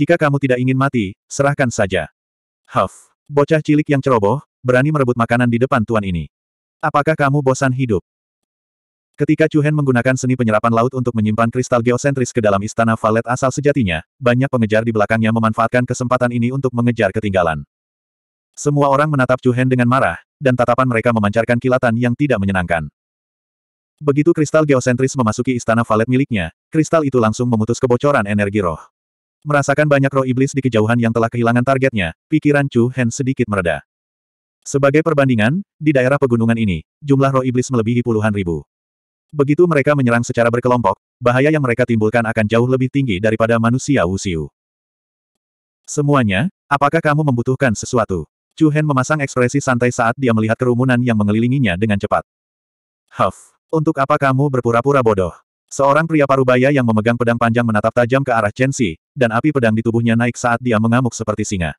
Jika kamu tidak ingin mati, serahkan saja. Huff, bocah cilik yang ceroboh, berani merebut makanan di depan tuan ini. Apakah kamu bosan hidup? Ketika Chuhen menggunakan seni penyerapan laut untuk menyimpan kristal geosentris ke dalam istana valet asal sejatinya, banyak pengejar di belakangnya memanfaatkan kesempatan ini untuk mengejar ketinggalan. Semua orang menatap Chuhen dengan marah, dan tatapan mereka memancarkan kilatan yang tidak menyenangkan. Begitu kristal geosentris memasuki istana valet miliknya, kristal itu langsung memutus kebocoran energi roh. Merasakan banyak roh iblis di kejauhan yang telah kehilangan targetnya, pikiran Chu Hen sedikit mereda. Sebagai perbandingan, di daerah pegunungan ini, jumlah roh iblis melebihi puluhan ribu. Begitu mereka menyerang secara berkelompok, bahaya yang mereka timbulkan akan jauh lebih tinggi daripada manusia Wusiu. Semuanya, apakah kamu membutuhkan sesuatu? Chu Hen memasang ekspresi santai saat dia melihat kerumunan yang mengelilinginya dengan cepat. Huff, untuk apa kamu berpura-pura bodoh? Seorang pria parubaya yang memegang pedang panjang menatap tajam ke arah Chen Xi, dan api pedang di tubuhnya naik saat dia mengamuk seperti singa.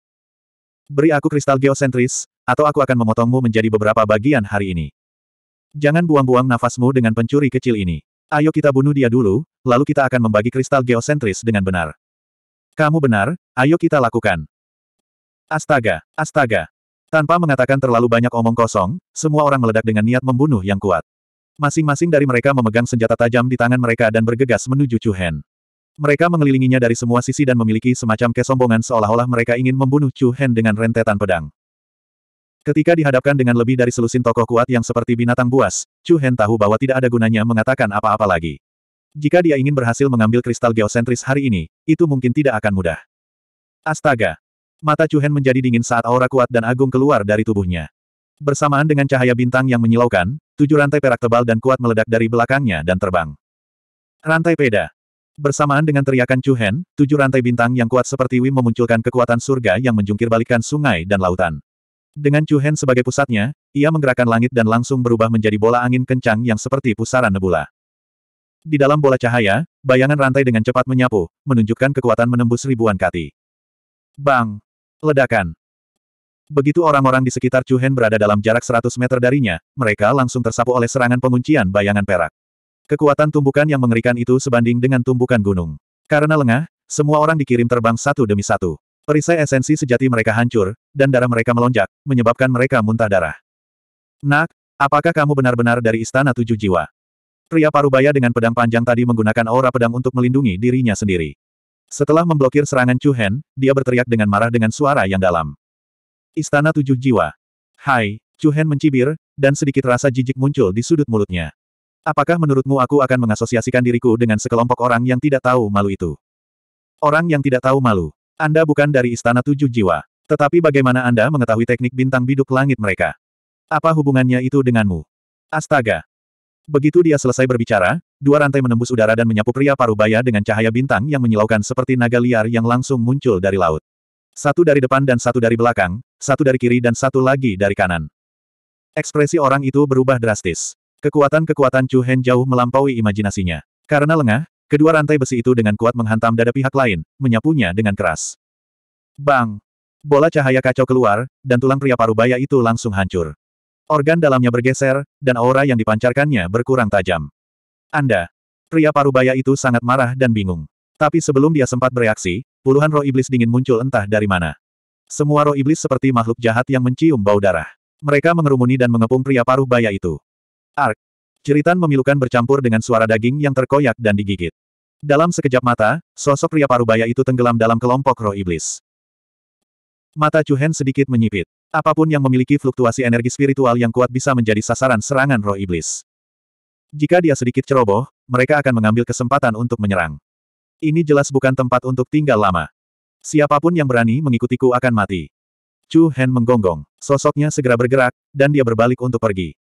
Beri aku kristal geosentris, atau aku akan memotongmu menjadi beberapa bagian hari ini. Jangan buang-buang nafasmu dengan pencuri kecil ini. Ayo kita bunuh dia dulu, lalu kita akan membagi kristal geosentris dengan benar. Kamu benar, ayo kita lakukan. Astaga, astaga. Tanpa mengatakan terlalu banyak omong kosong, semua orang meledak dengan niat membunuh yang kuat. Masing-masing dari mereka memegang senjata tajam di tangan mereka dan bergegas menuju Chu Hen. Mereka mengelilinginya dari semua sisi dan memiliki semacam kesombongan seolah-olah mereka ingin membunuh Chu Hen dengan rentetan pedang. Ketika dihadapkan dengan lebih dari selusin tokoh kuat yang seperti binatang buas, Chu Hen tahu bahwa tidak ada gunanya mengatakan apa-apa lagi. Jika dia ingin berhasil mengambil kristal geosentris hari ini, itu mungkin tidak akan mudah. Astaga! Mata Chu Hen menjadi dingin saat aura kuat dan agung keluar dari tubuhnya. Bersamaan dengan cahaya bintang yang menyilaukan, Tujuh rantai perak tebal dan kuat meledak dari belakangnya dan terbang. Rantai peda. Bersamaan dengan teriakan Chu Hen, tujuh rantai bintang yang kuat seperti Wim memunculkan kekuatan surga yang menjungkir balikan sungai dan lautan. Dengan Chu Hen sebagai pusatnya, ia menggerakkan langit dan langsung berubah menjadi bola angin kencang yang seperti pusaran nebula. Di dalam bola cahaya, bayangan rantai dengan cepat menyapu, menunjukkan kekuatan menembus ribuan kati. Bang! Ledakan! Begitu orang-orang di sekitar Chuhen berada dalam jarak 100 meter darinya, mereka langsung tersapu oleh serangan penguncian bayangan perak. Kekuatan tumbukan yang mengerikan itu sebanding dengan tumbukan gunung. Karena lengah, semua orang dikirim terbang satu demi satu. Perisai esensi sejati mereka hancur, dan darah mereka melonjak, menyebabkan mereka muntah darah. Nak, apakah kamu benar-benar dari Istana Tujuh Jiwa? Pria Parubaya dengan pedang panjang tadi menggunakan aura pedang untuk melindungi dirinya sendiri. Setelah memblokir serangan Chuhen, dia berteriak dengan marah dengan suara yang dalam. Istana Tujuh Jiwa. Hai, Hen mencibir, dan sedikit rasa jijik muncul di sudut mulutnya. Apakah menurutmu aku akan mengasosiasikan diriku dengan sekelompok orang yang tidak tahu malu itu? Orang yang tidak tahu malu. Anda bukan dari Istana Tujuh Jiwa. Tetapi bagaimana Anda mengetahui teknik bintang biduk langit mereka? Apa hubungannya itu denganmu? Astaga! Begitu dia selesai berbicara, dua rantai menembus udara dan menyapu pria parubaya dengan cahaya bintang yang menyilaukan seperti naga liar yang langsung muncul dari laut. Satu dari depan dan satu dari belakang, satu dari kiri dan satu lagi dari kanan. Ekspresi orang itu berubah drastis. Kekuatan-kekuatan Chu Hen jauh melampaui imajinasinya. Karena lengah, kedua rantai besi itu dengan kuat menghantam dada pihak lain, menyapunya dengan keras. Bang! Bola cahaya kacau keluar, dan tulang pria parubaya itu langsung hancur. Organ dalamnya bergeser, dan aura yang dipancarkannya berkurang tajam. Anda! Pria parubaya itu sangat marah dan bingung. Tapi sebelum dia sempat bereaksi, puluhan roh iblis dingin muncul entah dari mana. Semua roh iblis seperti makhluk jahat yang mencium bau darah. Mereka mengerumuni dan mengepung pria paruh baya itu. Ark. Ceritan memilukan bercampur dengan suara daging yang terkoyak dan digigit. Dalam sekejap mata, sosok pria paruh baya itu tenggelam dalam kelompok roh iblis. Mata Chuhen sedikit menyipit. Apapun yang memiliki fluktuasi energi spiritual yang kuat bisa menjadi sasaran serangan roh iblis. Jika dia sedikit ceroboh, mereka akan mengambil kesempatan untuk menyerang. Ini jelas bukan tempat untuk tinggal lama. Siapapun yang berani mengikutiku akan mati. Chu Hen menggonggong. Sosoknya segera bergerak, dan dia berbalik untuk pergi.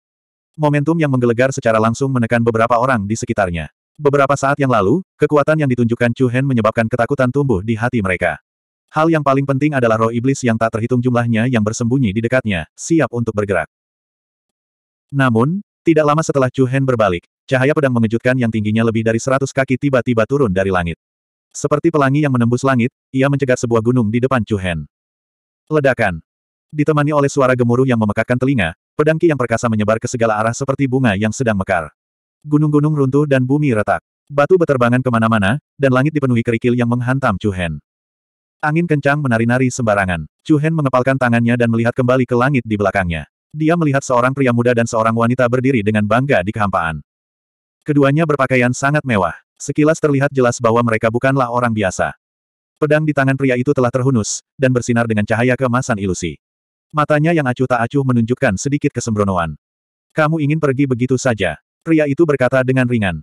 Momentum yang menggelegar secara langsung menekan beberapa orang di sekitarnya. Beberapa saat yang lalu, kekuatan yang ditunjukkan Chu Hen menyebabkan ketakutan tumbuh di hati mereka. Hal yang paling penting adalah roh iblis yang tak terhitung jumlahnya yang bersembunyi di dekatnya, siap untuk bergerak. Namun, tidak lama setelah Chu Hen berbalik, cahaya pedang mengejutkan yang tingginya lebih dari 100 kaki tiba-tiba turun dari langit. Seperti pelangi yang menembus langit, ia mencegat sebuah gunung di depan Hen. Ledakan. Ditemani oleh suara gemuruh yang memekakkan telinga, Pedangki yang perkasa menyebar ke segala arah seperti bunga yang sedang mekar. Gunung-gunung runtuh dan bumi retak. Batu beterbangan kemana-mana, dan langit dipenuhi kerikil yang menghantam Hen. Angin kencang menari-nari sembarangan. Hen mengepalkan tangannya dan melihat kembali ke langit di belakangnya. Dia melihat seorang pria muda dan seorang wanita berdiri dengan bangga di kehampaan. Keduanya berpakaian sangat mewah. Sekilas terlihat jelas bahwa mereka bukanlah orang biasa. Pedang di tangan pria itu telah terhunus, dan bersinar dengan cahaya kemasan ilusi. Matanya yang acuh tak acuh menunjukkan sedikit kesembronoan. Kamu ingin pergi begitu saja, pria itu berkata dengan ringan.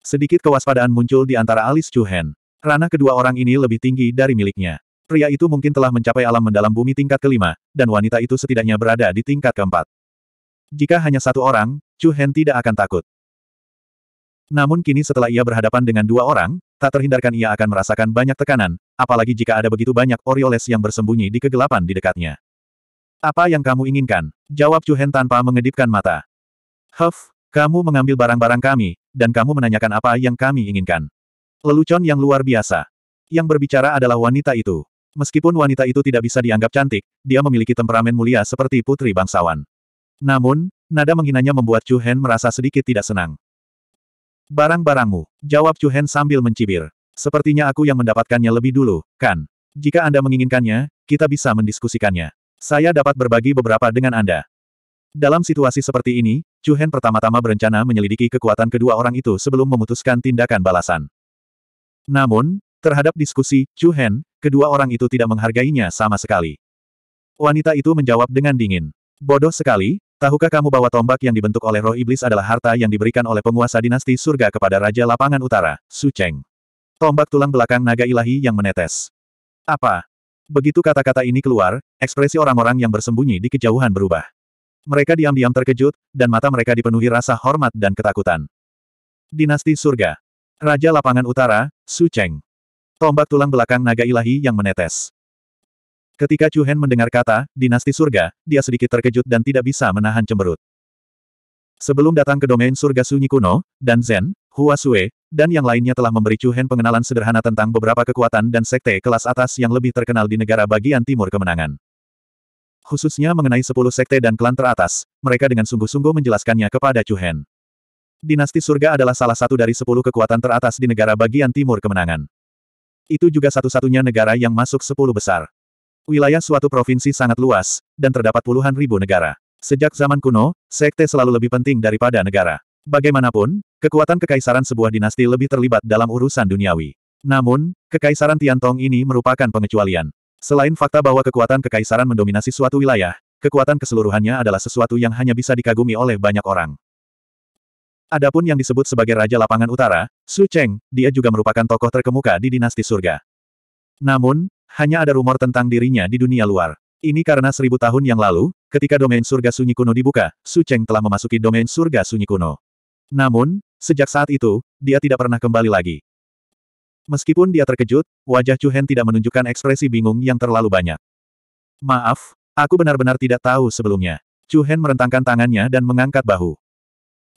Sedikit kewaspadaan muncul di antara alis Chu Hen. Ranah kedua orang ini lebih tinggi dari miliknya. Pria itu mungkin telah mencapai alam mendalam bumi tingkat kelima, dan wanita itu setidaknya berada di tingkat keempat. Jika hanya satu orang, Chu Hen tidak akan takut. Namun kini setelah ia berhadapan dengan dua orang, tak terhindarkan ia akan merasakan banyak tekanan, apalagi jika ada begitu banyak Orioles yang bersembunyi di kegelapan di dekatnya. Apa yang kamu inginkan? Jawab Hen tanpa mengedipkan mata. Huff, kamu mengambil barang-barang kami, dan kamu menanyakan apa yang kami inginkan. Lelucon yang luar biasa. Yang berbicara adalah wanita itu. Meskipun wanita itu tidak bisa dianggap cantik, dia memiliki temperamen mulia seperti putri bangsawan. Namun, nada menghinanya membuat Chu Hen merasa sedikit tidak senang. Barang-barangmu, jawab Chu Hen sambil mencibir. Sepertinya aku yang mendapatkannya lebih dulu, kan? Jika Anda menginginkannya, kita bisa mendiskusikannya. Saya dapat berbagi beberapa dengan Anda. Dalam situasi seperti ini, Chu Hen pertama-tama berencana menyelidiki kekuatan kedua orang itu sebelum memutuskan tindakan balasan. Namun, terhadap diskusi, Chu Hen, kedua orang itu tidak menghargainya sama sekali. Wanita itu menjawab dengan dingin. Bodoh sekali, Tahukah kamu bahwa tombak yang dibentuk oleh roh iblis adalah harta yang diberikan oleh penguasa dinasti surga kepada Raja Lapangan Utara, Su Cheng. Tombak tulang belakang naga ilahi yang menetes. Apa? Begitu kata-kata ini keluar, ekspresi orang-orang yang bersembunyi di kejauhan berubah. Mereka diam-diam terkejut, dan mata mereka dipenuhi rasa hormat dan ketakutan. Dinasti Surga. Raja Lapangan Utara, Su Cheng. Tombak tulang belakang naga ilahi yang menetes. Ketika Chu Hen mendengar kata, dinasti surga, dia sedikit terkejut dan tidak bisa menahan cemberut. Sebelum datang ke domain surga sunyi kuno, dan Zen, Hua Sue, dan yang lainnya telah memberi Chu Hen pengenalan sederhana tentang beberapa kekuatan dan sekte kelas atas yang lebih terkenal di negara bagian timur kemenangan khususnya mengenai sepuluh sekte dan klan teratas, mereka dengan sungguh-sungguh menjelaskannya kepada Chu Hen. Dinasti surga adalah salah satu dari sepuluh kekuatan teratas di negara bagian timur kemenangan. Itu juga satu-satunya negara yang masuk sepuluh besar. Wilayah suatu provinsi sangat luas, dan terdapat puluhan ribu negara. Sejak zaman kuno, sekte selalu lebih penting daripada negara. Bagaimanapun, kekuatan kekaisaran sebuah dinasti lebih terlibat dalam urusan duniawi. Namun, kekaisaran Tiantong ini merupakan pengecualian. Selain fakta bahwa kekuatan kekaisaran mendominasi suatu wilayah, kekuatan keseluruhannya adalah sesuatu yang hanya bisa dikagumi oleh banyak orang. Adapun yang disebut sebagai Raja Lapangan Utara, Su Cheng, dia juga merupakan tokoh terkemuka di dinasti surga. Namun, hanya ada rumor tentang dirinya di dunia luar. Ini karena seribu tahun yang lalu, ketika domain surga sunyi kuno dibuka, Su Cheng telah memasuki domain surga sunyi kuno. Namun, sejak saat itu, dia tidak pernah kembali lagi. Meskipun dia terkejut, wajah Chu Hen tidak menunjukkan ekspresi bingung yang terlalu banyak. Maaf, aku benar-benar tidak tahu sebelumnya. Chu Hen merentangkan tangannya dan mengangkat bahu.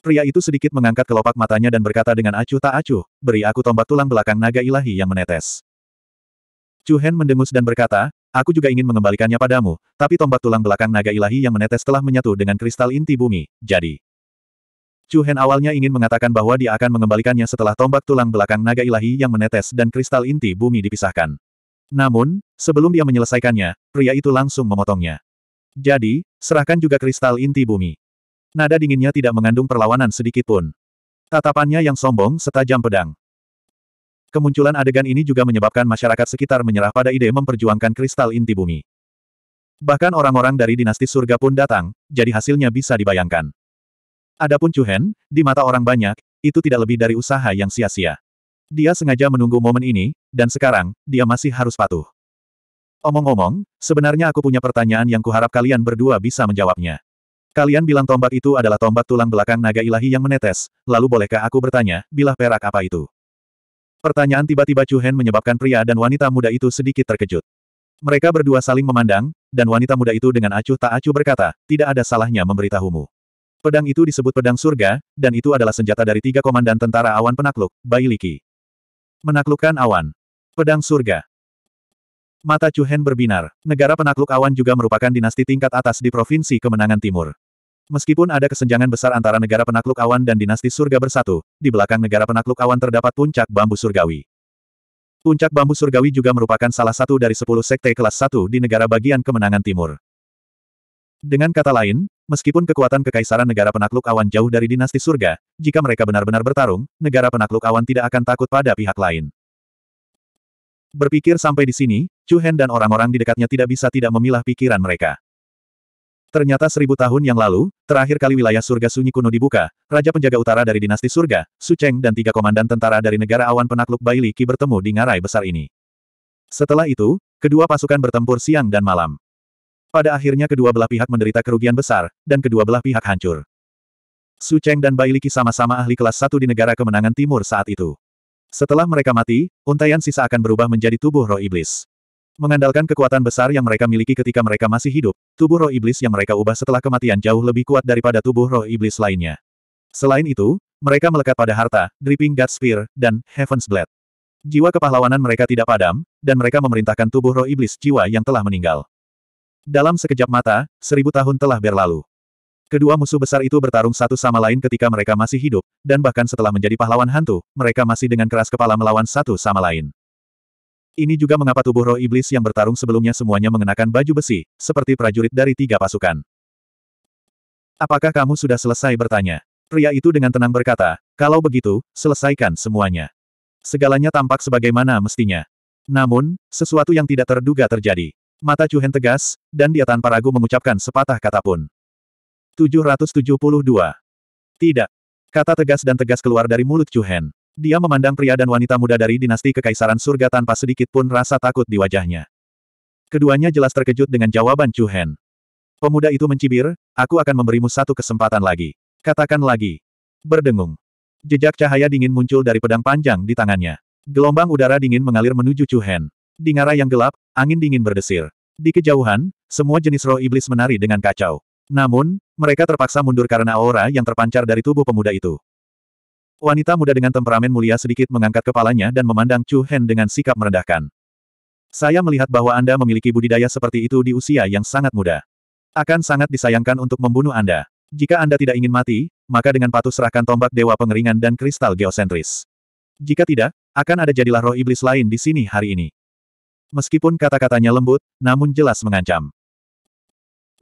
Pria itu sedikit mengangkat kelopak matanya dan berkata dengan acuh tak acuh, beri aku tombak tulang belakang naga ilahi yang menetes. Chu Hen mendengus dan berkata, aku juga ingin mengembalikannya padamu, tapi tombak tulang belakang naga ilahi yang menetes telah menyatu dengan kristal inti bumi, jadi... Chu Hen awalnya ingin mengatakan bahwa dia akan mengembalikannya setelah tombak tulang belakang naga ilahi yang menetes dan kristal inti bumi dipisahkan. Namun, sebelum dia menyelesaikannya, pria itu langsung memotongnya. Jadi, serahkan juga kristal inti bumi. Nada dinginnya tidak mengandung perlawanan sedikitpun. Tatapannya yang sombong setajam pedang. Kemunculan adegan ini juga menyebabkan masyarakat sekitar menyerah pada ide memperjuangkan kristal inti bumi. Bahkan orang-orang dari dinasti surga pun datang, jadi hasilnya bisa dibayangkan. Adapun Cuhen, di mata orang banyak, itu tidak lebih dari usaha yang sia-sia. Dia sengaja menunggu momen ini, dan sekarang, dia masih harus patuh. Omong-omong, sebenarnya aku punya pertanyaan yang kuharap kalian berdua bisa menjawabnya. Kalian bilang tombak itu adalah tombak tulang belakang naga ilahi yang menetes, lalu bolehkah aku bertanya, bilah perak apa itu? Pertanyaan tiba-tiba Chu Hen menyebabkan pria dan wanita muda itu sedikit terkejut. Mereka berdua saling memandang, dan wanita muda itu dengan acuh tak acuh berkata, tidak ada salahnya memberitahumu. Pedang itu disebut pedang surga, dan itu adalah senjata dari tiga komandan tentara awan penakluk, Bailiki. Menaklukkan awan. Pedang surga. Mata Chu Hen berbinar. Negara penakluk awan juga merupakan dinasti tingkat atas di Provinsi Kemenangan Timur. Meskipun ada kesenjangan besar antara negara penakluk awan dan dinasti surga bersatu, di belakang negara penakluk awan terdapat puncak bambu surgawi. Puncak bambu surgawi juga merupakan salah satu dari sepuluh sekte kelas satu di negara bagian kemenangan timur. Dengan kata lain, meskipun kekuatan kekaisaran negara penakluk awan jauh dari dinasti surga, jika mereka benar-benar bertarung, negara penakluk awan tidak akan takut pada pihak lain. Berpikir sampai di sini, Chu Hen dan orang-orang di dekatnya tidak bisa tidak memilah pikiran mereka. Ternyata seribu tahun yang lalu, terakhir kali wilayah surga sunyi kuno dibuka, Raja Penjaga Utara dari dinasti surga, Su Cheng dan tiga komandan tentara dari negara awan penakluk Qi bertemu di ngarai besar ini. Setelah itu, kedua pasukan bertempur siang dan malam. Pada akhirnya kedua belah pihak menderita kerugian besar, dan kedua belah pihak hancur. Su Cheng dan Qi sama-sama ahli kelas satu di negara kemenangan timur saat itu. Setelah mereka mati, untayan sisa akan berubah menjadi tubuh roh iblis. Mengandalkan kekuatan besar yang mereka miliki ketika mereka masih hidup, tubuh roh iblis yang mereka ubah setelah kematian jauh lebih kuat daripada tubuh roh iblis lainnya. Selain itu, mereka melekat pada harta, Dripping God Spear, dan Heaven's Blade. Jiwa kepahlawanan mereka tidak padam, dan mereka memerintahkan tubuh roh iblis jiwa yang telah meninggal. Dalam sekejap mata, seribu tahun telah berlalu. Kedua musuh besar itu bertarung satu sama lain ketika mereka masih hidup, dan bahkan setelah menjadi pahlawan hantu, mereka masih dengan keras kepala melawan satu sama lain. Ini juga mengapa tubuh roh iblis yang bertarung sebelumnya semuanya mengenakan baju besi, seperti prajurit dari tiga pasukan. Apakah kamu sudah selesai bertanya? Pria itu dengan tenang berkata, kalau begitu, selesaikan semuanya. Segalanya tampak sebagaimana mestinya. Namun, sesuatu yang tidak terduga terjadi. Mata Cuhen tegas, dan dia tanpa ragu mengucapkan sepatah kata pun. 772. Tidak. Kata tegas dan tegas keluar dari mulut Cuhen. Dia memandang pria dan wanita muda dari dinasti kekaisaran surga tanpa sedikit pun rasa takut di wajahnya. Keduanya jelas terkejut dengan jawaban Chu Hen. Pemuda itu mencibir, aku akan memberimu satu kesempatan lagi. Katakan lagi. Berdengung. Jejak cahaya dingin muncul dari pedang panjang di tangannya. Gelombang udara dingin mengalir menuju Chu Hen. Di ngarai yang gelap, angin dingin berdesir. Di kejauhan, semua jenis roh iblis menari dengan kacau. Namun, mereka terpaksa mundur karena aura yang terpancar dari tubuh pemuda itu. Wanita muda dengan temperamen mulia sedikit mengangkat kepalanya dan memandang Chu Hen dengan sikap merendahkan. Saya melihat bahwa Anda memiliki budidaya seperti itu di usia yang sangat muda. Akan sangat disayangkan untuk membunuh Anda. Jika Anda tidak ingin mati, maka dengan patuh serahkan tombak Dewa Pengeringan dan Kristal Geosentris. Jika tidak, akan ada jadilah roh iblis lain di sini hari ini. Meskipun kata-katanya lembut, namun jelas mengancam.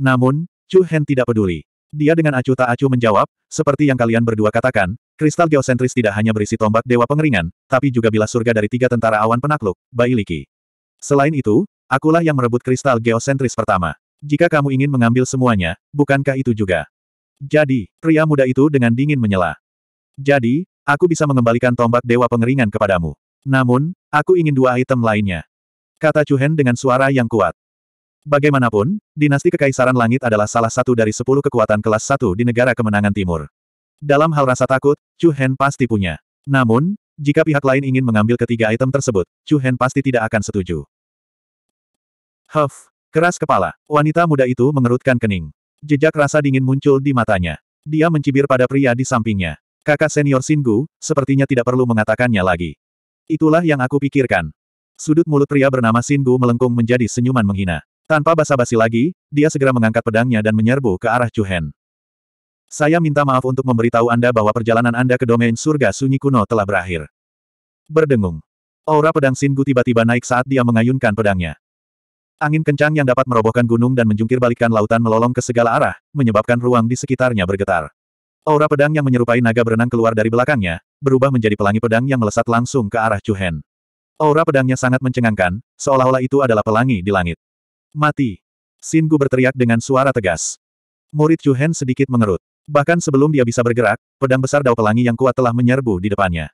Namun, Chu Hen tidak peduli. Dia dengan acuh tak acuh menjawab, seperti yang kalian berdua katakan, kristal geosentris tidak hanya berisi tombak dewa pengeringan, tapi juga bilah surga dari tiga tentara awan penakluk, Bailiki. Selain itu, akulah yang merebut kristal geosentris pertama. Jika kamu ingin mengambil semuanya, bukankah itu juga? Jadi, pria muda itu dengan dingin menyela. Jadi, aku bisa mengembalikan tombak dewa pengeringan kepadamu. Namun, aku ingin dua item lainnya. Kata Chuhen dengan suara yang kuat. Bagaimanapun, dinasti Kekaisaran Langit adalah salah satu dari sepuluh kekuatan kelas satu di negara kemenangan timur. Dalam hal rasa takut, Chu Hen pasti punya. Namun, jika pihak lain ingin mengambil ketiga item tersebut, Chu Hen pasti tidak akan setuju. Huff, keras kepala, wanita muda itu mengerutkan kening. Jejak rasa dingin muncul di matanya. Dia mencibir pada pria di sampingnya. Kakak senior Singu, sepertinya tidak perlu mengatakannya lagi. Itulah yang aku pikirkan. Sudut mulut pria bernama Singu melengkung menjadi senyuman menghina. Tanpa basa-basi lagi, dia segera mengangkat pedangnya dan menyerbu ke arah Chuhen. Saya minta maaf untuk memberitahu Anda bahwa perjalanan Anda ke domain surga sunyi kuno telah berakhir. Berdengung. Aura pedang Singu tiba-tiba naik saat dia mengayunkan pedangnya. Angin kencang yang dapat merobohkan gunung dan menjungkir balikan lautan melolong ke segala arah, menyebabkan ruang di sekitarnya bergetar. Aura pedang yang menyerupai naga berenang keluar dari belakangnya, berubah menjadi pelangi pedang yang melesat langsung ke arah Chuhen. Aura pedangnya sangat mencengangkan, seolah-olah itu adalah pelangi di langit. Mati. Singu berteriak dengan suara tegas. Murid Chuhen sedikit mengerut. Bahkan sebelum dia bisa bergerak, pedang besar Dao Pelangi yang kuat telah menyerbu di depannya.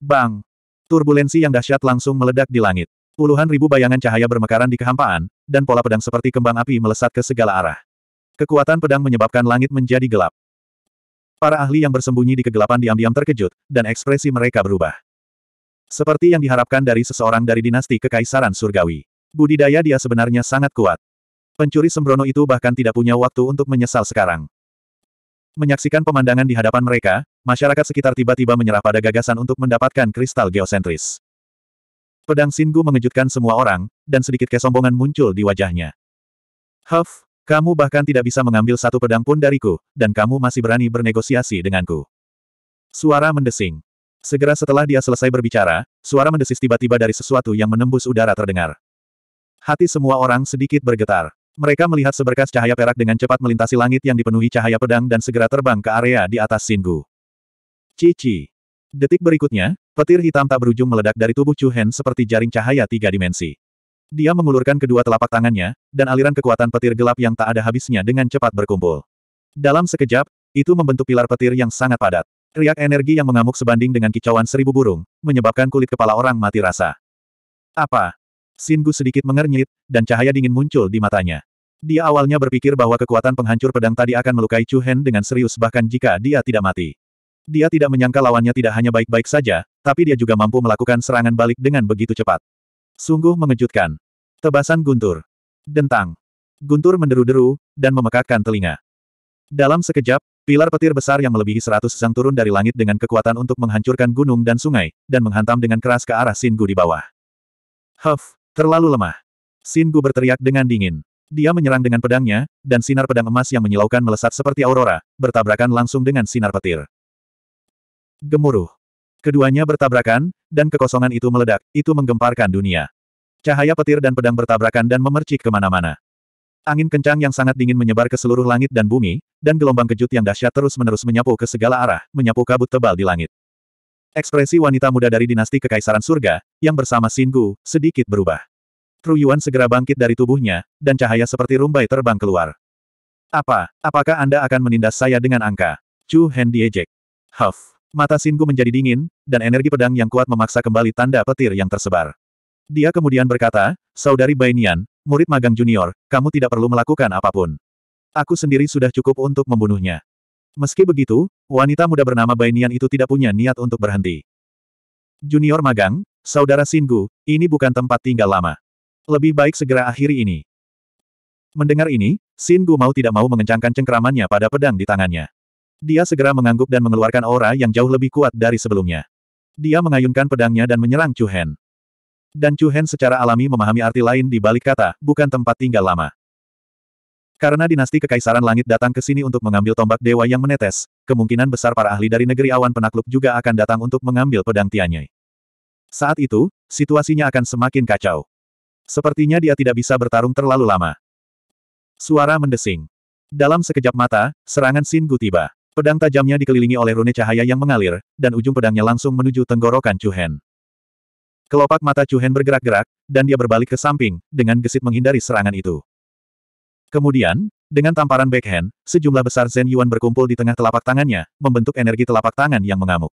Bang! Turbulensi yang dahsyat langsung meledak di langit. Puluhan ribu bayangan cahaya bermekaran di kehampaan, dan pola pedang seperti kembang api melesat ke segala arah. Kekuatan pedang menyebabkan langit menjadi gelap. Para ahli yang bersembunyi di kegelapan diam-diam terkejut, dan ekspresi mereka berubah. Seperti yang diharapkan dari seseorang dari dinasti Kekaisaran Surgawi. Budidaya dia sebenarnya sangat kuat. Pencuri sembrono itu bahkan tidak punya waktu untuk menyesal sekarang. Menyaksikan pemandangan di hadapan mereka, masyarakat sekitar tiba-tiba menyerah pada gagasan untuk mendapatkan kristal geosentris. Pedang Singu mengejutkan semua orang, dan sedikit kesombongan muncul di wajahnya. Huff, kamu bahkan tidak bisa mengambil satu pedang pun dariku, dan kamu masih berani bernegosiasi denganku. Suara mendesing. Segera setelah dia selesai berbicara, suara mendesis tiba-tiba dari sesuatu yang menembus udara terdengar. Hati semua orang sedikit bergetar. Mereka melihat seberkas cahaya perak dengan cepat melintasi langit yang dipenuhi cahaya pedang dan segera terbang ke area di atas Singu. Cici. Detik berikutnya, petir hitam tak berujung meledak dari tubuh Chu Hen seperti jaring cahaya tiga dimensi. Dia mengulurkan kedua telapak tangannya, dan aliran kekuatan petir gelap yang tak ada habisnya dengan cepat berkumpul. Dalam sekejap, itu membentuk pilar petir yang sangat padat. Riak energi yang mengamuk sebanding dengan kicauan seribu burung, menyebabkan kulit kepala orang mati rasa. Apa? Singu sedikit mengernyit, dan cahaya dingin muncul di matanya. Dia awalnya berpikir bahwa kekuatan penghancur pedang tadi akan melukai Chu Hen dengan serius bahkan jika dia tidak mati. Dia tidak menyangka lawannya tidak hanya baik-baik saja, tapi dia juga mampu melakukan serangan balik dengan begitu cepat. Sungguh mengejutkan. Tebasan guntur. Dentang. Guntur menderu-deru, dan memekakkan telinga. Dalam sekejap, pilar petir besar yang melebihi seratus sang turun dari langit dengan kekuatan untuk menghancurkan gunung dan sungai, dan menghantam dengan keras ke arah Singu di bawah. Huff, Terlalu lemah. Gu berteriak dengan dingin. Dia menyerang dengan pedangnya, dan sinar pedang emas yang menyilaukan melesat seperti aurora, bertabrakan langsung dengan sinar petir. Gemuruh. Keduanya bertabrakan, dan kekosongan itu meledak, itu menggemparkan dunia. Cahaya petir dan pedang bertabrakan dan memercik kemana-mana. Angin kencang yang sangat dingin menyebar ke seluruh langit dan bumi, dan gelombang kejut yang dahsyat terus-menerus menyapu ke segala arah, menyapu kabut tebal di langit. Ekspresi wanita muda dari dinasti Kekaisaran Surga, yang bersama Singu, sedikit berubah. Truyuan segera bangkit dari tubuhnya, dan cahaya seperti rumbai terbang keluar. Apa, apakah Anda akan menindas saya dengan angka? Chu Hen diejek. Huff. Mata Singu menjadi dingin, dan energi pedang yang kuat memaksa kembali tanda petir yang tersebar. Dia kemudian berkata, Saudari Bainian, murid magang junior, kamu tidak perlu melakukan apapun. Aku sendiri sudah cukup untuk membunuhnya. Meski begitu, wanita muda bernama Bainian itu tidak punya niat untuk berhenti. Junior magang, saudara Singu, ini bukan tempat tinggal lama. Lebih baik segera akhiri ini. Mendengar ini, Singu mau tidak mau mengencangkan cengkeramannya pada pedang di tangannya. Dia segera mengangguk dan mengeluarkan aura yang jauh lebih kuat dari sebelumnya. Dia mengayunkan pedangnya dan menyerang Chu Hen. Dan Chu Hen secara alami memahami arti lain di balik kata, bukan tempat tinggal lama. Karena dinasti Kekaisaran Langit datang ke sini untuk mengambil tombak dewa yang menetes, kemungkinan besar para ahli dari negeri awan penakluk juga akan datang untuk mengambil pedang Tianyi. Saat itu, situasinya akan semakin kacau. Sepertinya dia tidak bisa bertarung terlalu lama. Suara mendesing. Dalam sekejap mata, serangan Sin Gu tiba. Pedang tajamnya dikelilingi oleh rune cahaya yang mengalir, dan ujung pedangnya langsung menuju tenggorokan Hen. Kelopak mata Hen bergerak-gerak, dan dia berbalik ke samping, dengan gesit menghindari serangan itu. Kemudian, dengan tamparan backhand, sejumlah besar Zen Yuan berkumpul di tengah telapak tangannya, membentuk energi telapak tangan yang mengamuk.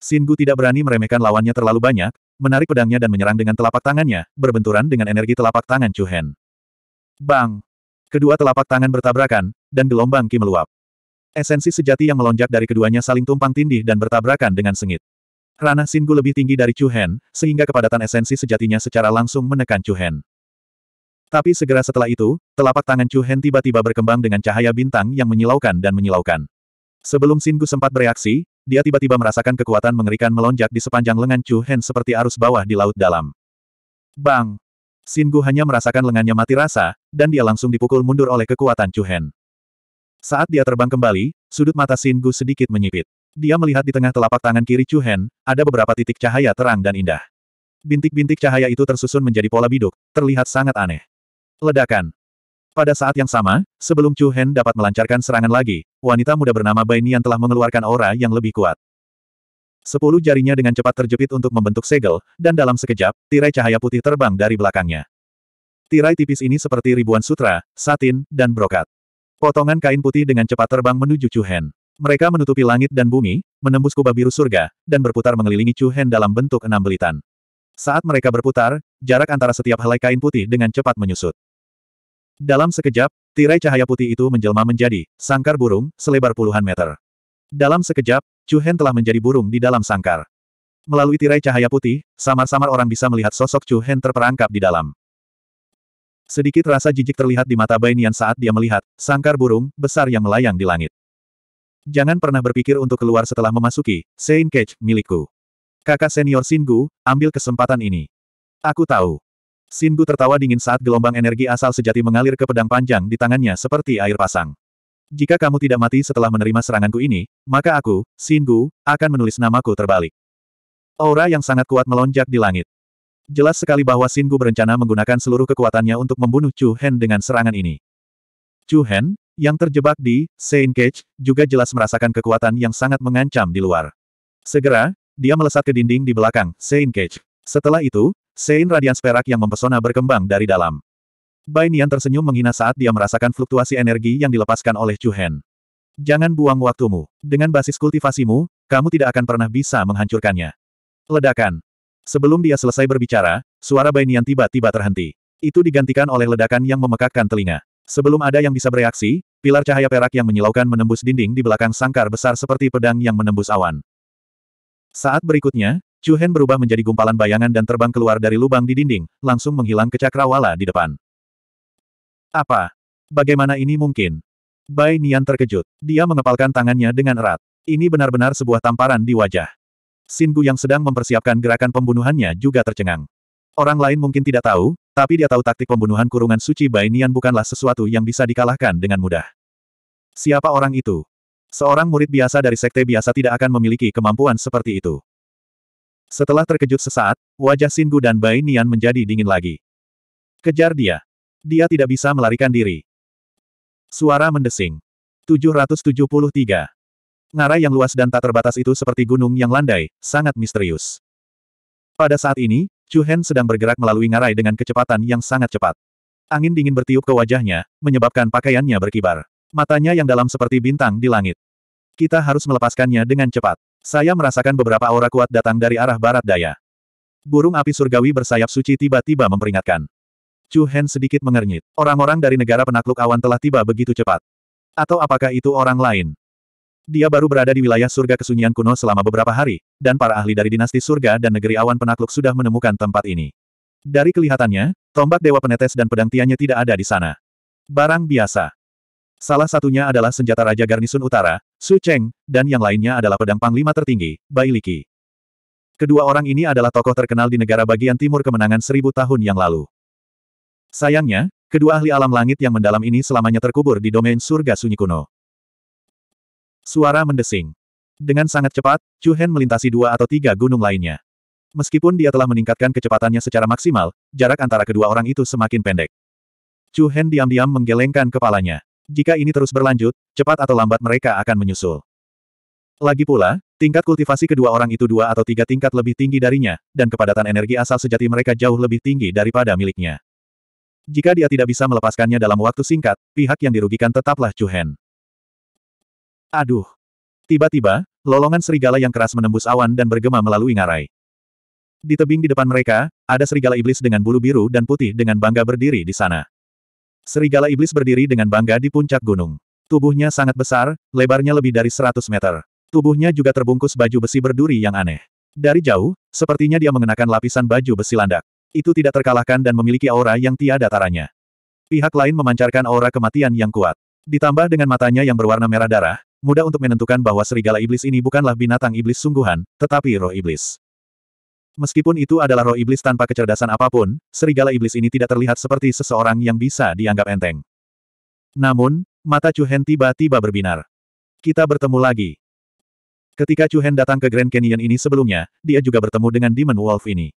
Singu tidak berani meremehkan lawannya terlalu banyak, menarik pedangnya dan menyerang dengan telapak tangannya, berbenturan dengan energi telapak tangan Chu Hen. Bang! Kedua telapak tangan bertabrakan, dan gelombang ki meluap. Esensi sejati yang melonjak dari keduanya saling tumpang tindih dan bertabrakan dengan sengit. Ranah Singu lebih tinggi dari Chu Hen, sehingga kepadatan esensi sejatinya secara langsung menekan Chu Hen. Tapi segera setelah itu, telapak tangan Chu Hen tiba-tiba berkembang dengan cahaya bintang yang menyilaukan dan menyilaukan. Sebelum Singu sempat bereaksi, dia tiba-tiba merasakan kekuatan mengerikan melonjak di sepanjang lengan Chu Hen seperti arus bawah di laut dalam. Bang! Singu hanya merasakan lengannya mati rasa, dan dia langsung dipukul mundur oleh kekuatan Chu Hen. Saat dia terbang kembali, sudut mata Singu sedikit menyipit. Dia melihat di tengah telapak tangan kiri Chu Hen, ada beberapa titik cahaya terang dan indah. Bintik-bintik cahaya itu tersusun menjadi pola biduk, terlihat sangat aneh. Ledakan. Pada saat yang sama, sebelum Chu Hen dapat melancarkan serangan lagi, wanita muda bernama Bai Nian telah mengeluarkan aura yang lebih kuat. Sepuluh jarinya dengan cepat terjepit untuk membentuk segel, dan dalam sekejap, tirai cahaya putih terbang dari belakangnya. Tirai tipis ini seperti ribuan sutra, satin, dan brokat. Potongan kain putih dengan cepat terbang menuju Chu Hen. Mereka menutupi langit dan bumi, menembus kubah biru surga, dan berputar mengelilingi Chu Hen dalam bentuk enam belitan. Saat mereka berputar, jarak antara setiap helai kain putih dengan cepat menyusut. Dalam sekejap, tirai cahaya putih itu menjelma menjadi sangkar burung selebar puluhan meter. Dalam sekejap, Chu Hen telah menjadi burung di dalam sangkar. Melalui tirai cahaya putih, samar-samar orang bisa melihat sosok Chu Hen terperangkap di dalam. Sedikit rasa jijik terlihat di mata Bai Nian saat dia melihat sangkar burung besar yang melayang di langit. Jangan pernah berpikir untuk keluar setelah memasuki Saint Cage milikku. Kakak senior Singu, ambil kesempatan ini. Aku tahu. Sindu tertawa dingin saat gelombang energi asal sejati mengalir ke pedang panjang di tangannya seperti air pasang. Jika kamu tidak mati setelah menerima seranganku ini, maka aku, Sindu, akan menulis namaku terbalik. Aura yang sangat kuat melonjak di langit. Jelas sekali bahwa Singu berencana menggunakan seluruh kekuatannya untuk membunuh Chu Hen dengan serangan ini. Chu Hen, yang terjebak di Saint Cage, juga jelas merasakan kekuatan yang sangat mengancam di luar. Segera, dia melesat ke dinding di belakang Saint Cage. Setelah itu, Sein radians perak yang mempesona berkembang dari dalam. Bai Nian tersenyum menghina saat dia merasakan fluktuasi energi yang dilepaskan oleh Chu Hen. Jangan buang waktumu. Dengan basis kultivasimu, kamu tidak akan pernah bisa menghancurkannya. Ledakan. Sebelum dia selesai berbicara, suara Bai Nian tiba-tiba terhenti. Itu digantikan oleh ledakan yang memekakkan telinga. Sebelum ada yang bisa bereaksi, pilar cahaya perak yang menyilaukan menembus dinding di belakang sangkar besar seperti pedang yang menembus awan. Saat berikutnya, Chu Hen berubah menjadi gumpalan bayangan dan terbang keluar dari lubang di dinding, langsung menghilang ke cakrawala di depan. Apa? Bagaimana ini mungkin? Bai Nian terkejut. Dia mengepalkan tangannya dengan erat. Ini benar-benar sebuah tamparan di wajah. Singu yang sedang mempersiapkan gerakan pembunuhannya juga tercengang. Orang lain mungkin tidak tahu, tapi dia tahu taktik pembunuhan kurungan suci Bai Nian bukanlah sesuatu yang bisa dikalahkan dengan mudah. Siapa orang itu? Seorang murid biasa dari sekte biasa tidak akan memiliki kemampuan seperti itu. Setelah terkejut sesaat, wajah Singu dan Bai Nian menjadi dingin lagi. Kejar dia. Dia tidak bisa melarikan diri. Suara mendesing. 773. Ngarai yang luas dan tak terbatas itu seperti gunung yang landai, sangat misterius. Pada saat ini, Chu Hen sedang bergerak melalui ngarai dengan kecepatan yang sangat cepat. Angin dingin bertiup ke wajahnya, menyebabkan pakaiannya berkibar. Matanya yang dalam seperti bintang di langit. Kita harus melepaskannya dengan cepat. Saya merasakan beberapa aura kuat datang dari arah barat daya. Burung api surgawi bersayap suci tiba-tiba memperingatkan. Chu Hen sedikit mengernyit. Orang-orang dari negara penakluk awan telah tiba begitu cepat. Atau apakah itu orang lain? Dia baru berada di wilayah surga kesunyian kuno selama beberapa hari, dan para ahli dari dinasti surga dan negeri awan penakluk sudah menemukan tempat ini. Dari kelihatannya, tombak dewa penetes dan pedang tiannya tidak ada di sana. Barang biasa. Salah satunya adalah senjata Raja Garnisun Utara, Su Cheng, dan yang lainnya adalah pedang panglima tertinggi, Bai Liki. Kedua orang ini adalah tokoh terkenal di negara bagian timur kemenangan seribu tahun yang lalu. Sayangnya, kedua ahli alam langit yang mendalam ini selamanya terkubur di domain surga sunyi kuno. Suara mendesing. Dengan sangat cepat, Chu Hen melintasi dua atau tiga gunung lainnya. Meskipun dia telah meningkatkan kecepatannya secara maksimal, jarak antara kedua orang itu semakin pendek. Chu Hen diam-diam menggelengkan kepalanya. Jika ini terus berlanjut, cepat atau lambat mereka akan menyusul. Lagi pula, tingkat kultivasi kedua orang itu dua atau tiga tingkat lebih tinggi darinya, dan kepadatan energi asal sejati mereka jauh lebih tinggi daripada miliknya. Jika dia tidak bisa melepaskannya dalam waktu singkat, pihak yang dirugikan tetaplah Chuhen. Aduh. Tiba-tiba, lolongan serigala yang keras menembus awan dan bergema melalui ngarai. Di tebing di depan mereka, ada serigala iblis dengan bulu biru dan putih dengan bangga berdiri di sana. Serigala iblis berdiri dengan bangga di puncak gunung. Tubuhnya sangat besar, lebarnya lebih dari 100 meter. Tubuhnya juga terbungkus baju besi berduri yang aneh. Dari jauh, sepertinya dia mengenakan lapisan baju besi landak. Itu tidak terkalahkan dan memiliki aura yang tiada taranya. Pihak lain memancarkan aura kematian yang kuat. Ditambah dengan matanya yang berwarna merah darah, mudah untuk menentukan bahwa serigala iblis ini bukanlah binatang iblis sungguhan, tetapi roh iblis. Meskipun itu adalah roh iblis tanpa kecerdasan apapun, serigala iblis ini tidak terlihat seperti seseorang yang bisa dianggap enteng. Namun, mata Chuhen tiba-tiba berbinar. Kita bertemu lagi. Ketika Chuhen datang ke Grand Canyon ini sebelumnya, dia juga bertemu dengan Demon Wolf ini.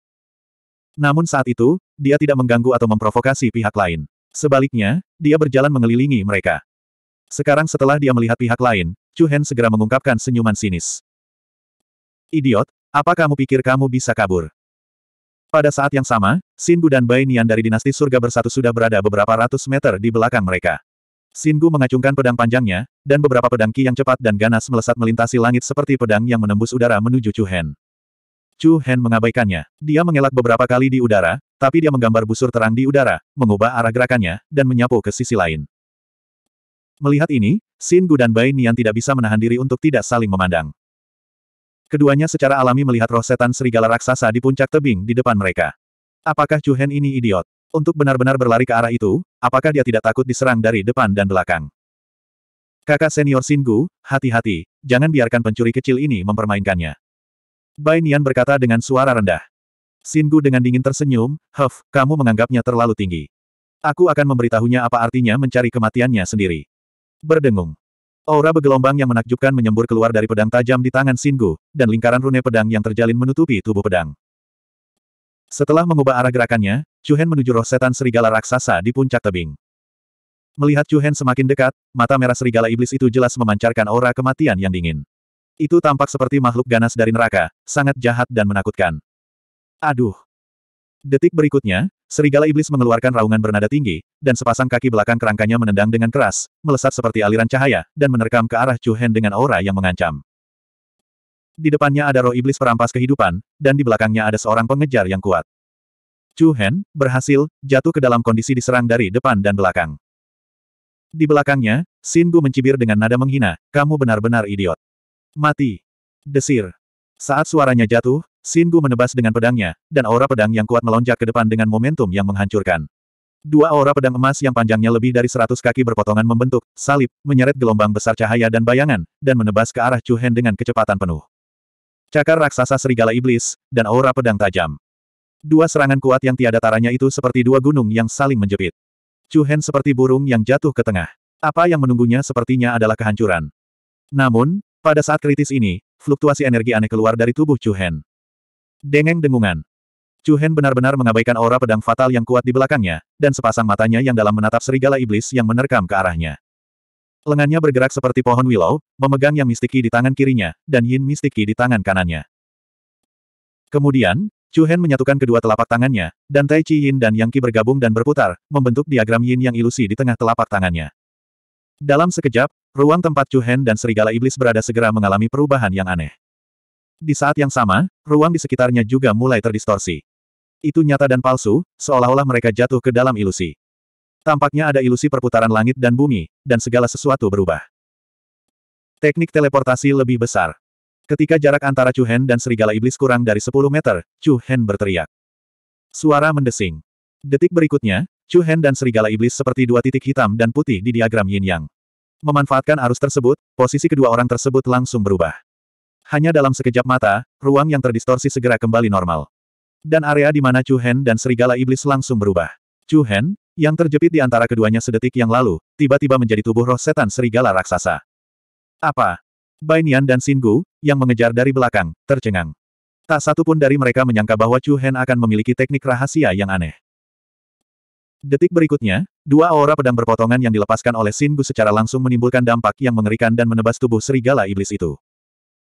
Namun saat itu, dia tidak mengganggu atau memprovokasi pihak lain. Sebaliknya, dia berjalan mengelilingi mereka. Sekarang setelah dia melihat pihak lain, Chuhen segera mengungkapkan senyuman sinis. Idiot, apa kamu pikir kamu bisa kabur? Pada saat yang sama, Singu dan Bai Nian dari dinasti surga bersatu sudah berada beberapa ratus meter di belakang mereka. Singu mengacungkan pedang panjangnya, dan beberapa pedang ki yang cepat dan ganas melesat melintasi langit seperti pedang yang menembus udara menuju Chu Hen. Chu Hen mengabaikannya. Dia mengelak beberapa kali di udara, tapi dia menggambar busur terang di udara, mengubah arah gerakannya, dan menyapu ke sisi lain. Melihat ini, Singu dan Bai Nian tidak bisa menahan diri untuk tidak saling memandang. Keduanya secara alami melihat roh setan serigala raksasa di puncak tebing di depan mereka. Apakah Chu Hen ini idiot? Untuk benar-benar berlari ke arah itu, apakah dia tidak takut diserang dari depan dan belakang? Kakak senior Singu, hati-hati, jangan biarkan pencuri kecil ini mempermainkannya. Bai Nian berkata dengan suara rendah. Singu dengan dingin tersenyum, Huff, kamu menganggapnya terlalu tinggi. Aku akan memberitahunya apa artinya mencari kematiannya sendiri. Berdengung. Aura bergelombang yang menakjubkan menyembur keluar dari pedang tajam di tangan Singu, dan lingkaran rune pedang yang terjalin menutupi tubuh pedang. Setelah mengubah arah gerakannya, Chuhen menuju roh setan serigala raksasa di puncak tebing. Melihat Chuhen semakin dekat, mata merah serigala iblis itu jelas memancarkan aura kematian yang dingin. Itu tampak seperti makhluk ganas dari neraka, sangat jahat dan menakutkan. Aduh, Detik berikutnya, serigala iblis mengeluarkan raungan bernada tinggi, dan sepasang kaki belakang kerangkanya menendang dengan keras, melesat seperti aliran cahaya, dan menerkam ke arah Chu Hen dengan aura yang mengancam. Di depannya ada roh iblis perampas kehidupan, dan di belakangnya ada seorang pengejar yang kuat. Chu Hen, berhasil, jatuh ke dalam kondisi diserang dari depan dan belakang. Di belakangnya, Sin Gu mencibir dengan nada menghina, kamu benar-benar idiot. Mati. Desir. Saat suaranya jatuh, Singu menebas dengan pedangnya, dan aura pedang yang kuat melonjak ke depan dengan momentum yang menghancurkan. Dua aura pedang emas yang panjangnya lebih dari seratus kaki berpotongan membentuk, salib, menyeret gelombang besar cahaya dan bayangan, dan menebas ke arah Chuhen dengan kecepatan penuh. Cakar raksasa serigala iblis, dan aura pedang tajam. Dua serangan kuat yang tiada taranya itu seperti dua gunung yang saling menjepit. Chuhen seperti burung yang jatuh ke tengah. Apa yang menunggunya sepertinya adalah kehancuran. Namun, pada saat kritis ini, fluktuasi energi aneh keluar dari tubuh Chuhen. Dengeng dengungan. Chu Hen benar-benar mengabaikan aura pedang fatal yang kuat di belakangnya, dan sepasang matanya yang dalam menatap serigala iblis yang menerkam ke arahnya. Lengannya bergerak seperti pohon willow, memegang yang mistiki di tangan kirinya, dan yin mistiki di tangan kanannya. Kemudian, Chu Hen menyatukan kedua telapak tangannya, dan Tai Chi Yin dan Yang Qi bergabung dan berputar, membentuk diagram yin yang ilusi di tengah telapak tangannya. Dalam sekejap, ruang tempat Chu Hen dan serigala iblis berada segera mengalami perubahan yang aneh. Di saat yang sama, ruang di sekitarnya juga mulai terdistorsi. Itu nyata dan palsu, seolah-olah mereka jatuh ke dalam ilusi. Tampaknya ada ilusi perputaran langit dan bumi, dan segala sesuatu berubah. Teknik teleportasi lebih besar. Ketika jarak antara Chu Hen dan Serigala Iblis kurang dari 10 meter, Chu Hen berteriak. Suara mendesing. Detik berikutnya, Chu Hen dan Serigala Iblis seperti dua titik hitam dan putih di diagram yin-yang. Memanfaatkan arus tersebut, posisi kedua orang tersebut langsung berubah. Hanya dalam sekejap mata, ruang yang terdistorsi segera kembali normal. Dan area di mana Chu Hen dan serigala iblis langsung berubah. Chu Hen, yang terjepit di antara keduanya sedetik yang lalu, tiba-tiba menjadi tubuh roh setan serigala raksasa. Apa? Bai Nian dan Xin Gu, yang mengejar dari belakang, tercengang. Tak satu pun dari mereka menyangka bahwa Chu Hen akan memiliki teknik rahasia yang aneh. Detik berikutnya, dua aura pedang berpotongan yang dilepaskan oleh Sin Gu secara langsung menimbulkan dampak yang mengerikan dan menebas tubuh serigala iblis itu.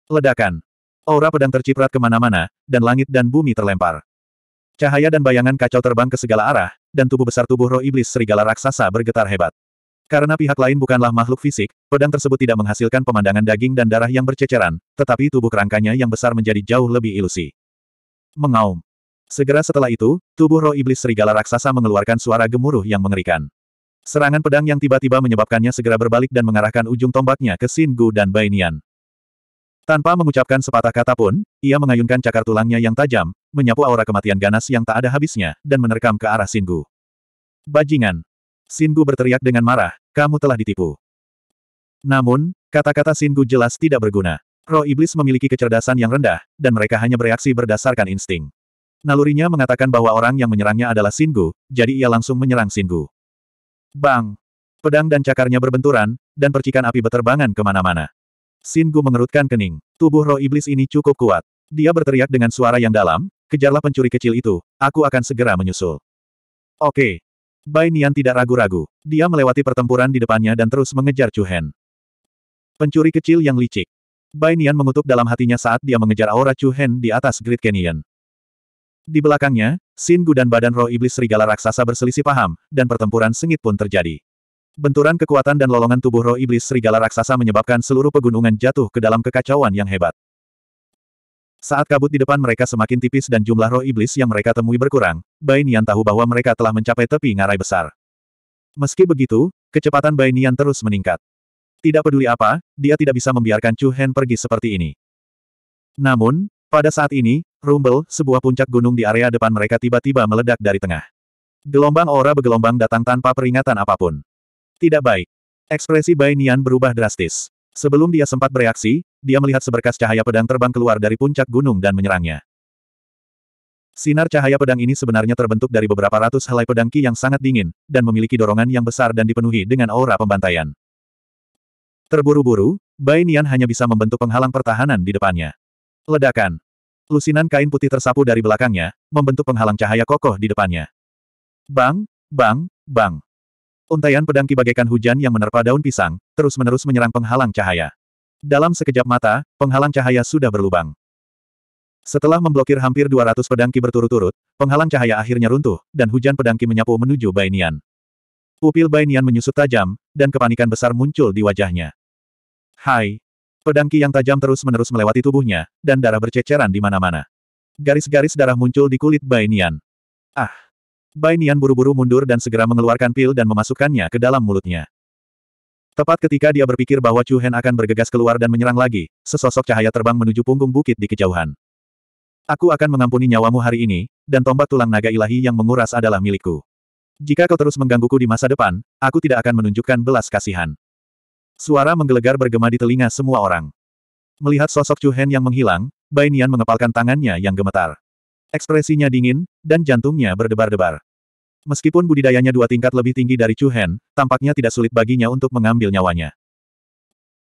Ledakan. Aura pedang terciprat kemana-mana, dan langit dan bumi terlempar. Cahaya dan bayangan kacau terbang ke segala arah, dan tubuh besar tubuh roh iblis serigala raksasa bergetar hebat. Karena pihak lain bukanlah makhluk fisik, pedang tersebut tidak menghasilkan pemandangan daging dan darah yang berceceran, tetapi tubuh kerangkanya yang besar menjadi jauh lebih ilusi. Mengaum. Segera setelah itu, tubuh roh iblis serigala raksasa mengeluarkan suara gemuruh yang mengerikan. Serangan pedang yang tiba-tiba menyebabkannya segera berbalik dan mengarahkan ujung tombaknya ke Sin Gu dan Bainian. Tanpa mengucapkan sepatah kata pun, ia mengayunkan cakar tulangnya yang tajam, menyapu aura kematian ganas yang tak ada habisnya, dan menerkam ke arah Singu. Bajingan! Singu berteriak dengan marah, kamu telah ditipu. Namun, kata-kata Singu jelas tidak berguna. Roh iblis memiliki kecerdasan yang rendah, dan mereka hanya bereaksi berdasarkan insting. Nalurinya mengatakan bahwa orang yang menyerangnya adalah Singu, jadi ia langsung menyerang Singu. Bang! Pedang dan cakarnya berbenturan, dan percikan api beterbangan kemana-mana. Sin Gu mengerutkan kening. Tubuh roh iblis ini cukup kuat. Dia berteriak dengan suara yang dalam, kejarlah pencuri kecil itu, aku akan segera menyusul. Oke. Bai Nian tidak ragu-ragu. Dia melewati pertempuran di depannya dan terus mengejar Chu Hen. Pencuri kecil yang licik. Bai Nian mengutuk dalam hatinya saat dia mengejar aura Chu Hen di atas Great Canyon. Di belakangnya, Sin Gu dan badan roh iblis serigala raksasa berselisih paham, dan pertempuran sengit pun terjadi. Benturan kekuatan dan lolongan tubuh roh iblis serigala raksasa menyebabkan seluruh pegunungan jatuh ke dalam kekacauan yang hebat. Saat kabut di depan mereka semakin tipis dan jumlah roh iblis yang mereka temui berkurang, Bainian tahu bahwa mereka telah mencapai tepi ngarai besar. Meski begitu, kecepatan Bainian terus meningkat. Tidak peduli apa, dia tidak bisa membiarkan Chu Hen pergi seperti ini. Namun, pada saat ini, Rumble, sebuah puncak gunung di area depan mereka tiba-tiba meledak dari tengah. Gelombang aura bergelombang datang tanpa peringatan apapun. Tidak baik. Ekspresi Bai Nian berubah drastis. Sebelum dia sempat bereaksi, dia melihat seberkas cahaya pedang terbang keluar dari puncak gunung dan menyerangnya. Sinar cahaya pedang ini sebenarnya terbentuk dari beberapa ratus helai pedang Ki yang sangat dingin, dan memiliki dorongan yang besar dan dipenuhi dengan aura pembantaian. Terburu-buru, Bai Nian hanya bisa membentuk penghalang pertahanan di depannya. Ledakan. Lusinan kain putih tersapu dari belakangnya, membentuk penghalang cahaya kokoh di depannya. Bang, bang, bang. Untaian pedang kibagaikan bagaikan hujan yang menerpa daun pisang, terus-menerus menyerang penghalang cahaya. Dalam sekejap mata, penghalang cahaya sudah berlubang. Setelah memblokir hampir 200 pedang ki berturut-turut, penghalang cahaya akhirnya runtuh, dan hujan pedang ki menyapu menuju Bainian. Pupil Bainian menyusut tajam, dan kepanikan besar muncul di wajahnya. Hai! Pedang ki yang tajam terus-menerus melewati tubuhnya, dan darah berceceran di mana-mana. Garis-garis darah muncul di kulit Bainian. Ah! Bai Nian buru-buru mundur dan segera mengeluarkan pil dan memasukkannya ke dalam mulutnya. Tepat ketika dia berpikir bahwa Chu Hen akan bergegas keluar dan menyerang lagi, sesosok cahaya terbang menuju punggung bukit di kejauhan. Aku akan mengampuni nyawamu hari ini, dan tombak tulang naga ilahi yang menguras adalah milikku. Jika kau terus menggangguku di masa depan, aku tidak akan menunjukkan belas kasihan. Suara menggelegar bergema di telinga semua orang. Melihat sosok Chu Hen yang menghilang, Bai Nian mengepalkan tangannya yang gemetar. Ekspresinya dingin, dan jantungnya berdebar-debar. Meskipun budidayanya dua tingkat lebih tinggi dari Chu Hen, tampaknya tidak sulit baginya untuk mengambil nyawanya.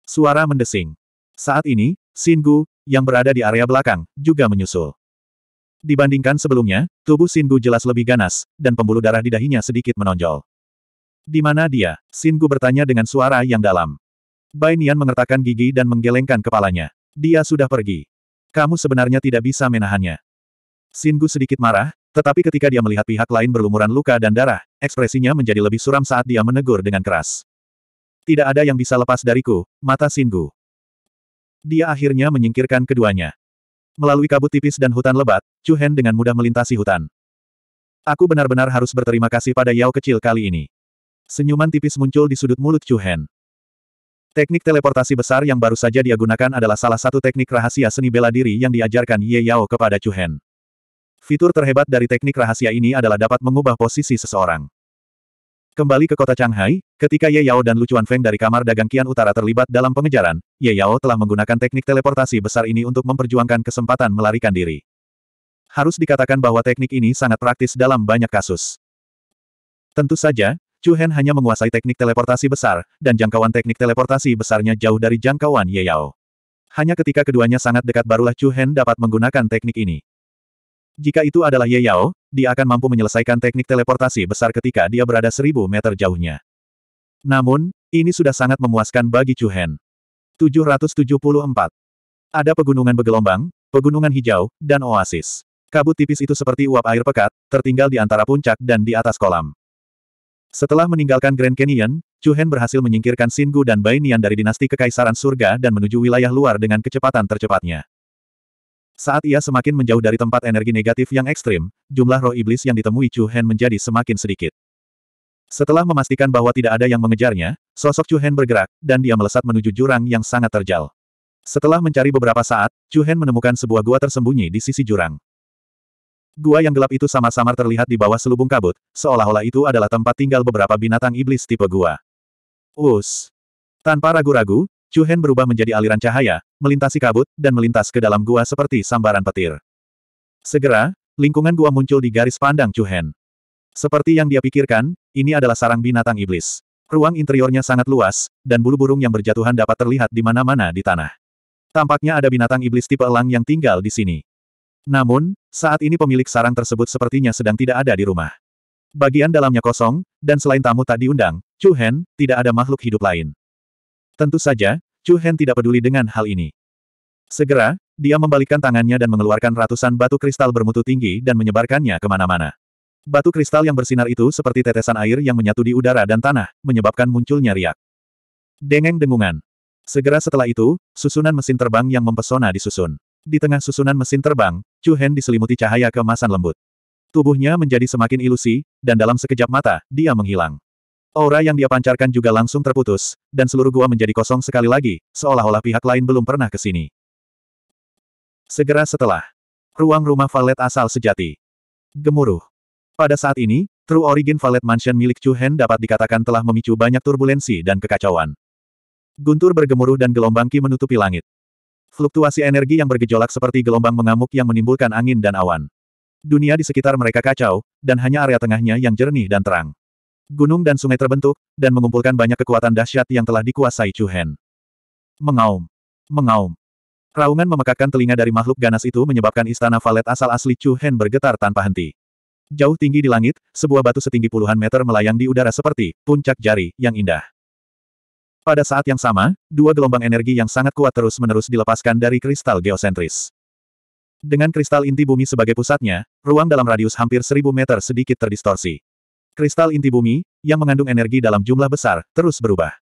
Suara mendesing. Saat ini, Gu yang berada di area belakang, juga menyusul. Dibandingkan sebelumnya, tubuh Gu jelas lebih ganas, dan pembuluh darah di dahinya sedikit menonjol. Di mana dia? Gu bertanya dengan suara yang dalam. Bai Nian mengertakkan gigi dan menggelengkan kepalanya. Dia sudah pergi. Kamu sebenarnya tidak bisa menahannya. Singu sedikit marah, tetapi ketika dia melihat pihak lain berlumuran luka dan darah, ekspresinya menjadi lebih suram saat dia menegur dengan keras. Tidak ada yang bisa lepas dariku, mata Singu. Dia akhirnya menyingkirkan keduanya. Melalui kabut tipis dan hutan lebat, Chu Hen dengan mudah melintasi hutan. Aku benar-benar harus berterima kasih pada Yao kecil kali ini. Senyuman tipis muncul di sudut mulut Chu Hen. Teknik teleportasi besar yang baru saja dia gunakan adalah salah satu teknik rahasia seni bela diri yang diajarkan Ye Yao kepada Chu Hen. Fitur terhebat dari teknik rahasia ini adalah dapat mengubah posisi seseorang. Kembali ke kota Shanghai, ketika Ye Yao dan Lu Feng dari kamar dagang Kian Utara terlibat dalam pengejaran, Ye Yao telah menggunakan teknik teleportasi besar ini untuk memperjuangkan kesempatan melarikan diri. Harus dikatakan bahwa teknik ini sangat praktis dalam banyak kasus. Tentu saja, Chu Hen hanya menguasai teknik teleportasi besar, dan jangkauan teknik teleportasi besarnya jauh dari jangkauan Ye Yao. Hanya ketika keduanya sangat dekat barulah Chu Hen dapat menggunakan teknik ini. Jika itu adalah Ye Yao, dia akan mampu menyelesaikan teknik teleportasi besar ketika dia berada seribu meter jauhnya. Namun, ini sudah sangat memuaskan bagi Chu Hen. 774. Ada pegunungan bergelombang, pegunungan hijau, dan oasis. Kabut tipis itu seperti uap air pekat, tertinggal di antara puncak dan di atas kolam. Setelah meninggalkan Grand Canyon, Chu Hen berhasil menyingkirkan Singu dan Bainian dari dinasti Kekaisaran Surga dan menuju wilayah luar dengan kecepatan tercepatnya. Saat ia semakin menjauh dari tempat energi negatif yang ekstrim, jumlah roh iblis yang ditemui Chu Hen menjadi semakin sedikit. Setelah memastikan bahwa tidak ada yang mengejarnya, sosok Chu Hen bergerak, dan dia melesat menuju jurang yang sangat terjal. Setelah mencari beberapa saat, Chu Hen menemukan sebuah gua tersembunyi di sisi jurang. Gua yang gelap itu samar-samar terlihat di bawah selubung kabut, seolah-olah itu adalah tempat tinggal beberapa binatang iblis tipe gua. Us. Tanpa ragu-ragu, Chu Hen berubah menjadi aliran cahaya, melintasi kabut, dan melintas ke dalam gua seperti sambaran petir. Segera, lingkungan gua muncul di garis pandang Chu Hen. Seperti yang dia pikirkan, ini adalah sarang binatang iblis. Ruang interiornya sangat luas, dan bulu burung yang berjatuhan dapat terlihat di mana-mana di tanah. Tampaknya ada binatang iblis tipe elang yang tinggal di sini. Namun, saat ini pemilik sarang tersebut sepertinya sedang tidak ada di rumah. Bagian dalamnya kosong, dan selain tamu tak diundang, Chu Hen, tidak ada makhluk hidup lain. Tentu saja, Chu Hen tidak peduli dengan hal ini. Segera, dia membalikkan tangannya dan mengeluarkan ratusan batu kristal bermutu tinggi dan menyebarkannya kemana-mana. Batu kristal yang bersinar itu seperti tetesan air yang menyatu di udara dan tanah, menyebabkan munculnya riak. Dengeng dengungan. Segera setelah itu, susunan mesin terbang yang mempesona disusun. Di tengah susunan mesin terbang, Chu Hen diselimuti cahaya keemasan lembut. Tubuhnya menjadi semakin ilusi, dan dalam sekejap mata, dia menghilang. Aura yang dia pancarkan juga langsung terputus, dan seluruh gua menjadi kosong sekali lagi, seolah-olah pihak lain belum pernah ke sini. Segera setelah, ruang rumah valet asal sejati. Gemuruh. Pada saat ini, True Origin Valet Mansion milik Chu Hen dapat dikatakan telah memicu banyak turbulensi dan kekacauan. Guntur bergemuruh dan gelombang Ki menutupi langit. Fluktuasi energi yang bergejolak seperti gelombang mengamuk yang menimbulkan angin dan awan. Dunia di sekitar mereka kacau, dan hanya area tengahnya yang jernih dan terang. Gunung dan sungai terbentuk, dan mengumpulkan banyak kekuatan dahsyat yang telah dikuasai Chu Mengaum. Mengaum. Raungan memekakkan telinga dari makhluk ganas itu menyebabkan istana valet asal asli Chu bergetar tanpa henti. Jauh tinggi di langit, sebuah batu setinggi puluhan meter melayang di udara seperti puncak jari yang indah. Pada saat yang sama, dua gelombang energi yang sangat kuat terus-menerus dilepaskan dari kristal geosentris. Dengan kristal inti bumi sebagai pusatnya, ruang dalam radius hampir seribu meter sedikit terdistorsi kristal inti bumi, yang mengandung energi dalam jumlah besar, terus berubah.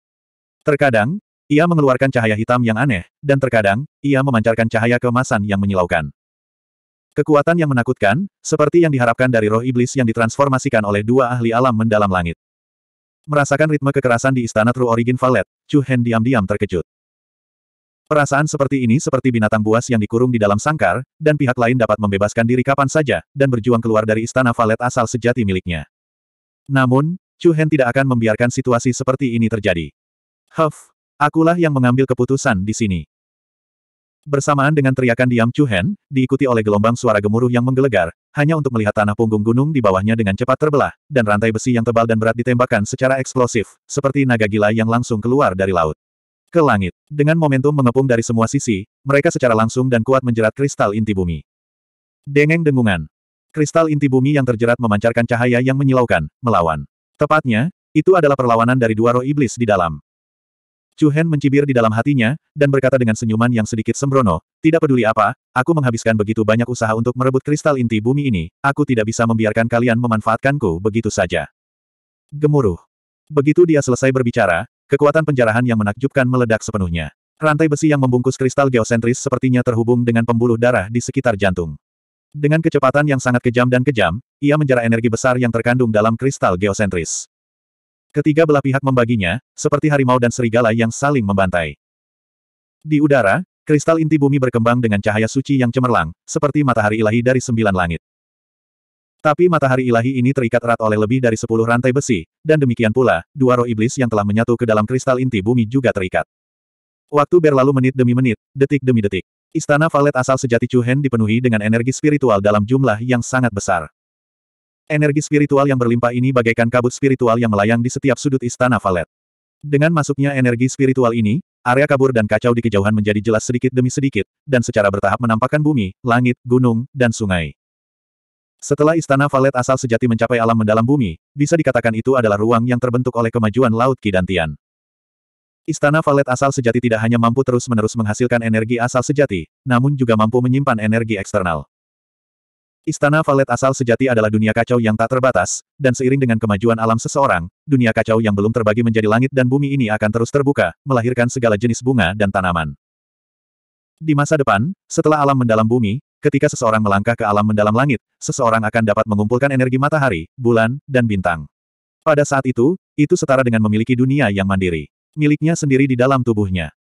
Terkadang, ia mengeluarkan cahaya hitam yang aneh, dan terkadang, ia memancarkan cahaya kemasan yang menyilaukan. Kekuatan yang menakutkan, seperti yang diharapkan dari roh iblis yang ditransformasikan oleh dua ahli alam mendalam langit. Merasakan ritme kekerasan di istana True Origin Valet, Chu Hen diam-diam terkejut. Perasaan seperti ini seperti binatang buas yang dikurung di dalam sangkar, dan pihak lain dapat membebaskan diri kapan saja, dan berjuang keluar dari istana Valet asal sejati miliknya. Namun, Chu Hen tidak akan membiarkan situasi seperti ini terjadi. Huff, akulah yang mengambil keputusan di sini. Bersamaan dengan teriakan diam Chu Hen, diikuti oleh gelombang suara gemuruh yang menggelegar, hanya untuk melihat tanah punggung gunung di bawahnya dengan cepat terbelah, dan rantai besi yang tebal dan berat ditembakkan secara eksplosif, seperti naga gila yang langsung keluar dari laut. Ke langit. Dengan momentum mengepung dari semua sisi, mereka secara langsung dan kuat menjerat kristal inti bumi. Dengeng dengungan. Kristal inti bumi yang terjerat memancarkan cahaya yang menyilaukan, melawan. Tepatnya, itu adalah perlawanan dari dua roh iblis di dalam. Chu Hen mencibir di dalam hatinya, dan berkata dengan senyuman yang sedikit sembrono, tidak peduli apa, aku menghabiskan begitu banyak usaha untuk merebut kristal inti bumi ini, aku tidak bisa membiarkan kalian memanfaatkanku begitu saja. Gemuruh. Begitu dia selesai berbicara, kekuatan penjarahan yang menakjubkan meledak sepenuhnya. Rantai besi yang membungkus kristal geosentris sepertinya terhubung dengan pembuluh darah di sekitar jantung. Dengan kecepatan yang sangat kejam dan kejam, ia menjarah energi besar yang terkandung dalam kristal geosentris. Ketiga belah pihak membaginya, seperti harimau dan serigala yang saling membantai. Di udara, kristal inti bumi berkembang dengan cahaya suci yang cemerlang, seperti matahari ilahi dari sembilan langit. Tapi matahari ilahi ini terikat erat oleh lebih dari sepuluh rantai besi, dan demikian pula, dua roh iblis yang telah menyatu ke dalam kristal inti bumi juga terikat. Waktu berlalu menit demi menit, detik demi detik. Istana Valet asal sejati Chuhen dipenuhi dengan energi spiritual dalam jumlah yang sangat besar. Energi spiritual yang berlimpah ini bagaikan kabut spiritual yang melayang di setiap sudut Istana Valet. Dengan masuknya energi spiritual ini, area kabur dan kacau di kejauhan menjadi jelas sedikit demi sedikit, dan secara bertahap menampakkan bumi, langit, gunung, dan sungai. Setelah Istana Valet asal sejati mencapai alam mendalam bumi, bisa dikatakan itu adalah ruang yang terbentuk oleh kemajuan Laut Kidantian. Istana Valet asal sejati tidak hanya mampu terus-menerus menghasilkan energi asal sejati, namun juga mampu menyimpan energi eksternal. Istana Valet asal sejati adalah dunia kacau yang tak terbatas, dan seiring dengan kemajuan alam seseorang, dunia kacau yang belum terbagi menjadi langit dan bumi ini akan terus terbuka, melahirkan segala jenis bunga dan tanaman. Di masa depan, setelah alam mendalam bumi, ketika seseorang melangkah ke alam mendalam langit, seseorang akan dapat mengumpulkan energi matahari, bulan, dan bintang. Pada saat itu, itu setara dengan memiliki dunia yang mandiri miliknya sendiri di dalam tubuhnya.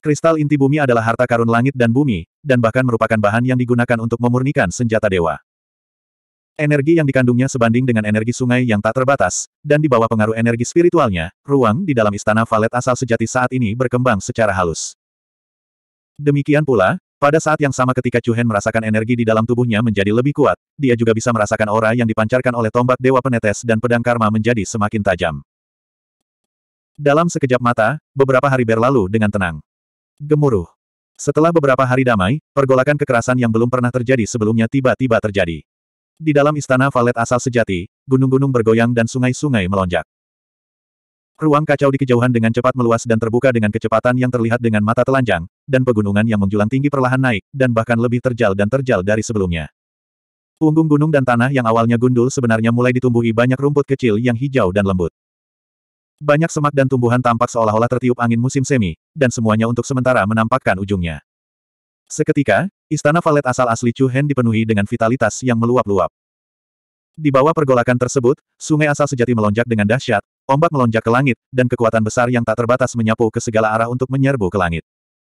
Kristal inti bumi adalah harta karun langit dan bumi, dan bahkan merupakan bahan yang digunakan untuk memurnikan senjata dewa. Energi yang dikandungnya sebanding dengan energi sungai yang tak terbatas, dan di bawah pengaruh energi spiritualnya, ruang di dalam istana Valet asal sejati saat ini berkembang secara halus. Demikian pula, pada saat yang sama ketika Chu merasakan energi di dalam tubuhnya menjadi lebih kuat, dia juga bisa merasakan aura yang dipancarkan oleh tombak Dewa Penetes dan pedang Karma menjadi semakin tajam. Dalam sekejap mata, beberapa hari berlalu dengan tenang. Gemuruh. Setelah beberapa hari damai, pergolakan kekerasan yang belum pernah terjadi sebelumnya tiba-tiba terjadi. Di dalam istana valet asal sejati, gunung-gunung bergoyang dan sungai-sungai melonjak. Ruang kacau di kejauhan dengan cepat meluas dan terbuka dengan kecepatan yang terlihat dengan mata telanjang, dan pegunungan yang menjulang tinggi perlahan naik, dan bahkan lebih terjal dan terjal dari sebelumnya. Punggung gunung dan tanah yang awalnya gundul sebenarnya mulai ditumbuhi banyak rumput kecil yang hijau dan lembut. Banyak semak dan tumbuhan tampak seolah-olah tertiup angin musim semi, dan semuanya untuk sementara menampakkan ujungnya. Seketika, istana valet asal asli Chu Hen dipenuhi dengan vitalitas yang meluap-luap. Di bawah pergolakan tersebut, sungai asal sejati melonjak dengan dahsyat, ombak melonjak ke langit, dan kekuatan besar yang tak terbatas menyapu ke segala arah untuk menyerbu ke langit.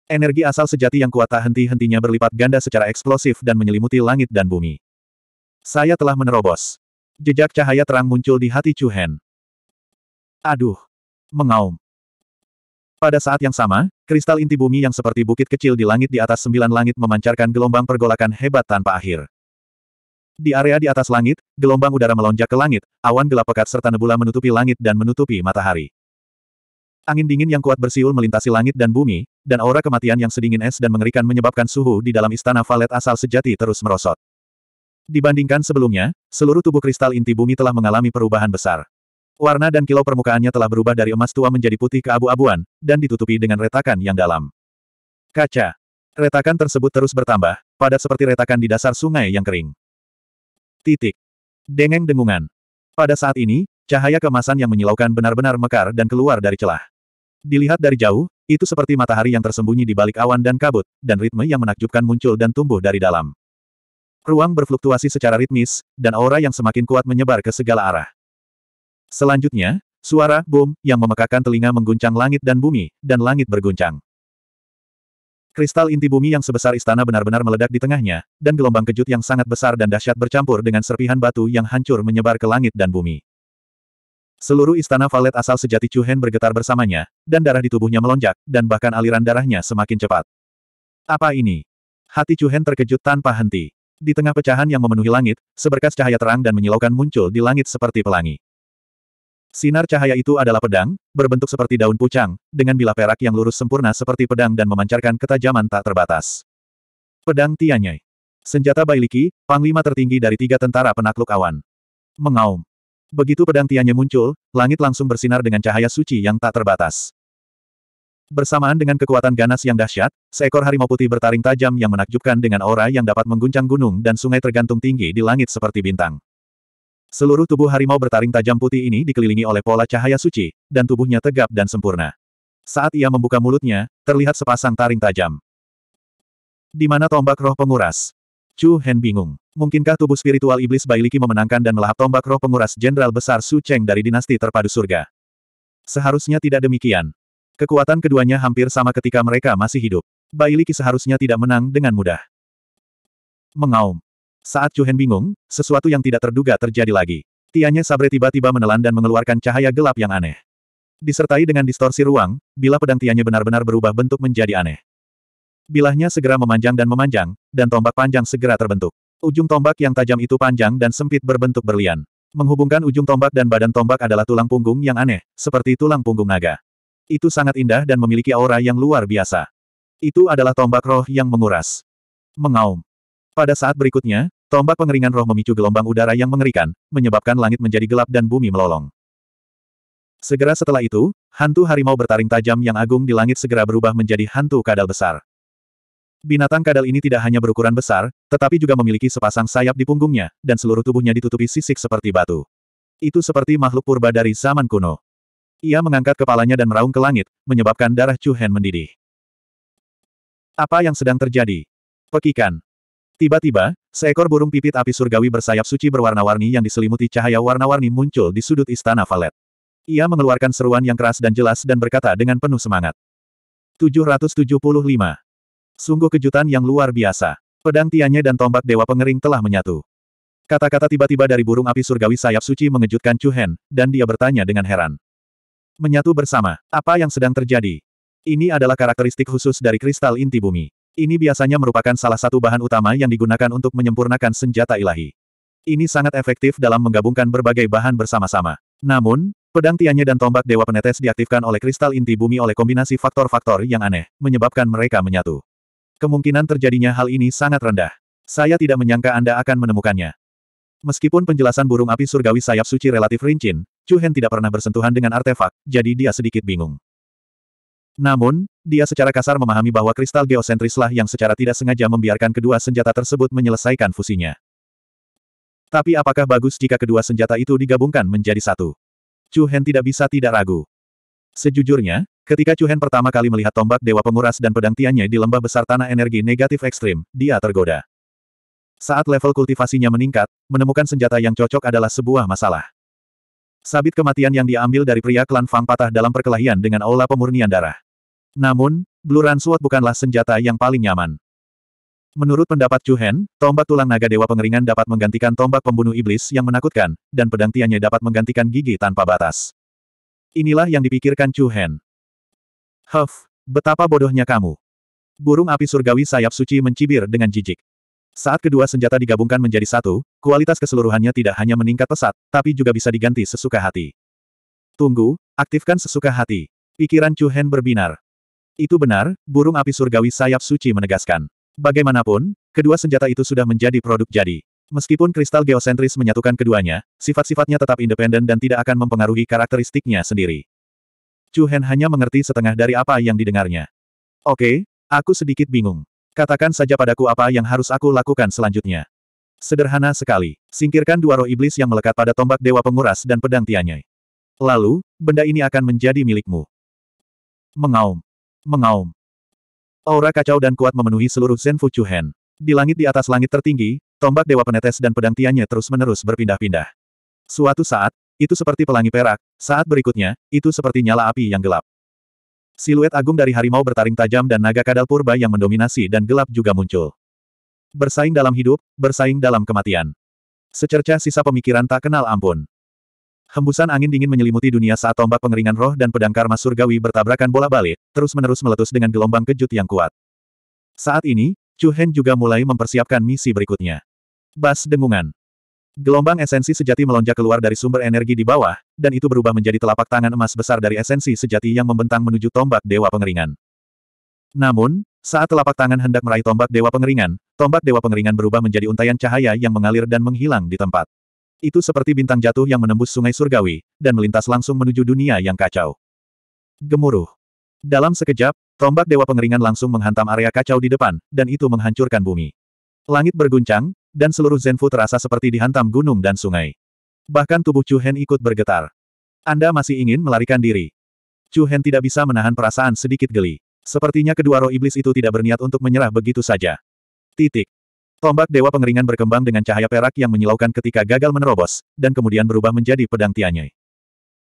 Energi asal sejati yang kuat tak henti-hentinya berlipat ganda secara eksplosif dan menyelimuti langit dan bumi. Saya telah menerobos. Jejak cahaya terang muncul di hati Chu Hen. Aduh! Mengaum. Pada saat yang sama, kristal inti bumi yang seperti bukit kecil di langit di atas sembilan langit memancarkan gelombang pergolakan hebat tanpa akhir. Di area di atas langit, gelombang udara melonjak ke langit, awan gelap pekat serta nebula menutupi langit dan menutupi matahari. Angin dingin yang kuat bersiul melintasi langit dan bumi, dan aura kematian yang sedingin es dan mengerikan menyebabkan suhu di dalam istana Valet asal sejati terus merosot. Dibandingkan sebelumnya, seluruh tubuh kristal inti bumi telah mengalami perubahan besar. Warna dan kilau permukaannya telah berubah dari emas tua menjadi putih ke abu abuan dan ditutupi dengan retakan yang dalam. Kaca. Retakan tersebut terus bertambah, padat seperti retakan di dasar sungai yang kering. Titik. Dengeng dengungan. Pada saat ini, cahaya kemasan yang menyilaukan benar-benar mekar dan keluar dari celah. Dilihat dari jauh, itu seperti matahari yang tersembunyi di balik awan dan kabut, dan ritme yang menakjubkan muncul dan tumbuh dari dalam. Ruang berfluktuasi secara ritmis, dan aura yang semakin kuat menyebar ke segala arah. Selanjutnya, suara boom yang memekakan telinga mengguncang langit dan bumi, dan langit berguncang. Kristal inti bumi yang sebesar istana benar-benar meledak di tengahnya, dan gelombang kejut yang sangat besar dan dahsyat bercampur dengan serpihan batu yang hancur menyebar ke langit dan bumi. Seluruh istana valet asal sejati Chuhen bergetar bersamanya, dan darah di tubuhnya melonjak, dan bahkan aliran darahnya semakin cepat. Apa ini? Hati Chuhen terkejut tanpa henti. Di tengah pecahan yang memenuhi langit, seberkas cahaya terang dan menyilaukan muncul di langit seperti pelangi. Sinar cahaya itu adalah pedang, berbentuk seperti daun pucang, dengan bilah perak yang lurus sempurna seperti pedang dan memancarkan ketajaman tak terbatas. Pedang Tianyai. Senjata Bailiki, panglima tertinggi dari tiga tentara penakluk awan. Mengaum. Begitu pedang Tianyai muncul, langit langsung bersinar dengan cahaya suci yang tak terbatas. Bersamaan dengan kekuatan ganas yang dahsyat, seekor harimau putih bertaring tajam yang menakjubkan dengan aura yang dapat mengguncang gunung dan sungai tergantung tinggi di langit seperti bintang. Seluruh tubuh harimau bertaring tajam putih ini dikelilingi oleh pola cahaya suci, dan tubuhnya tegap dan sempurna. Saat ia membuka mulutnya, terlihat sepasang taring tajam. Di mana tombak roh penguras? Chu Hen bingung. Mungkinkah tubuh spiritual iblis Bailiki memenangkan dan melahap tombak roh penguras Jenderal Besar Su Cheng dari dinasti terpadu surga? Seharusnya tidak demikian. Kekuatan keduanya hampir sama ketika mereka masih hidup. Bailiki seharusnya tidak menang dengan mudah. Mengaum. Saat Chu Hen bingung, sesuatu yang tidak terduga terjadi lagi. Tianya Sabre tiba-tiba menelan dan mengeluarkan cahaya gelap yang aneh. Disertai dengan distorsi ruang, bila pedang tianya benar-benar berubah bentuk menjadi aneh. Bilahnya segera memanjang dan memanjang, dan tombak panjang segera terbentuk. Ujung tombak yang tajam itu panjang dan sempit berbentuk berlian. Menghubungkan ujung tombak dan badan tombak adalah tulang punggung yang aneh, seperti tulang punggung naga. Itu sangat indah dan memiliki aura yang luar biasa. Itu adalah tombak roh yang menguras. Mengaum. Pada saat berikutnya, tombak pengeringan roh memicu gelombang udara yang mengerikan, menyebabkan langit menjadi gelap dan bumi melolong. Segera setelah itu, hantu harimau bertaring tajam yang agung di langit segera berubah menjadi hantu kadal besar. Binatang kadal ini tidak hanya berukuran besar, tetapi juga memiliki sepasang sayap di punggungnya, dan seluruh tubuhnya ditutupi sisik seperti batu. Itu seperti makhluk purba dari zaman kuno. Ia mengangkat kepalanya dan meraung ke langit, menyebabkan darah Chu Hen mendidih. Apa yang sedang terjadi? Pekikan. Tiba-tiba, seekor burung pipit api surgawi bersayap suci berwarna-warni yang diselimuti cahaya warna-warni muncul di sudut istana Valet. Ia mengeluarkan seruan yang keras dan jelas dan berkata dengan penuh semangat. 775. Sungguh kejutan yang luar biasa. Pedang tiannya dan tombak Dewa Pengering telah menyatu. Kata-kata tiba-tiba dari burung api surgawi sayap suci mengejutkan Chu Hen, dan dia bertanya dengan heran. Menyatu bersama, apa yang sedang terjadi? Ini adalah karakteristik khusus dari kristal inti bumi. Ini biasanya merupakan salah satu bahan utama yang digunakan untuk menyempurnakan senjata ilahi. Ini sangat efektif dalam menggabungkan berbagai bahan bersama-sama. Namun, pedang tiannya dan tombak Dewa Penetes diaktifkan oleh kristal inti bumi oleh kombinasi faktor-faktor yang aneh, menyebabkan mereka menyatu. Kemungkinan terjadinya hal ini sangat rendah. Saya tidak menyangka Anda akan menemukannya. Meskipun penjelasan burung api surgawi sayap suci relatif rincin, Chu Hen tidak pernah bersentuhan dengan artefak, jadi dia sedikit bingung. Namun, dia secara kasar memahami bahwa kristal geosentrislah yang secara tidak sengaja membiarkan kedua senjata tersebut menyelesaikan fusinya. Tapi apakah bagus jika kedua senjata itu digabungkan menjadi satu? Chu Hen tidak bisa tidak ragu. Sejujurnya, ketika Chu Hen pertama kali melihat tombak Dewa Penguras dan pedang tiannya di lembah besar tanah energi negatif ekstrim, dia tergoda. Saat level kultivasinya meningkat, menemukan senjata yang cocok adalah sebuah masalah. Sabit kematian yang diambil dari pria klan Fang patah dalam perkelahian dengan aula pemurnian darah. Namun, Blue Run Sword bukanlah senjata yang paling nyaman. Menurut pendapat Chu Hen, tombak tulang naga dewa pengeringan dapat menggantikan tombak pembunuh iblis yang menakutkan, dan pedang tiannya dapat menggantikan gigi tanpa batas. Inilah yang dipikirkan Chu Hen. Huff, betapa bodohnya kamu. Burung api surgawi sayap suci mencibir dengan jijik. Saat kedua senjata digabungkan menjadi satu, kualitas keseluruhannya tidak hanya meningkat pesat, tapi juga bisa diganti sesuka hati. Tunggu, aktifkan sesuka hati. Pikiran Chu Hen berbinar. Itu benar, burung api surgawi sayap suci menegaskan. Bagaimanapun, kedua senjata itu sudah menjadi produk jadi. Meskipun kristal geosentris menyatukan keduanya, sifat-sifatnya tetap independen dan tidak akan mempengaruhi karakteristiknya sendiri. Chu Hen hanya mengerti setengah dari apa yang didengarnya. Oke, aku sedikit bingung. Katakan saja padaku apa yang harus aku lakukan selanjutnya. Sederhana sekali, singkirkan dua roh iblis yang melekat pada tombak dewa penguras dan pedang tianyai. Lalu, benda ini akan menjadi milikmu. Mengaum. Mengaum. Aura kacau dan kuat memenuhi seluruh Zen Fuchuhen. Di langit di atas langit tertinggi, tombak Dewa Penetes dan pedang tiannya terus-menerus berpindah-pindah. Suatu saat, itu seperti pelangi perak, saat berikutnya, itu seperti nyala api yang gelap. Siluet agung dari harimau bertaring tajam dan naga kadal purba yang mendominasi dan gelap juga muncul. Bersaing dalam hidup, bersaing dalam kematian. Secercah sisa pemikiran tak kenal ampun. Hembusan angin dingin menyelimuti dunia saat tombak pengeringan roh dan pedang karma surgawi bertabrakan bola balik, terus-menerus meletus dengan gelombang kejut yang kuat. Saat ini, Chu Hen juga mulai mempersiapkan misi berikutnya. Bas dengungan. Gelombang esensi sejati melonjak keluar dari sumber energi di bawah, dan itu berubah menjadi telapak tangan emas besar dari esensi sejati yang membentang menuju tombak Dewa Pengeringan. Namun, saat telapak tangan hendak meraih tombak Dewa Pengeringan, tombak Dewa Pengeringan berubah menjadi untayan cahaya yang mengalir dan menghilang di tempat. Itu seperti bintang jatuh yang menembus sungai surgawi, dan melintas langsung menuju dunia yang kacau. Gemuruh. Dalam sekejap, tombak Dewa Pengeringan langsung menghantam area kacau di depan, dan itu menghancurkan bumi. Langit berguncang, dan seluruh Zenfu terasa seperti dihantam gunung dan sungai. Bahkan tubuh Chu Hen ikut bergetar. Anda masih ingin melarikan diri. Chu Hen tidak bisa menahan perasaan sedikit geli. Sepertinya kedua roh iblis itu tidak berniat untuk menyerah begitu saja. Titik. Tombak Dewa Pengeringan berkembang dengan cahaya perak yang menyilaukan ketika gagal menerobos, dan kemudian berubah menjadi pedang Tianye.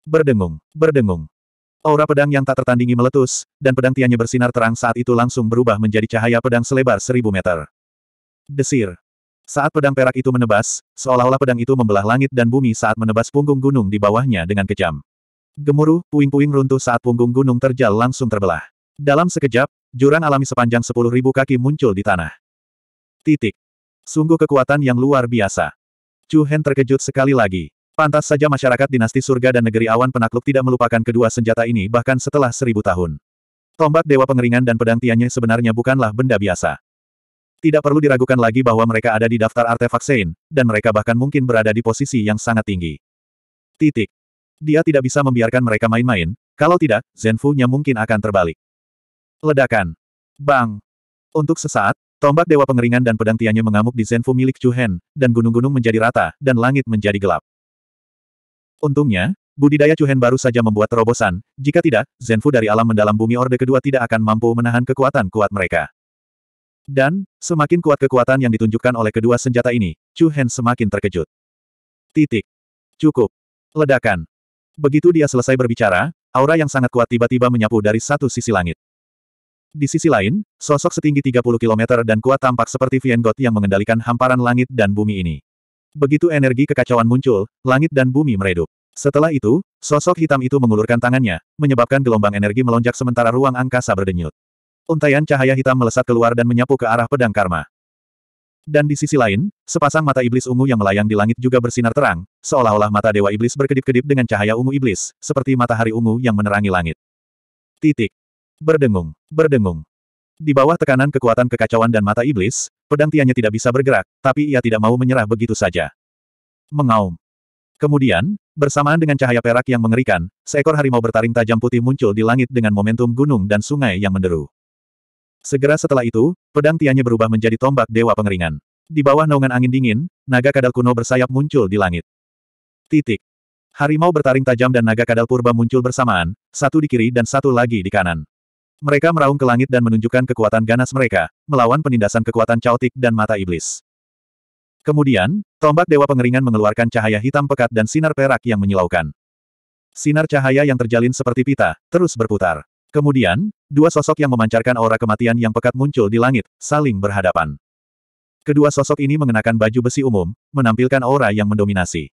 Berdengung, berdengung. Aura pedang yang tak tertandingi meletus, dan pedang Tianye bersinar terang saat itu langsung berubah menjadi cahaya pedang selebar seribu meter. Desir. Saat pedang perak itu menebas, seolah-olah pedang itu membelah langit dan bumi saat menebas punggung gunung di bawahnya dengan kejam. Gemuruh, puing-puing runtuh saat punggung gunung terjal langsung terbelah. Dalam sekejap, jurang alami sepanjang sepuluh ribu kaki muncul di tanah. Titik. Sungguh kekuatan yang luar biasa. Chu Hen terkejut sekali lagi. Pantas saja masyarakat dinasti surga dan negeri awan penakluk tidak melupakan kedua senjata ini bahkan setelah seribu tahun. Tombak Dewa Pengeringan dan pedang tiannya sebenarnya bukanlah benda biasa. Tidak perlu diragukan lagi bahwa mereka ada di daftar artefak Sein, dan mereka bahkan mungkin berada di posisi yang sangat tinggi. Titik. Dia tidak bisa membiarkan mereka main-main, kalau tidak, Zenfu-nya mungkin akan terbalik. Ledakan. Bang. Untuk sesaat, Tombak Dewa Pengeringan dan pedang tiannya mengamuk di Zenfu milik Chu Hen, dan gunung-gunung menjadi rata, dan langit menjadi gelap. Untungnya, budidaya Chu Hen baru saja membuat terobosan, jika tidak, Zenfu dari alam mendalam bumi Orde Kedua tidak akan mampu menahan kekuatan kuat mereka. Dan, semakin kuat kekuatan yang ditunjukkan oleh kedua senjata ini, Chu Hen semakin terkejut. Titik. Cukup. Ledakan. Begitu dia selesai berbicara, aura yang sangat kuat tiba-tiba menyapu dari satu sisi langit. Di sisi lain, sosok setinggi 30 km dan kuat tampak seperti Viengot yang mengendalikan hamparan langit dan bumi ini. Begitu energi kekacauan muncul, langit dan bumi meredup. Setelah itu, sosok hitam itu mengulurkan tangannya, menyebabkan gelombang energi melonjak sementara ruang angkasa berdenyut. Untaian cahaya hitam melesat keluar dan menyapu ke arah pedang karma. Dan di sisi lain, sepasang mata iblis ungu yang melayang di langit juga bersinar terang, seolah-olah mata dewa iblis berkedip-kedip dengan cahaya ungu iblis, seperti matahari ungu yang menerangi langit. Titik. Berdengung, berdengung. Di bawah tekanan kekuatan kekacauan dan mata iblis, pedang tiannya tidak bisa bergerak, tapi ia tidak mau menyerah begitu saja. Mengaum. Kemudian, bersamaan dengan cahaya perak yang mengerikan, seekor harimau bertaring tajam putih muncul di langit dengan momentum gunung dan sungai yang menderu. Segera setelah itu, pedang tiannya berubah menjadi tombak dewa pengeringan. Di bawah naungan angin dingin, naga kadal kuno bersayap muncul di langit. Titik. Harimau bertaring tajam dan naga kadal purba muncul bersamaan, satu di kiri dan satu lagi di kanan. Mereka meraung ke langit dan menunjukkan kekuatan ganas mereka, melawan penindasan kekuatan caotik dan mata iblis. Kemudian, tombak Dewa Pengeringan mengeluarkan cahaya hitam pekat dan sinar perak yang menyilaukan. Sinar cahaya yang terjalin seperti pita, terus berputar. Kemudian, dua sosok yang memancarkan aura kematian yang pekat muncul di langit, saling berhadapan. Kedua sosok ini mengenakan baju besi umum, menampilkan aura yang mendominasi.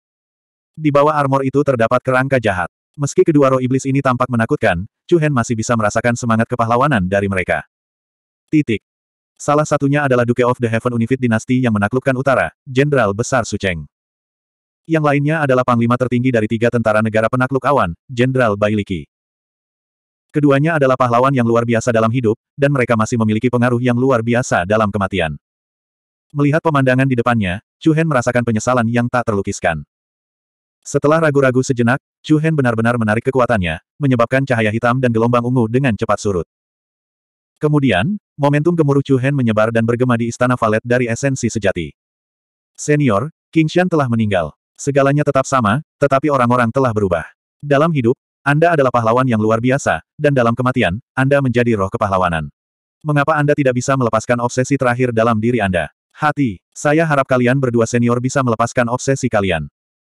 Di bawah armor itu terdapat kerangka jahat. Meski kedua roh iblis ini tampak menakutkan, Chu Hen masih bisa merasakan semangat kepahlawanan dari mereka. Titik. Salah satunya adalah Duke of the Heaven Unified Dynasty yang menaklukkan utara, Jenderal Besar Su Cheng. Yang lainnya adalah panglima tertinggi dari tiga tentara negara penakluk awan, Jenderal Bai Bailiki. Keduanya adalah pahlawan yang luar biasa dalam hidup, dan mereka masih memiliki pengaruh yang luar biasa dalam kematian. Melihat pemandangan di depannya, Chu Hen merasakan penyesalan yang tak terlukiskan. Setelah ragu-ragu sejenak, Chu Hen benar-benar menarik kekuatannya, menyebabkan cahaya hitam dan gelombang ungu dengan cepat surut. Kemudian, momentum gemuruh Chu Hen menyebar dan bergema di Istana Valet dari esensi sejati. Senior, King Shan telah meninggal. Segalanya tetap sama, tetapi orang-orang telah berubah. Dalam hidup, Anda adalah pahlawan yang luar biasa, dan dalam kematian, Anda menjadi roh kepahlawanan. Mengapa Anda tidak bisa melepaskan obsesi terakhir dalam diri Anda? Hati, saya harap kalian berdua senior bisa melepaskan obsesi kalian.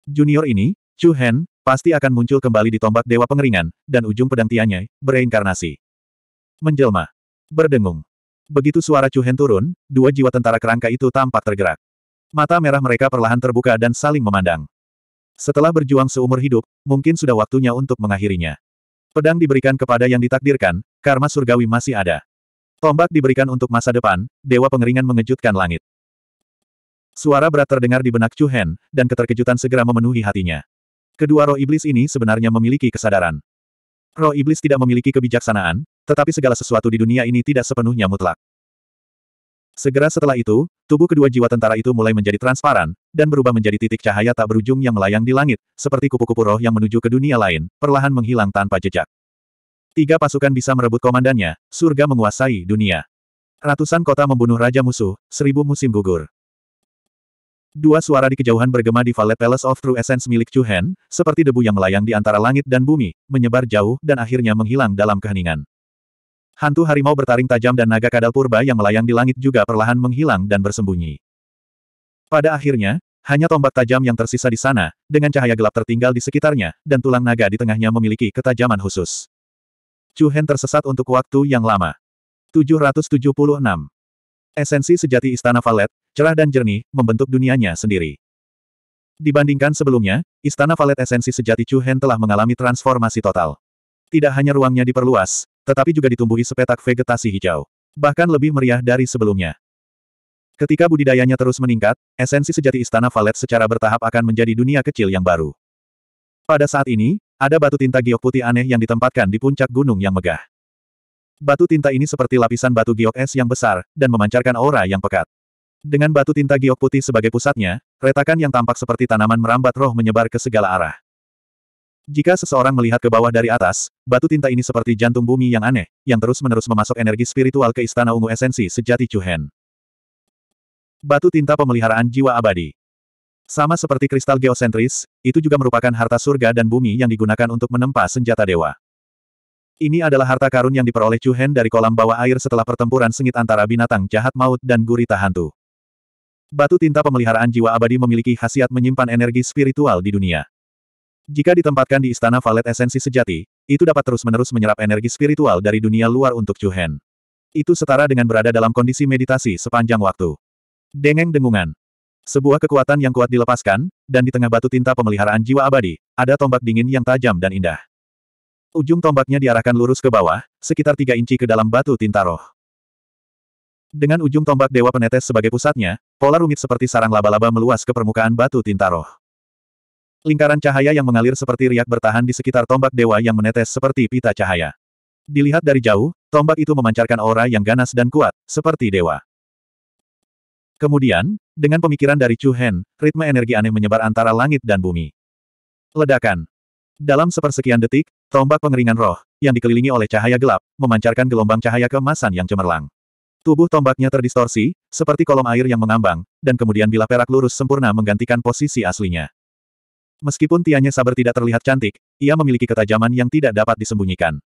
Junior ini, Chu Hen, pasti akan muncul kembali di tombak Dewa Pengeringan, dan ujung pedang tiannya, bereinkarnasi. Menjelma. Berdengung. Begitu suara Chu Hen turun, dua jiwa tentara kerangka itu tampak tergerak. Mata merah mereka perlahan terbuka dan saling memandang. Setelah berjuang seumur hidup, mungkin sudah waktunya untuk mengakhirinya. Pedang diberikan kepada yang ditakdirkan, karma surgawi masih ada. Tombak diberikan untuk masa depan, Dewa Pengeringan mengejutkan langit. Suara berat terdengar di benak Chu Hen, dan keterkejutan segera memenuhi hatinya. Kedua roh iblis ini sebenarnya memiliki kesadaran. Roh iblis tidak memiliki kebijaksanaan, tetapi segala sesuatu di dunia ini tidak sepenuhnya mutlak. Segera setelah itu, tubuh kedua jiwa tentara itu mulai menjadi transparan, dan berubah menjadi titik cahaya tak berujung yang melayang di langit, seperti kupu-kupu roh yang menuju ke dunia lain, perlahan menghilang tanpa jejak. Tiga pasukan bisa merebut komandannya, surga menguasai dunia. Ratusan kota membunuh raja musuh, seribu musim gugur. Dua suara di kejauhan bergema di Valet Palace of True Essence milik Chu Hen, seperti debu yang melayang di antara langit dan bumi, menyebar jauh dan akhirnya menghilang dalam keheningan. Hantu harimau bertaring tajam dan naga kadal purba yang melayang di langit juga perlahan menghilang dan bersembunyi. Pada akhirnya, hanya tombak tajam yang tersisa di sana, dengan cahaya gelap tertinggal di sekitarnya, dan tulang naga di tengahnya memiliki ketajaman khusus. Chu Hen tersesat untuk waktu yang lama. 776. Esensi sejati Istana Valet, cerah dan jernih, membentuk dunianya sendiri. Dibandingkan sebelumnya, Istana Valet esensi sejati Chuhen telah mengalami transformasi total. Tidak hanya ruangnya diperluas, tetapi juga ditumbuhi sepetak vegetasi hijau. Bahkan lebih meriah dari sebelumnya. Ketika budidayanya terus meningkat, esensi sejati Istana Valet secara bertahap akan menjadi dunia kecil yang baru. Pada saat ini, ada batu tinta giok putih aneh yang ditempatkan di puncak gunung yang megah. Batu tinta ini seperti lapisan batu giok es yang besar, dan memancarkan aura yang pekat. Dengan batu tinta giok putih sebagai pusatnya, retakan yang tampak seperti tanaman merambat roh menyebar ke segala arah. Jika seseorang melihat ke bawah dari atas, batu tinta ini seperti jantung bumi yang aneh, yang terus-menerus memasok energi spiritual ke istana ungu esensi sejati Chuhen. Batu tinta pemeliharaan jiwa abadi. Sama seperti kristal geosentris, itu juga merupakan harta surga dan bumi yang digunakan untuk menempa senjata dewa. Ini adalah harta karun yang diperoleh Chu Hen dari kolam bawah air setelah pertempuran sengit antara binatang jahat maut dan gurita hantu. Batu tinta pemeliharaan jiwa abadi memiliki khasiat menyimpan energi spiritual di dunia. Jika ditempatkan di istana valet esensi sejati, itu dapat terus-menerus menyerap energi spiritual dari dunia luar untuk Chu Hen. Itu setara dengan berada dalam kondisi meditasi sepanjang waktu. Dengeng dengungan. Sebuah kekuatan yang kuat dilepaskan, dan di tengah batu tinta pemeliharaan jiwa abadi, ada tombak dingin yang tajam dan indah. Ujung tombaknya diarahkan lurus ke bawah, sekitar tiga inci ke dalam batu tinta roh. Dengan ujung tombak Dewa Penetes sebagai pusatnya, pola rumit seperti sarang laba-laba meluas ke permukaan batu tinta roh. Lingkaran cahaya yang mengalir seperti riak bertahan di sekitar tombak dewa yang menetes seperti pita cahaya. Dilihat dari jauh, tombak itu memancarkan aura yang ganas dan kuat, seperti dewa. Kemudian, dengan pemikiran dari Chu Hen, ritme energi aneh menyebar antara langit dan bumi. Ledakan. Dalam sepersekian detik, tombak pengeringan roh, yang dikelilingi oleh cahaya gelap, memancarkan gelombang cahaya kemasan yang cemerlang. Tubuh tombaknya terdistorsi, seperti kolom air yang mengambang, dan kemudian bila perak lurus sempurna menggantikan posisi aslinya. Meskipun Tianya sabar tidak terlihat cantik, ia memiliki ketajaman yang tidak dapat disembunyikan.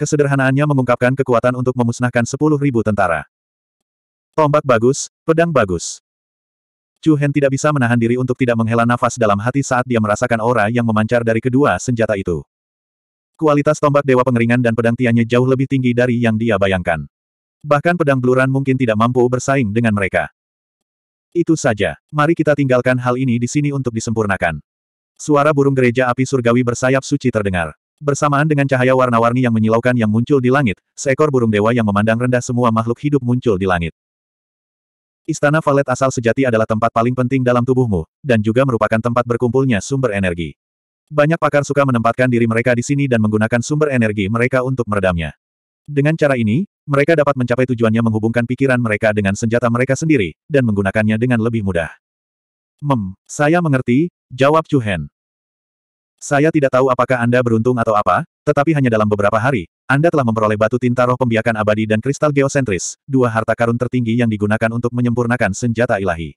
Kesederhanaannya mengungkapkan kekuatan untuk memusnahkan sepuluh ribu tentara. Tombak bagus, pedang bagus. Chu Hen tidak bisa menahan diri untuk tidak menghela nafas dalam hati saat dia merasakan aura yang memancar dari kedua senjata itu. Kualitas tombak Dewa Pengeringan dan pedang tiannya jauh lebih tinggi dari yang dia bayangkan. Bahkan pedang beluran mungkin tidak mampu bersaing dengan mereka. Itu saja, mari kita tinggalkan hal ini di sini untuk disempurnakan. Suara burung gereja api surgawi bersayap suci terdengar. Bersamaan dengan cahaya warna-warni yang menyilaukan yang muncul di langit, seekor burung dewa yang memandang rendah semua makhluk hidup muncul di langit. Istana Valet asal sejati adalah tempat paling penting dalam tubuhmu, dan juga merupakan tempat berkumpulnya sumber energi. Banyak pakar suka menempatkan diri mereka di sini dan menggunakan sumber energi mereka untuk meredamnya. Dengan cara ini, mereka dapat mencapai tujuannya menghubungkan pikiran mereka dengan senjata mereka sendiri, dan menggunakannya dengan lebih mudah. Mem, saya mengerti, jawab Chu Hen. Saya tidak tahu apakah Anda beruntung atau apa, tetapi hanya dalam beberapa hari, anda telah memperoleh batu tinta roh pembiakan abadi dan kristal geosentris, dua harta karun tertinggi yang digunakan untuk menyempurnakan senjata ilahi.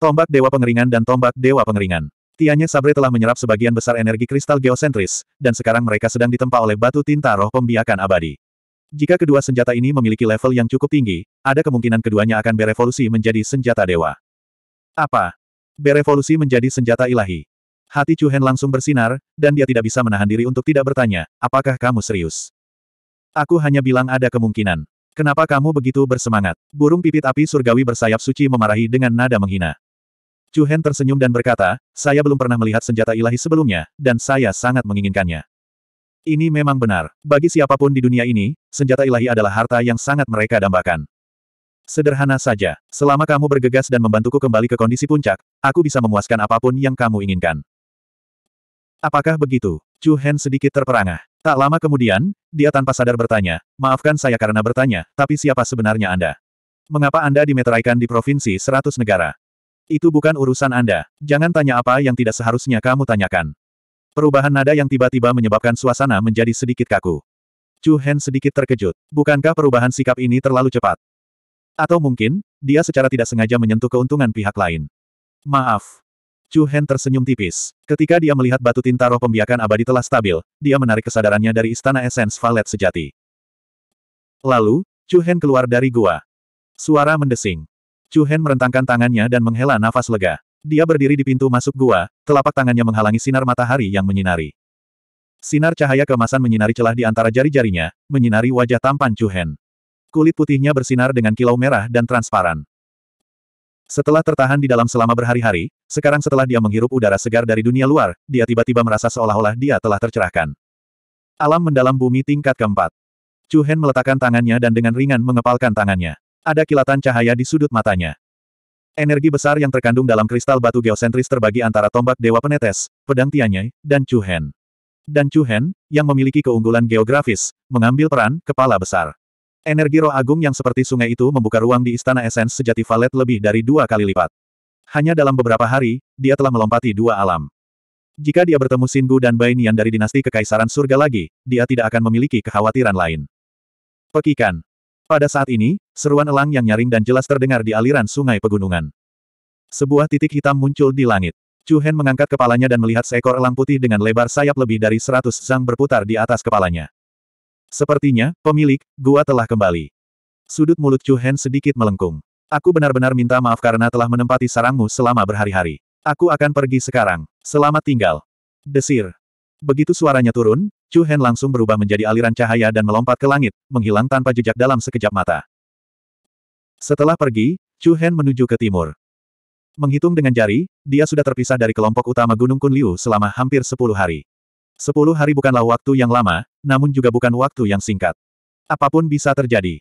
Tombak Dewa Pengeringan dan Tombak Dewa Pengeringan. Tianya Sabre telah menyerap sebagian besar energi kristal geosentris, dan sekarang mereka sedang ditempa oleh batu tinta roh pembiakan abadi. Jika kedua senjata ini memiliki level yang cukup tinggi, ada kemungkinan keduanya akan berevolusi menjadi senjata dewa. Apa? Berevolusi menjadi senjata ilahi. Hati Chu Hen langsung bersinar, dan dia tidak bisa menahan diri untuk tidak bertanya, apakah kamu serius? Aku hanya bilang ada kemungkinan. Kenapa kamu begitu bersemangat? Burung pipit api surgawi bersayap suci memarahi dengan nada menghina. Chu Hen tersenyum dan berkata, saya belum pernah melihat senjata ilahi sebelumnya, dan saya sangat menginginkannya. Ini memang benar. Bagi siapapun di dunia ini, senjata ilahi adalah harta yang sangat mereka dambakan. Sederhana saja, selama kamu bergegas dan membantuku kembali ke kondisi puncak, aku bisa memuaskan apapun yang kamu inginkan. Apakah begitu? Chu Hen sedikit terperangah. Tak lama kemudian, dia tanpa sadar bertanya, maafkan saya karena bertanya, tapi siapa sebenarnya Anda? Mengapa Anda dimeteraikan di provinsi seratus negara? Itu bukan urusan Anda. Jangan tanya apa yang tidak seharusnya kamu tanyakan. Perubahan nada yang tiba-tiba menyebabkan suasana menjadi sedikit kaku. Chu Hen sedikit terkejut. Bukankah perubahan sikap ini terlalu cepat? Atau mungkin, dia secara tidak sengaja menyentuh keuntungan pihak lain. Maaf, Chu Hen tersenyum tipis. Ketika dia melihat batu tinta roh pembiakan abadi telah stabil, dia menarik kesadarannya dari istana esens valet sejati. Lalu, Chu Hen keluar dari gua. Suara mendesing. Chu Hen merentangkan tangannya dan menghela nafas lega. Dia berdiri di pintu masuk gua, telapak tangannya menghalangi sinar matahari yang menyinari. Sinar cahaya kemasan menyinari celah di antara jari-jarinya, menyinari wajah tampan Chu Hen. Kulit putihnya bersinar dengan kilau merah dan transparan. Setelah tertahan di dalam selama berhari-hari, sekarang setelah dia menghirup udara segar dari dunia luar, dia tiba-tiba merasa seolah-olah dia telah tercerahkan. Alam mendalam bumi tingkat keempat. Chu Hen meletakkan tangannya dan dengan ringan mengepalkan tangannya. Ada kilatan cahaya di sudut matanya. Energi besar yang terkandung dalam kristal batu geosentris terbagi antara tombak Dewa Penetes, pedang Tianyai, dan Chu Hen. Dan Chu Hen, yang memiliki keunggulan geografis, mengambil peran kepala besar. Energi roh agung yang seperti sungai itu membuka ruang di Istana Esens sejati Valet lebih dari dua kali lipat. Hanya dalam beberapa hari, dia telah melompati dua alam. Jika dia bertemu Singu dan Bainian dari dinasti Kekaisaran Surga lagi, dia tidak akan memiliki kekhawatiran lain. Pekikan. Pada saat ini, seruan elang yang nyaring dan jelas terdengar di aliran sungai pegunungan. Sebuah titik hitam muncul di langit. Chu Hen mengangkat kepalanya dan melihat seekor elang putih dengan lebar sayap lebih dari seratus zang berputar di atas kepalanya. Sepertinya, pemilik, gua telah kembali. Sudut mulut Chu Hen sedikit melengkung. Aku benar-benar minta maaf karena telah menempati sarangmu selama berhari-hari. Aku akan pergi sekarang. Selamat tinggal. Desir. Begitu suaranya turun, Chu Hen langsung berubah menjadi aliran cahaya dan melompat ke langit, menghilang tanpa jejak dalam sekejap mata. Setelah pergi, Chu Hen menuju ke timur. Menghitung dengan jari, dia sudah terpisah dari kelompok utama Gunung Kunliu selama hampir 10 hari. Sepuluh hari bukanlah waktu yang lama, namun juga bukan waktu yang singkat. Apapun bisa terjadi.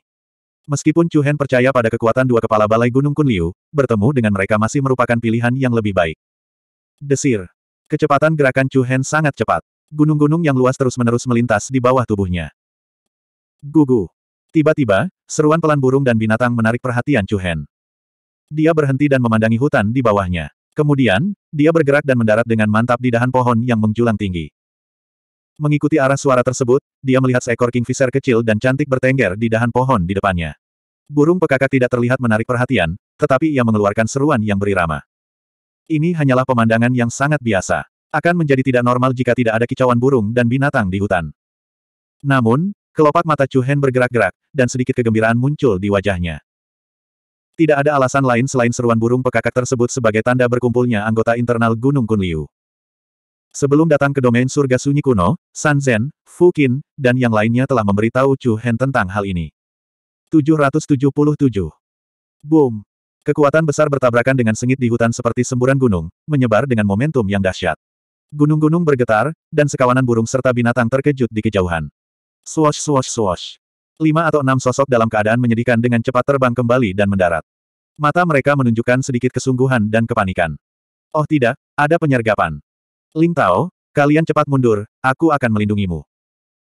Meskipun Chu Hen percaya pada kekuatan dua kepala balai Gunung Kunliu, bertemu dengan mereka masih merupakan pilihan yang lebih baik. Desir. Kecepatan gerakan Chu Hen sangat cepat. Gunung-gunung yang luas terus-menerus melintas di bawah tubuhnya. Gugu. Tiba-tiba, seruan pelan burung dan binatang menarik perhatian Chu Hen. Dia berhenti dan memandangi hutan di bawahnya. Kemudian, dia bergerak dan mendarat dengan mantap di dahan pohon yang menjulang tinggi. Mengikuti arah suara tersebut, dia melihat seekor kingfisher kecil dan cantik bertengger di dahan pohon di depannya. Burung pekakak tidak terlihat menarik perhatian, tetapi ia mengeluarkan seruan yang berirama. Ini hanyalah pemandangan yang sangat biasa. Akan menjadi tidak normal jika tidak ada kicauan burung dan binatang di hutan. Namun, kelopak mata Chuhen bergerak-gerak, dan sedikit kegembiraan muncul di wajahnya. Tidak ada alasan lain selain seruan burung pekakak tersebut sebagai tanda berkumpulnya anggota internal Gunung Kunliu. Sebelum datang ke domain surga sunyi kuno, San Zen, Fu Qin, dan yang lainnya telah memberitahu Chu Hen tentang hal ini. 777. Boom! Kekuatan besar bertabrakan dengan sengit di hutan seperti semburan gunung, menyebar dengan momentum yang dahsyat. Gunung-gunung bergetar, dan sekawanan burung serta binatang terkejut di kejauhan. Swash swash swash. Lima atau enam sosok dalam keadaan menyedihkan dengan cepat terbang kembali dan mendarat. Mata mereka menunjukkan sedikit kesungguhan dan kepanikan. Oh tidak, ada penyergapan. Ling Tao, kalian cepat mundur, aku akan melindungimu.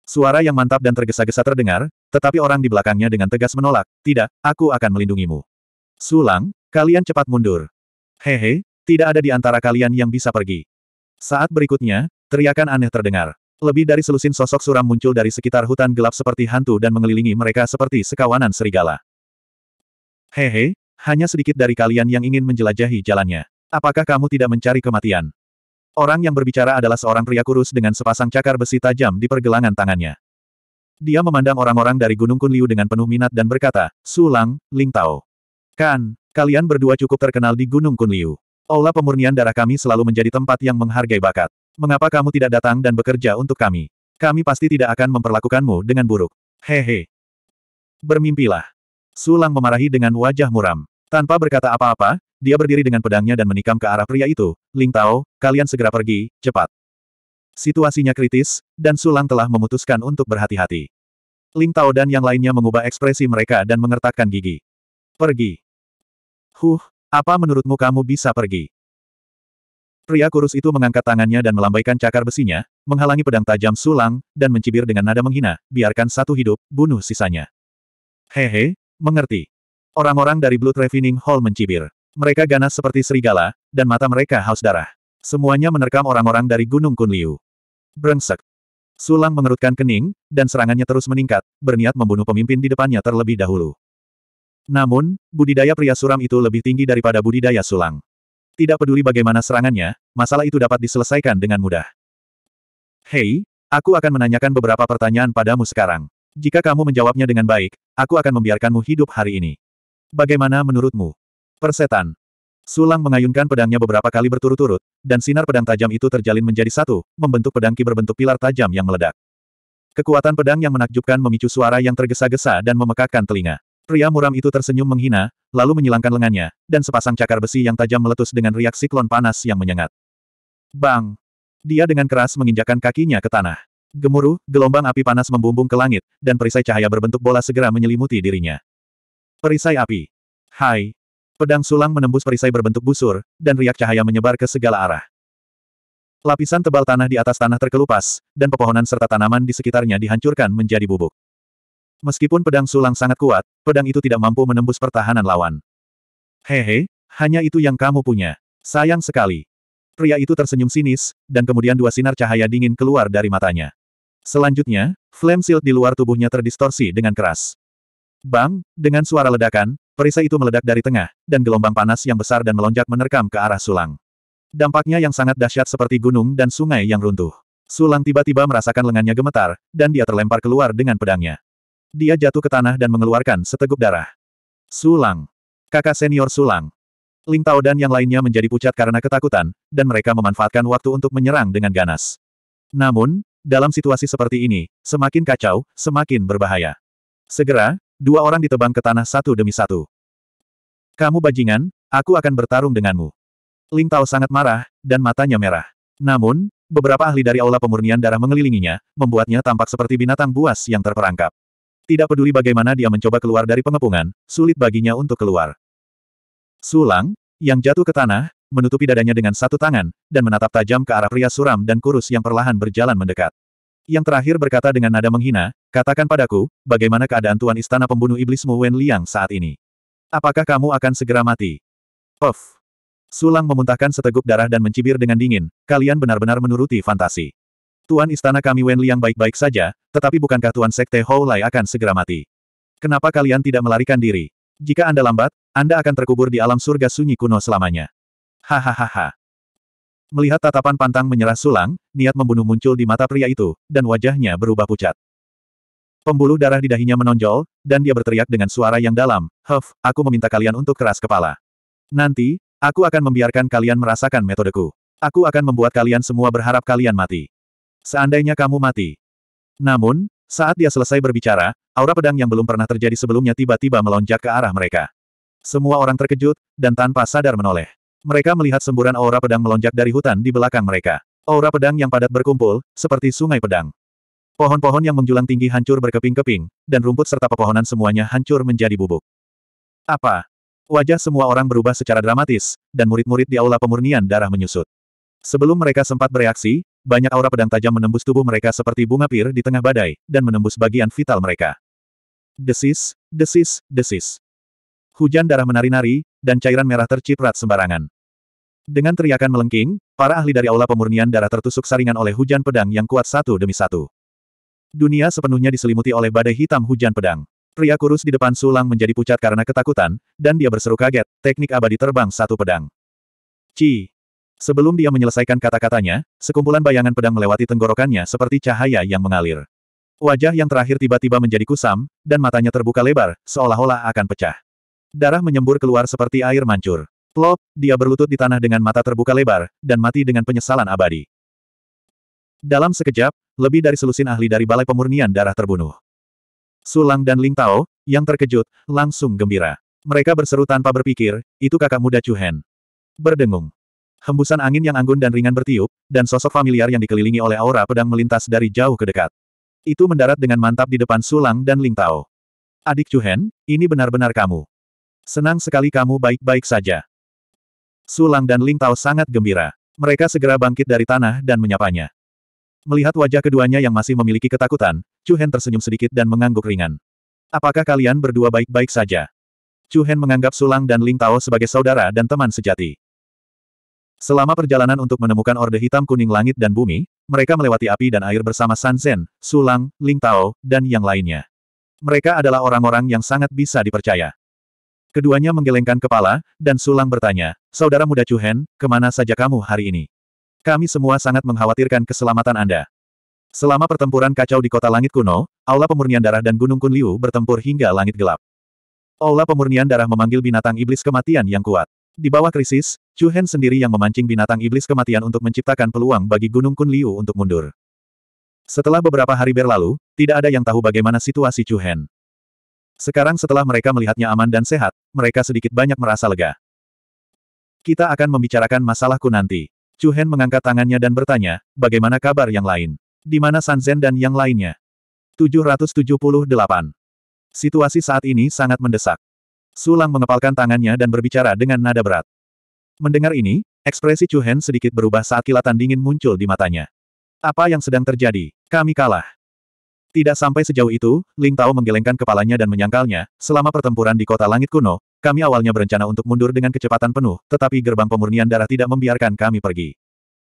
Suara yang mantap dan tergesa-gesa terdengar, tetapi orang di belakangnya dengan tegas menolak, tidak, aku akan melindungimu. Sulang, kalian cepat mundur. Hehe, tidak ada di antara kalian yang bisa pergi. Saat berikutnya, teriakan aneh terdengar. Lebih dari selusin sosok suram muncul dari sekitar hutan gelap seperti hantu dan mengelilingi mereka seperti sekawanan serigala. Hehe, hanya sedikit dari kalian yang ingin menjelajahi jalannya. Apakah kamu tidak mencari kematian? Orang yang berbicara adalah seorang pria kurus dengan sepasang cakar besi tajam di pergelangan tangannya. Dia memandang orang-orang dari Gunung Kunliu dengan penuh minat dan berkata, Sulang, Ling Tao. Kan, kalian berdua cukup terkenal di Gunung Kunliu. Olah pemurnian darah kami selalu menjadi tempat yang menghargai bakat. Mengapa kamu tidak datang dan bekerja untuk kami? Kami pasti tidak akan memperlakukanmu dengan buruk. Hehe. Bermimpilah. Sulang memarahi dengan wajah muram. Tanpa berkata apa-apa, dia berdiri dengan pedangnya dan menikam ke arah pria itu, Ling Tao, kalian segera pergi, cepat. Situasinya kritis, dan Sulang telah memutuskan untuk berhati-hati. Ling Tao dan yang lainnya mengubah ekspresi mereka dan mengertakkan gigi. Pergi. Huh, apa menurutmu kamu bisa pergi? Pria kurus itu mengangkat tangannya dan melambaikan cakar besinya, menghalangi pedang tajam Sulang, dan mencibir dengan nada menghina, biarkan satu hidup, bunuh sisanya. Hehe, mengerti. Orang-orang dari Blood Refining Hall mencibir. Mereka ganas seperti serigala, dan mata mereka haus darah. Semuanya menerkam orang-orang dari Gunung Kunliu. Brengsek. Sulang mengerutkan kening, dan serangannya terus meningkat, berniat membunuh pemimpin di depannya terlebih dahulu. Namun, budidaya pria suram itu lebih tinggi daripada budidaya Sulang. Tidak peduli bagaimana serangannya, masalah itu dapat diselesaikan dengan mudah. Hei, aku akan menanyakan beberapa pertanyaan padamu sekarang. Jika kamu menjawabnya dengan baik, aku akan membiarkanmu hidup hari ini. Bagaimana menurutmu? Persetan. Sulang mengayunkan pedangnya beberapa kali berturut-turut, dan sinar pedang tajam itu terjalin menjadi satu, membentuk pedang ki berbentuk pilar tajam yang meledak. Kekuatan pedang yang menakjubkan memicu suara yang tergesa-gesa dan memekakkan telinga. Pria muram itu tersenyum menghina, lalu menyilangkan lengannya, dan sepasang cakar besi yang tajam meletus dengan riak siklon panas yang menyengat. Bang! Dia dengan keras menginjakan kakinya ke tanah. Gemuruh, gelombang api panas membumbung ke langit, dan perisai cahaya berbentuk bola segera menyelimuti dirinya. Perisai api. Hai, Pedang sulang menembus perisai berbentuk busur, dan riak cahaya menyebar ke segala arah. Lapisan tebal tanah di atas tanah terkelupas, dan pepohonan serta tanaman di sekitarnya dihancurkan menjadi bubuk. Meskipun pedang sulang sangat kuat, pedang itu tidak mampu menembus pertahanan lawan. Hehe, hanya itu yang kamu punya. Sayang sekali. Pria itu tersenyum sinis, dan kemudian dua sinar cahaya dingin keluar dari matanya. Selanjutnya, flame shield di luar tubuhnya terdistorsi dengan keras. Bang, dengan suara ledakan, Perisai itu meledak dari tengah, dan gelombang panas yang besar dan melonjak menerkam ke arah Sulang. Dampaknya yang sangat dahsyat seperti gunung dan sungai yang runtuh. Sulang tiba-tiba merasakan lengannya gemetar, dan dia terlempar keluar dengan pedangnya. Dia jatuh ke tanah dan mengeluarkan seteguk darah. Sulang. Kakak senior Sulang. Ling Tao dan yang lainnya menjadi pucat karena ketakutan, dan mereka memanfaatkan waktu untuk menyerang dengan ganas. Namun, dalam situasi seperti ini, semakin kacau, semakin berbahaya. Segera, dua orang ditebang ke tanah satu demi satu. Kamu bajingan, aku akan bertarung denganmu. Ling Tao sangat marah, dan matanya merah. Namun, beberapa ahli dari aula pemurnian darah mengelilinginya, membuatnya tampak seperti binatang buas yang terperangkap. Tidak peduli bagaimana dia mencoba keluar dari pengepungan, sulit baginya untuk keluar. Sulang, yang jatuh ke tanah, menutupi dadanya dengan satu tangan, dan menatap tajam ke arah pria suram dan kurus yang perlahan berjalan mendekat. Yang terakhir berkata dengan nada menghina, katakan padaku, bagaimana keadaan Tuan Istana Pembunuh Iblismu Wen Liang saat ini? Apakah kamu akan segera mati? Puff. Sulang memuntahkan seteguk darah dan mencibir dengan dingin, kalian benar-benar menuruti fantasi. Tuan Istana kami Wen Liang baik-baik saja, tetapi bukankah Tuan Sekte Hou Lai akan segera mati? Kenapa kalian tidak melarikan diri? Jika Anda lambat, Anda akan terkubur di alam surga sunyi kuno selamanya. Hahaha. Melihat tatapan pantang menyerah sulang, niat membunuh muncul di mata pria itu, dan wajahnya berubah pucat. Pembuluh darah di dahinya menonjol, dan dia berteriak dengan suara yang dalam, Huff, aku meminta kalian untuk keras kepala. Nanti, aku akan membiarkan kalian merasakan metodeku. Aku akan membuat kalian semua berharap kalian mati. Seandainya kamu mati. Namun, saat dia selesai berbicara, aura pedang yang belum pernah terjadi sebelumnya tiba-tiba melonjak ke arah mereka. Semua orang terkejut, dan tanpa sadar menoleh. Mereka melihat semburan aura pedang melonjak dari hutan di belakang mereka. Aura pedang yang padat berkumpul, seperti sungai pedang. Pohon-pohon yang menjulang tinggi hancur berkeping-keping, dan rumput serta pepohonan semuanya hancur menjadi bubuk. Apa? Wajah semua orang berubah secara dramatis, dan murid-murid di aula pemurnian darah menyusut. Sebelum mereka sempat bereaksi, banyak aura pedang tajam menembus tubuh mereka seperti bunga pir di tengah badai, dan menembus bagian vital mereka. Desis, desis, desis. Hujan darah menari-nari, dan cairan merah terciprat sembarangan. Dengan teriakan melengking, para ahli dari aula pemurnian darah tertusuk saringan oleh hujan pedang yang kuat satu demi satu. Dunia sepenuhnya diselimuti oleh badai hitam hujan pedang. Pria kurus di depan sulang menjadi pucat karena ketakutan, dan dia berseru kaget, teknik abadi terbang satu pedang. Ci. Sebelum dia menyelesaikan kata-katanya, sekumpulan bayangan pedang melewati tenggorokannya seperti cahaya yang mengalir. Wajah yang terakhir tiba-tiba menjadi kusam, dan matanya terbuka lebar, seolah-olah akan pecah. Darah menyembur keluar seperti air mancur. Plop, dia berlutut di tanah dengan mata terbuka lebar, dan mati dengan penyesalan abadi. Dalam sekejap, lebih dari selusin ahli dari Balai Pemurnian Darah terbunuh. Sulang dan Ling Tao, yang terkejut, langsung gembira. Mereka berseru tanpa berpikir, itu kakak muda Chu Berdengung. Hembusan angin yang anggun dan ringan bertiup, dan sosok familiar yang dikelilingi oleh aura pedang melintas dari jauh ke dekat. Itu mendarat dengan mantap di depan Sulang dan Ling Tao. Adik Chuhen, ini benar-benar kamu. Senang sekali kamu baik-baik saja. Sulang dan Ling Tao sangat gembira. Mereka segera bangkit dari tanah dan menyapanya. Melihat wajah keduanya yang masih memiliki ketakutan, Chu Hen tersenyum sedikit dan mengangguk ringan. Apakah kalian berdua baik-baik saja? Chu Hen menganggap Sulang dan Ling Tao sebagai saudara dan teman sejati. Selama perjalanan untuk menemukan Orde Hitam Kuning Langit dan Bumi, mereka melewati api dan air bersama San Zhen, Sulang, Ling Tao, dan yang lainnya. Mereka adalah orang-orang yang sangat bisa dipercaya. Keduanya menggelengkan kepala, dan Sulang bertanya, Saudara muda Chuhen, kemana saja kamu hari ini? Kami semua sangat mengkhawatirkan keselamatan Anda. Selama pertempuran kacau di kota langit kuno, Aula Pemurnian Darah dan Gunung Kunliu bertempur hingga langit gelap. Aula Pemurnian Darah memanggil binatang iblis kematian yang kuat. Di bawah krisis, Chuhen sendiri yang memancing binatang iblis kematian untuk menciptakan peluang bagi Gunung Kunliu untuk mundur. Setelah beberapa hari berlalu, tidak ada yang tahu bagaimana situasi Chuhen. Sekarang setelah mereka melihatnya aman dan sehat, mereka sedikit banyak merasa lega. Kita akan membicarakan masalahku nanti. Chu Hen mengangkat tangannya dan bertanya, bagaimana kabar yang lain? Di mana San Zen dan yang lainnya? 778. Situasi saat ini sangat mendesak. Sulang mengepalkan tangannya dan berbicara dengan nada berat. Mendengar ini, ekspresi Chu Hen sedikit berubah saat kilatan dingin muncul di matanya. Apa yang sedang terjadi? Kami kalah. Tidak sampai sejauh itu, Ling Tao menggelengkan kepalanya dan menyangkalnya, selama pertempuran di kota langit kuno, kami awalnya berencana untuk mundur dengan kecepatan penuh, tetapi gerbang pemurnian darah tidak membiarkan kami pergi.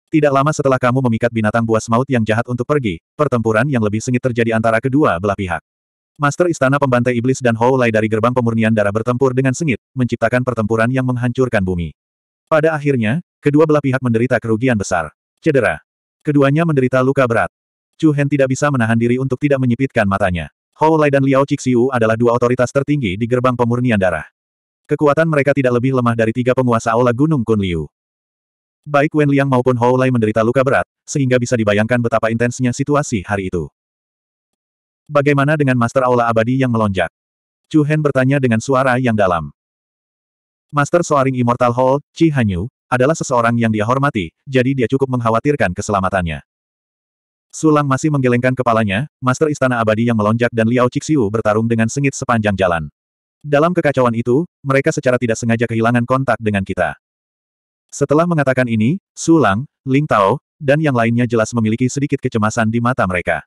Tidak lama setelah kamu memikat binatang buas maut yang jahat untuk pergi, pertempuran yang lebih sengit terjadi antara kedua belah pihak. Master Istana Pembantai Iblis dan Hou Lai dari gerbang pemurnian darah bertempur dengan sengit, menciptakan pertempuran yang menghancurkan bumi. Pada akhirnya, kedua belah pihak menderita kerugian besar. Cedera. Keduanya menderita luka berat. Chu Hen tidak bisa menahan diri untuk tidak menyipitkan matanya. Hou Lai dan Liao Cixiu adalah dua otoritas tertinggi di gerbang pemurnian darah. Kekuatan mereka tidak lebih lemah dari tiga penguasa aula Gunung Kun Liu. Baik Wen Liang maupun Hou Lai menderita luka berat, sehingga bisa dibayangkan betapa intensnya situasi hari itu. Bagaimana dengan Master Aula Abadi yang melonjak? Chu Hen bertanya dengan suara yang dalam. Master Soaring Immortal Hall, Chi Hanyu, adalah seseorang yang dia hormati, jadi dia cukup mengkhawatirkan keselamatannya. Sulang masih menggelengkan kepalanya, Master Istana Abadi yang melonjak dan Liao Cixiu bertarung dengan sengit sepanjang jalan. Dalam kekacauan itu, mereka secara tidak sengaja kehilangan kontak dengan kita. Setelah mengatakan ini, Sulang, Ling Tao, dan yang lainnya jelas memiliki sedikit kecemasan di mata mereka.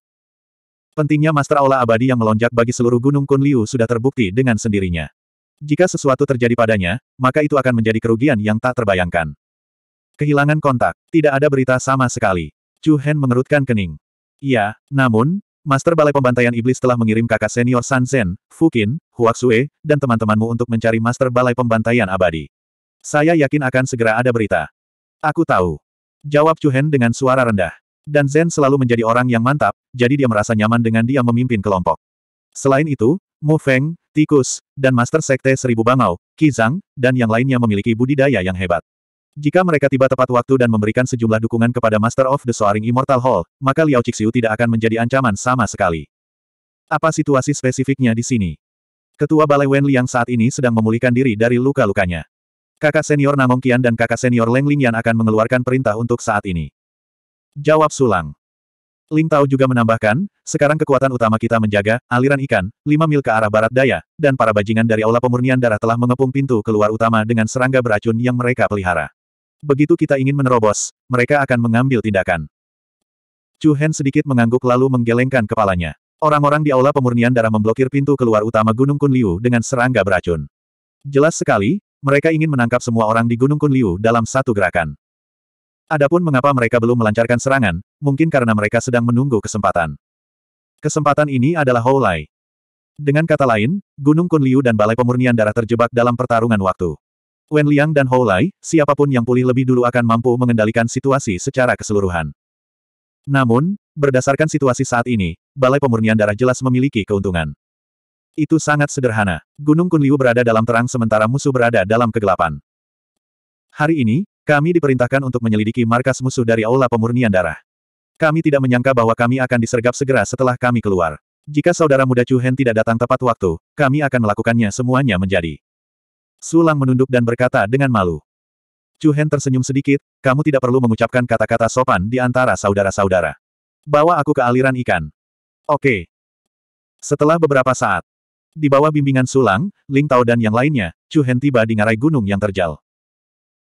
Pentingnya Master Aula Abadi yang melonjak bagi seluruh Gunung Kun Liu sudah terbukti dengan sendirinya. Jika sesuatu terjadi padanya, maka itu akan menjadi kerugian yang tak terbayangkan. Kehilangan kontak, tidak ada berita sama sekali. Chu Hen mengerutkan kening. Iya, namun, Master Balai Pembantaian Iblis telah mengirim kakak senior San Zen, Fukin, Huaxue, dan teman-temanmu untuk mencari Master Balai Pembantaian Abadi. Saya yakin akan segera ada berita. Aku tahu. Jawab Chu Hen dengan suara rendah. Dan Zen selalu menjadi orang yang mantap, jadi dia merasa nyaman dengan dia memimpin kelompok. Selain itu, Mu Feng, Tikus, dan Master Sekte Seribu Bangau, Kizang, dan yang lainnya memiliki budidaya yang hebat. Jika mereka tiba tepat waktu dan memberikan sejumlah dukungan kepada Master of the Soaring Immortal Hall, maka Liao Cixiu tidak akan menjadi ancaman sama sekali. Apa situasi spesifiknya di sini? Ketua Balai Wen Liang saat ini sedang memulihkan diri dari luka-lukanya. Kakak senior Namong Qian dan kakak senior Leng Lingyan akan mengeluarkan perintah untuk saat ini. Jawab Sulang. Ling Tao juga menambahkan, sekarang kekuatan utama kita menjaga aliran ikan, lima mil ke arah barat daya, dan para bajingan dari Aula Pemurnian Darah telah mengepung pintu keluar utama dengan serangga beracun yang mereka pelihara. Begitu kita ingin menerobos, mereka akan mengambil tindakan. Chu Hen sedikit mengangguk lalu menggelengkan kepalanya. Orang-orang di aula pemurnian darah memblokir pintu keluar utama Gunung Kunliu dengan serangga beracun. Jelas sekali, mereka ingin menangkap semua orang di Gunung Kunliu dalam satu gerakan. Adapun mengapa mereka belum melancarkan serangan, mungkin karena mereka sedang menunggu kesempatan. Kesempatan ini adalah Hou Lai. Dengan kata lain, Gunung Kunliu dan Balai Pemurnian Darah terjebak dalam pertarungan waktu. Wen Liang dan Hou Lai, siapapun yang pulih lebih dulu akan mampu mengendalikan situasi secara keseluruhan. Namun, berdasarkan situasi saat ini, Balai Pemurnian Darah jelas memiliki keuntungan. Itu sangat sederhana. Gunung Kunliu berada dalam terang sementara musuh berada dalam kegelapan. Hari ini, kami diperintahkan untuk menyelidiki markas musuh dari Aula Pemurnian Darah. Kami tidak menyangka bahwa kami akan disergap segera setelah kami keluar. Jika saudara muda Chu Hen tidak datang tepat waktu, kami akan melakukannya semuanya menjadi Sulang menunduk dan berkata dengan malu. Chu Hen tersenyum sedikit, kamu tidak perlu mengucapkan kata-kata sopan di antara saudara-saudara. Bawa aku ke aliran ikan. Oke. Setelah beberapa saat, di bawah bimbingan Sulang, Ling Tao dan yang lainnya, Chu Hen tiba di ngarai gunung yang terjal.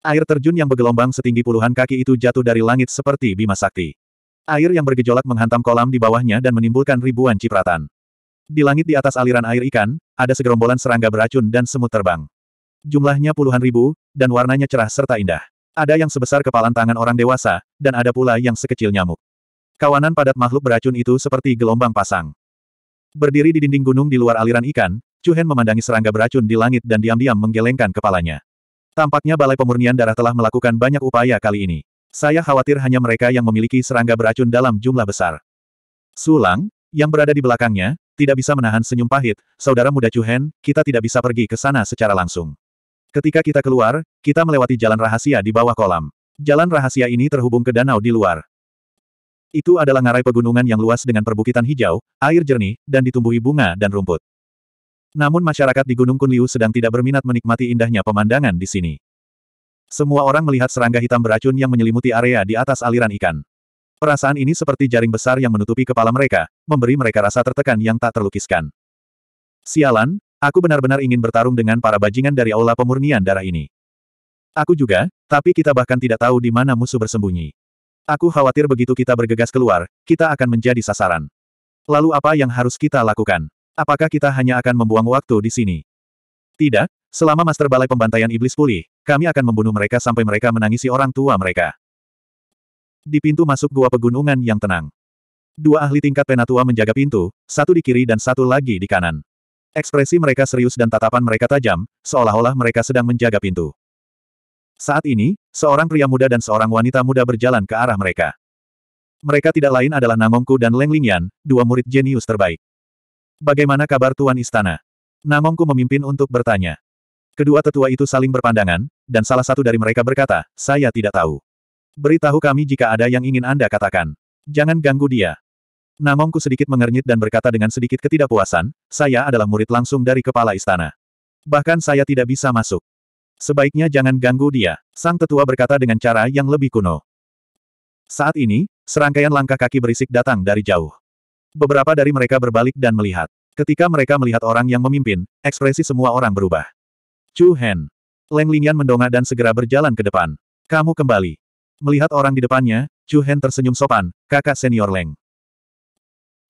Air terjun yang bergelombang setinggi puluhan kaki itu jatuh dari langit seperti bima sakti. Air yang bergejolak menghantam kolam di bawahnya dan menimbulkan ribuan cipratan. Di langit di atas aliran air ikan, ada segerombolan serangga beracun dan semut terbang. Jumlahnya puluhan ribu, dan warnanya cerah serta indah. Ada yang sebesar kepalan tangan orang dewasa, dan ada pula yang sekecil nyamuk. Kawanan padat makhluk beracun itu seperti gelombang pasang. Berdiri di dinding gunung di luar aliran ikan, Cuhen memandangi serangga beracun di langit dan diam-diam menggelengkan kepalanya. Tampaknya Balai Pemurnian Darah telah melakukan banyak upaya kali ini. Saya khawatir hanya mereka yang memiliki serangga beracun dalam jumlah besar. Sulang, yang berada di belakangnya, tidak bisa menahan senyum pahit, saudara muda Cuhen, kita tidak bisa pergi ke sana secara langsung. Ketika kita keluar, kita melewati jalan rahasia di bawah kolam. Jalan rahasia ini terhubung ke danau di luar. Itu adalah ngarai pegunungan yang luas dengan perbukitan hijau, air jernih, dan ditumbuhi bunga dan rumput. Namun masyarakat di Gunung Kunliu sedang tidak berminat menikmati indahnya pemandangan di sini. Semua orang melihat serangga hitam beracun yang menyelimuti area di atas aliran ikan. Perasaan ini seperti jaring besar yang menutupi kepala mereka, memberi mereka rasa tertekan yang tak terlukiskan. Sialan, Aku benar-benar ingin bertarung dengan para bajingan dari aula pemurnian darah ini. Aku juga, tapi kita bahkan tidak tahu di mana musuh bersembunyi. Aku khawatir begitu kita bergegas keluar, kita akan menjadi sasaran. Lalu apa yang harus kita lakukan? Apakah kita hanya akan membuang waktu di sini? Tidak, selama Master Balai Pembantaian Iblis pulih, kami akan membunuh mereka sampai mereka menangisi orang tua mereka. Di pintu masuk gua pegunungan yang tenang. Dua ahli tingkat penatua menjaga pintu, satu di kiri dan satu lagi di kanan. Ekspresi mereka serius dan tatapan mereka tajam, seolah-olah mereka sedang menjaga pintu. Saat ini, seorang pria muda dan seorang wanita muda berjalan ke arah mereka. Mereka tidak lain adalah Namongku dan Leng Lingyan, dua murid jenius terbaik. Bagaimana kabar Tuan Istana? Namongku memimpin untuk bertanya. Kedua tetua itu saling berpandangan, dan salah satu dari mereka berkata, saya tidak tahu. Beritahu kami jika ada yang ingin Anda katakan. Jangan ganggu dia. Namongku sedikit mengernyit dan berkata dengan sedikit ketidakpuasan, saya adalah murid langsung dari kepala istana. Bahkan saya tidak bisa masuk. Sebaiknya jangan ganggu dia, sang tetua berkata dengan cara yang lebih kuno. Saat ini, serangkaian langkah kaki berisik datang dari jauh. Beberapa dari mereka berbalik dan melihat. Ketika mereka melihat orang yang memimpin, ekspresi semua orang berubah. Chu Hen. Leng Lingyan mendongak dan segera berjalan ke depan. Kamu kembali. Melihat orang di depannya, Chu Hen tersenyum sopan, kakak senior Leng.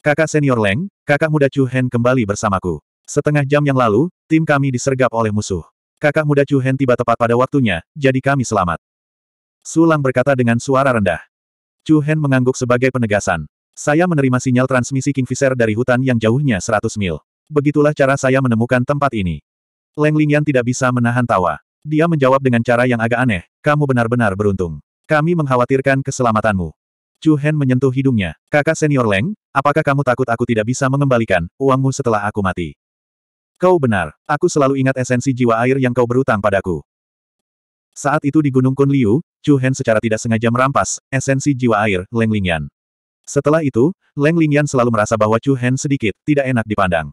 Kakak senior Leng, kakak muda Chu Hen kembali bersamaku. Setengah jam yang lalu, tim kami disergap oleh musuh. Kakak muda Chu Hen tiba tepat pada waktunya, jadi kami selamat. Sulang berkata dengan suara rendah. Chu Hen mengangguk sebagai penegasan. Saya menerima sinyal transmisi Kingfisher dari hutan yang jauhnya 100 mil. Begitulah cara saya menemukan tempat ini. Leng Lingyan tidak bisa menahan tawa. Dia menjawab dengan cara yang agak aneh, kamu benar-benar beruntung. Kami mengkhawatirkan keselamatanmu. Chu Hen menyentuh hidungnya. Kakak senior Leng, Apakah kamu takut aku tidak bisa mengembalikan uangmu setelah aku mati? Kau benar. Aku selalu ingat esensi jiwa air yang kau berutang padaku. Saat itu di Gunung Kunliu, Chu Hen secara tidak sengaja merampas esensi jiwa air Leng Lingyan. Setelah itu, Leng Lingyan selalu merasa bahwa Chu Hen sedikit tidak enak dipandang.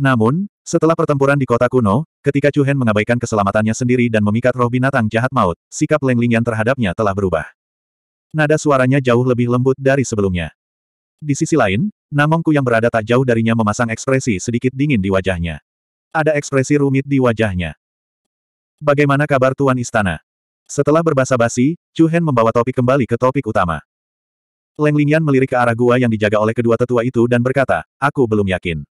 Namun, setelah pertempuran di kota kuno, ketika Chu Hen mengabaikan keselamatannya sendiri dan memikat roh binatang jahat maut, sikap Leng Lingyan terhadapnya telah berubah. Nada suaranya jauh lebih lembut dari sebelumnya. Di sisi lain, Namongku yang berada tak jauh darinya memasang ekspresi sedikit dingin di wajahnya. Ada ekspresi rumit di wajahnya. Bagaimana kabar Tuan Istana? Setelah berbahasa basi Chu Hen membawa topik kembali ke topik utama. Leng Lingyan melirik ke arah gua yang dijaga oleh kedua tetua itu dan berkata, aku belum yakin.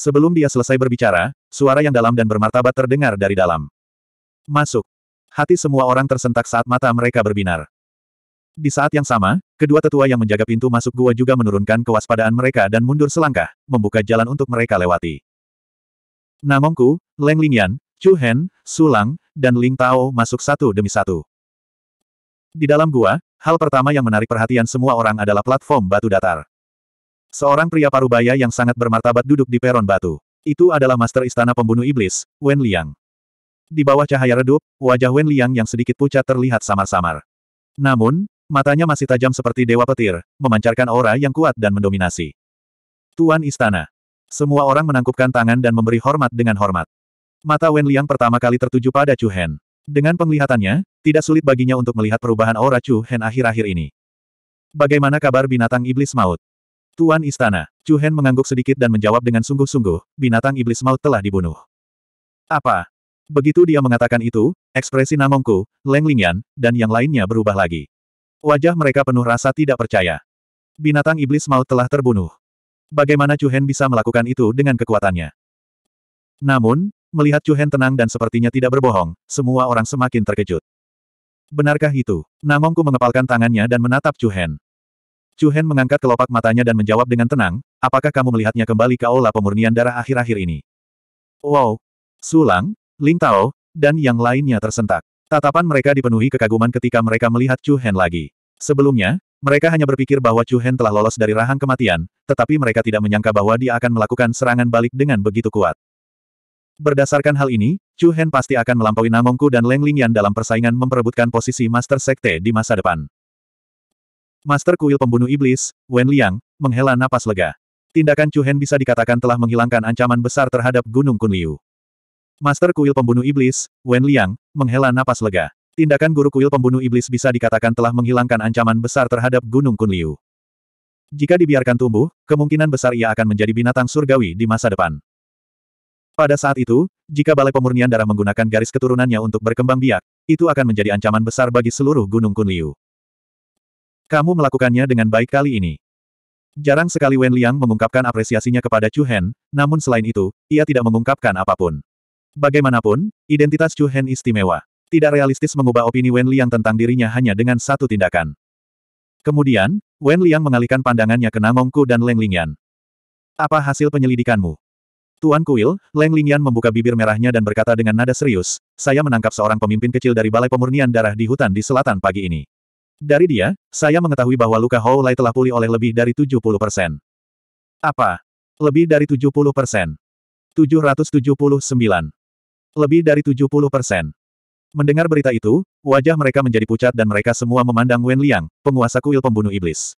Sebelum dia selesai berbicara, suara yang dalam dan bermartabat terdengar dari dalam. Masuk. Hati semua orang tersentak saat mata mereka berbinar. Di saat yang sama, kedua tetua yang menjaga pintu masuk gua juga menurunkan kewaspadaan mereka dan mundur selangkah, membuka jalan untuk mereka lewati. Namongku, Leng Lingyan, Chu Hen, Sulang, dan Ling Tao masuk satu demi satu. Di dalam gua, hal pertama yang menarik perhatian semua orang adalah platform batu datar. Seorang pria parubaya yang sangat bermartabat duduk di peron batu. Itu adalah Master Istana Pembunuh Iblis, Wen Liang. Di bawah cahaya redup, wajah Wen Liang yang sedikit pucat terlihat samar-samar. Namun, Matanya masih tajam seperti dewa petir, memancarkan aura yang kuat dan mendominasi. Tuan Istana. Semua orang menangkupkan tangan dan memberi hormat dengan hormat. Mata Wen Liang pertama kali tertuju pada Chu Hen. Dengan penglihatannya, tidak sulit baginya untuk melihat perubahan aura Chu Hen akhir-akhir ini. Bagaimana kabar binatang iblis maut? Tuan Istana, Chu Hen mengangguk sedikit dan menjawab dengan sungguh-sungguh, binatang iblis maut telah dibunuh. Apa? Begitu dia mengatakan itu, ekspresi Namongku, Leng Lingyan, dan yang lainnya berubah lagi. Wajah mereka penuh rasa tidak percaya. Binatang iblis maut telah terbunuh. Bagaimana Chu Hen bisa melakukan itu dengan kekuatannya? Namun, melihat Chu Hen tenang dan sepertinya tidak berbohong, semua orang semakin terkejut. Benarkah itu? Nangongku mengepalkan tangannya dan menatap Chu Chu Hen mengangkat kelopak matanya dan menjawab dengan tenang, apakah kamu melihatnya kembali ke aula pemurnian darah akhir-akhir ini? Wow! Sulang, Ling Tao, dan yang lainnya tersentak. Tatapan mereka dipenuhi kekaguman ketika mereka melihat Chu Hen lagi. Sebelumnya, mereka hanya berpikir bahwa Chu Hen telah lolos dari rahang kematian, tetapi mereka tidak menyangka bahwa dia akan melakukan serangan balik dengan begitu kuat. Berdasarkan hal ini, Chu Hen pasti akan melampaui Namongku dan Leng Lingyan dalam persaingan memperebutkan posisi Master Sekte di masa depan. Master Kuil Pembunuh Iblis, Wen Liang, menghela napas lega. Tindakan Chu Hen bisa dikatakan telah menghilangkan ancaman besar terhadap Gunung Kunliu. Master Kuil Pembunuh Iblis, Wen Liang, menghela napas lega. Tindakan guru kuil pembunuh iblis bisa dikatakan telah menghilangkan ancaman besar terhadap Gunung Kunliu. Jika dibiarkan tumbuh, kemungkinan besar ia akan menjadi binatang surgawi di masa depan. Pada saat itu, jika Balai Pemurnian Darah menggunakan garis keturunannya untuk berkembang biak, itu akan menjadi ancaman besar bagi seluruh Gunung Kunliu. Kamu melakukannya dengan baik kali ini. Jarang sekali Wen Liang mengungkapkan apresiasinya kepada Chu Hen, namun selain itu, ia tidak mengungkapkan apapun. Bagaimanapun, identitas Chu Hen istimewa. Tidak realistis mengubah opini Wen Liang tentang dirinya hanya dengan satu tindakan. Kemudian, Wen Liang mengalihkan pandangannya ke Namongku dan Leng Lingyan. Apa hasil penyelidikanmu? Tuan Kuil, Leng Lingyan membuka bibir merahnya dan berkata dengan nada serius, saya menangkap seorang pemimpin kecil dari Balai Pemurnian Darah di hutan di selatan pagi ini. Dari dia, saya mengetahui bahwa luka Hou Lai telah pulih oleh lebih dari 70 persen. Apa? Lebih dari 70 persen. 779. Lebih dari 70 persen. Mendengar berita itu, wajah mereka menjadi pucat dan mereka semua memandang Wen Liang, penguasa kuil pembunuh iblis.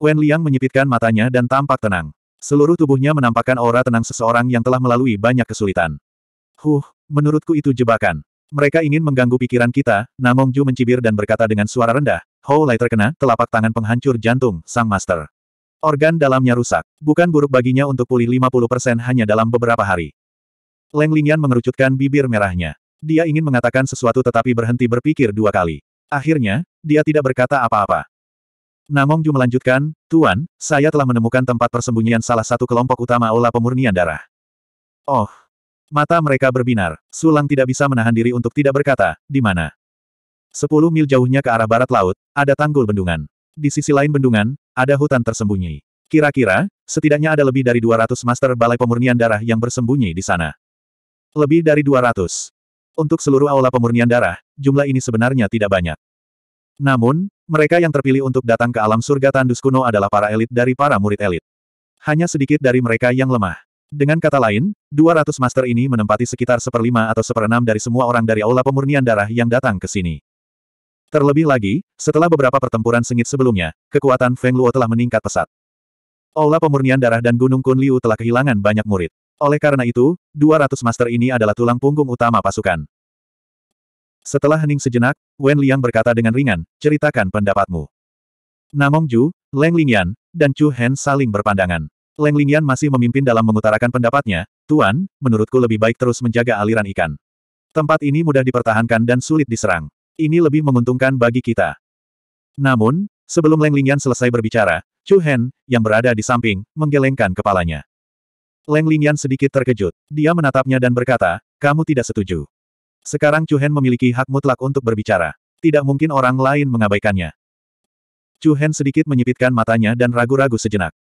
Wen Liang menyipitkan matanya dan tampak tenang. Seluruh tubuhnya menampakkan aura tenang seseorang yang telah melalui banyak kesulitan. Huh, menurutku itu jebakan. Mereka ingin mengganggu pikiran kita, Namong Ju mencibir dan berkata dengan suara rendah, Hou Lai terkena telapak tangan penghancur jantung, sang master. Organ dalamnya rusak. Bukan buruk baginya untuk pulih 50% hanya dalam beberapa hari. Leng Lingyan mengerucutkan bibir merahnya. Dia ingin mengatakan sesuatu tetapi berhenti berpikir dua kali. Akhirnya, dia tidak berkata apa-apa. Namong Ju melanjutkan, Tuan, saya telah menemukan tempat persembunyian salah satu kelompok utama olah pemurnian darah. Oh. Mata mereka berbinar. Sulang tidak bisa menahan diri untuk tidak berkata, di mana. Sepuluh mil jauhnya ke arah barat laut, ada tanggul bendungan. Di sisi lain bendungan, ada hutan tersembunyi. Kira-kira, setidaknya ada lebih dari 200 master balai pemurnian darah yang bersembunyi di sana. Lebih dari 200. Untuk seluruh aula pemurnian darah, jumlah ini sebenarnya tidak banyak. Namun, mereka yang terpilih untuk datang ke alam surga tandus kuno adalah para elit dari para murid elit. Hanya sedikit dari mereka yang lemah. Dengan kata lain, 200 master ini menempati sekitar seperlima atau seperenam dari semua orang dari aula pemurnian darah yang datang ke sini. Terlebih lagi, setelah beberapa pertempuran sengit sebelumnya, kekuatan Feng Luo telah meningkat pesat. Aula pemurnian darah dan Gunung Kunliu telah kehilangan banyak murid. Oleh karena itu, 200 master ini adalah tulang punggung utama pasukan. Setelah hening sejenak, Wen Liang berkata dengan ringan, ceritakan pendapatmu. Namong Ju, Leng Lingyan, dan Chu Hen saling berpandangan. Leng Lingyan masih memimpin dalam mengutarakan pendapatnya, Tuan, menurutku lebih baik terus menjaga aliran ikan. Tempat ini mudah dipertahankan dan sulit diserang. Ini lebih menguntungkan bagi kita. Namun, sebelum Leng Lingyan selesai berbicara, Chu Hen, yang berada di samping, menggelengkan kepalanya. Leng Lingyan sedikit terkejut. Dia menatapnya dan berkata, kamu tidak setuju. Sekarang Chu Hen memiliki hak mutlak untuk berbicara. Tidak mungkin orang lain mengabaikannya. Chu Hen sedikit menyipitkan matanya dan ragu-ragu sejenak.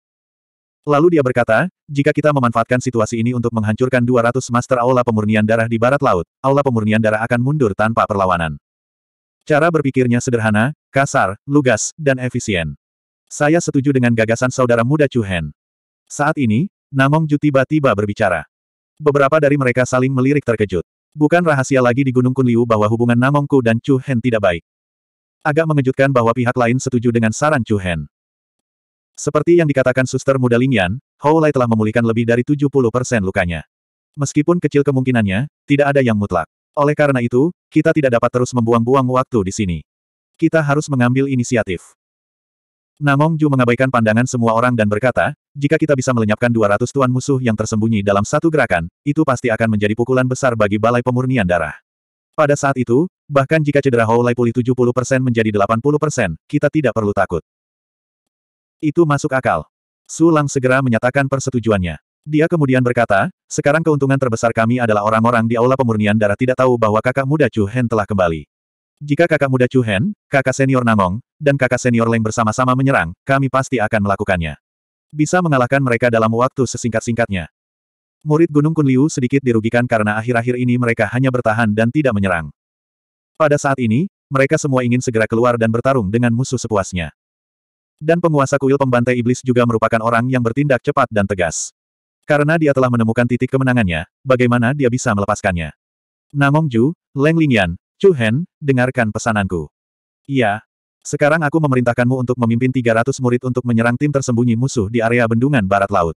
Lalu dia berkata, jika kita memanfaatkan situasi ini untuk menghancurkan 200 master aula pemurnian darah di barat laut, aula pemurnian darah akan mundur tanpa perlawanan. Cara berpikirnya sederhana, kasar, lugas, dan efisien. Saya setuju dengan gagasan saudara muda Chu Hen. Saat ini, Namong Ju tiba-tiba berbicara. Beberapa dari mereka saling melirik terkejut. Bukan rahasia lagi di Gunung Kunliu bahwa hubungan Namongku dan Chu Hen tidak baik. Agak mengejutkan bahwa pihak lain setuju dengan saran Chu Hen. Seperti yang dikatakan suster muda Lingyan, Hou Lai telah memulihkan lebih dari 70% lukanya. Meskipun kecil kemungkinannya, tidak ada yang mutlak. Oleh karena itu, kita tidak dapat terus membuang-buang waktu di sini. Kita harus mengambil inisiatif. Namong mengabaikan pandangan semua orang dan berkata, jika kita bisa melenyapkan 200 tuan musuh yang tersembunyi dalam satu gerakan, itu pasti akan menjadi pukulan besar bagi Balai Pemurnian Darah. Pada saat itu, bahkan jika cedera Howlai pulih 70% menjadi 80%, kita tidak perlu takut. Itu masuk akal. Sulang segera menyatakan persetujuannya. Dia kemudian berkata, sekarang keuntungan terbesar kami adalah orang-orang di Aula Pemurnian Darah tidak tahu bahwa kakak muda Chu Hen telah kembali. Jika kakak muda Chu Hen, kakak senior Namong, dan kakak senior Leng bersama-sama menyerang, kami pasti akan melakukannya. Bisa mengalahkan mereka dalam waktu sesingkat-singkatnya. Murid Gunung Kunliu sedikit dirugikan karena akhir-akhir ini mereka hanya bertahan dan tidak menyerang. Pada saat ini, mereka semua ingin segera keluar dan bertarung dengan musuh sepuasnya. Dan penguasa kuil pembantai iblis juga merupakan orang yang bertindak cepat dan tegas. Karena dia telah menemukan titik kemenangannya, bagaimana dia bisa melepaskannya? Namong Ju, Leng Lingyan, Chu Hen, dengarkan pesananku. Iya. Sekarang aku memerintahkanmu untuk memimpin 300 murid untuk menyerang tim tersembunyi musuh di area bendungan barat laut.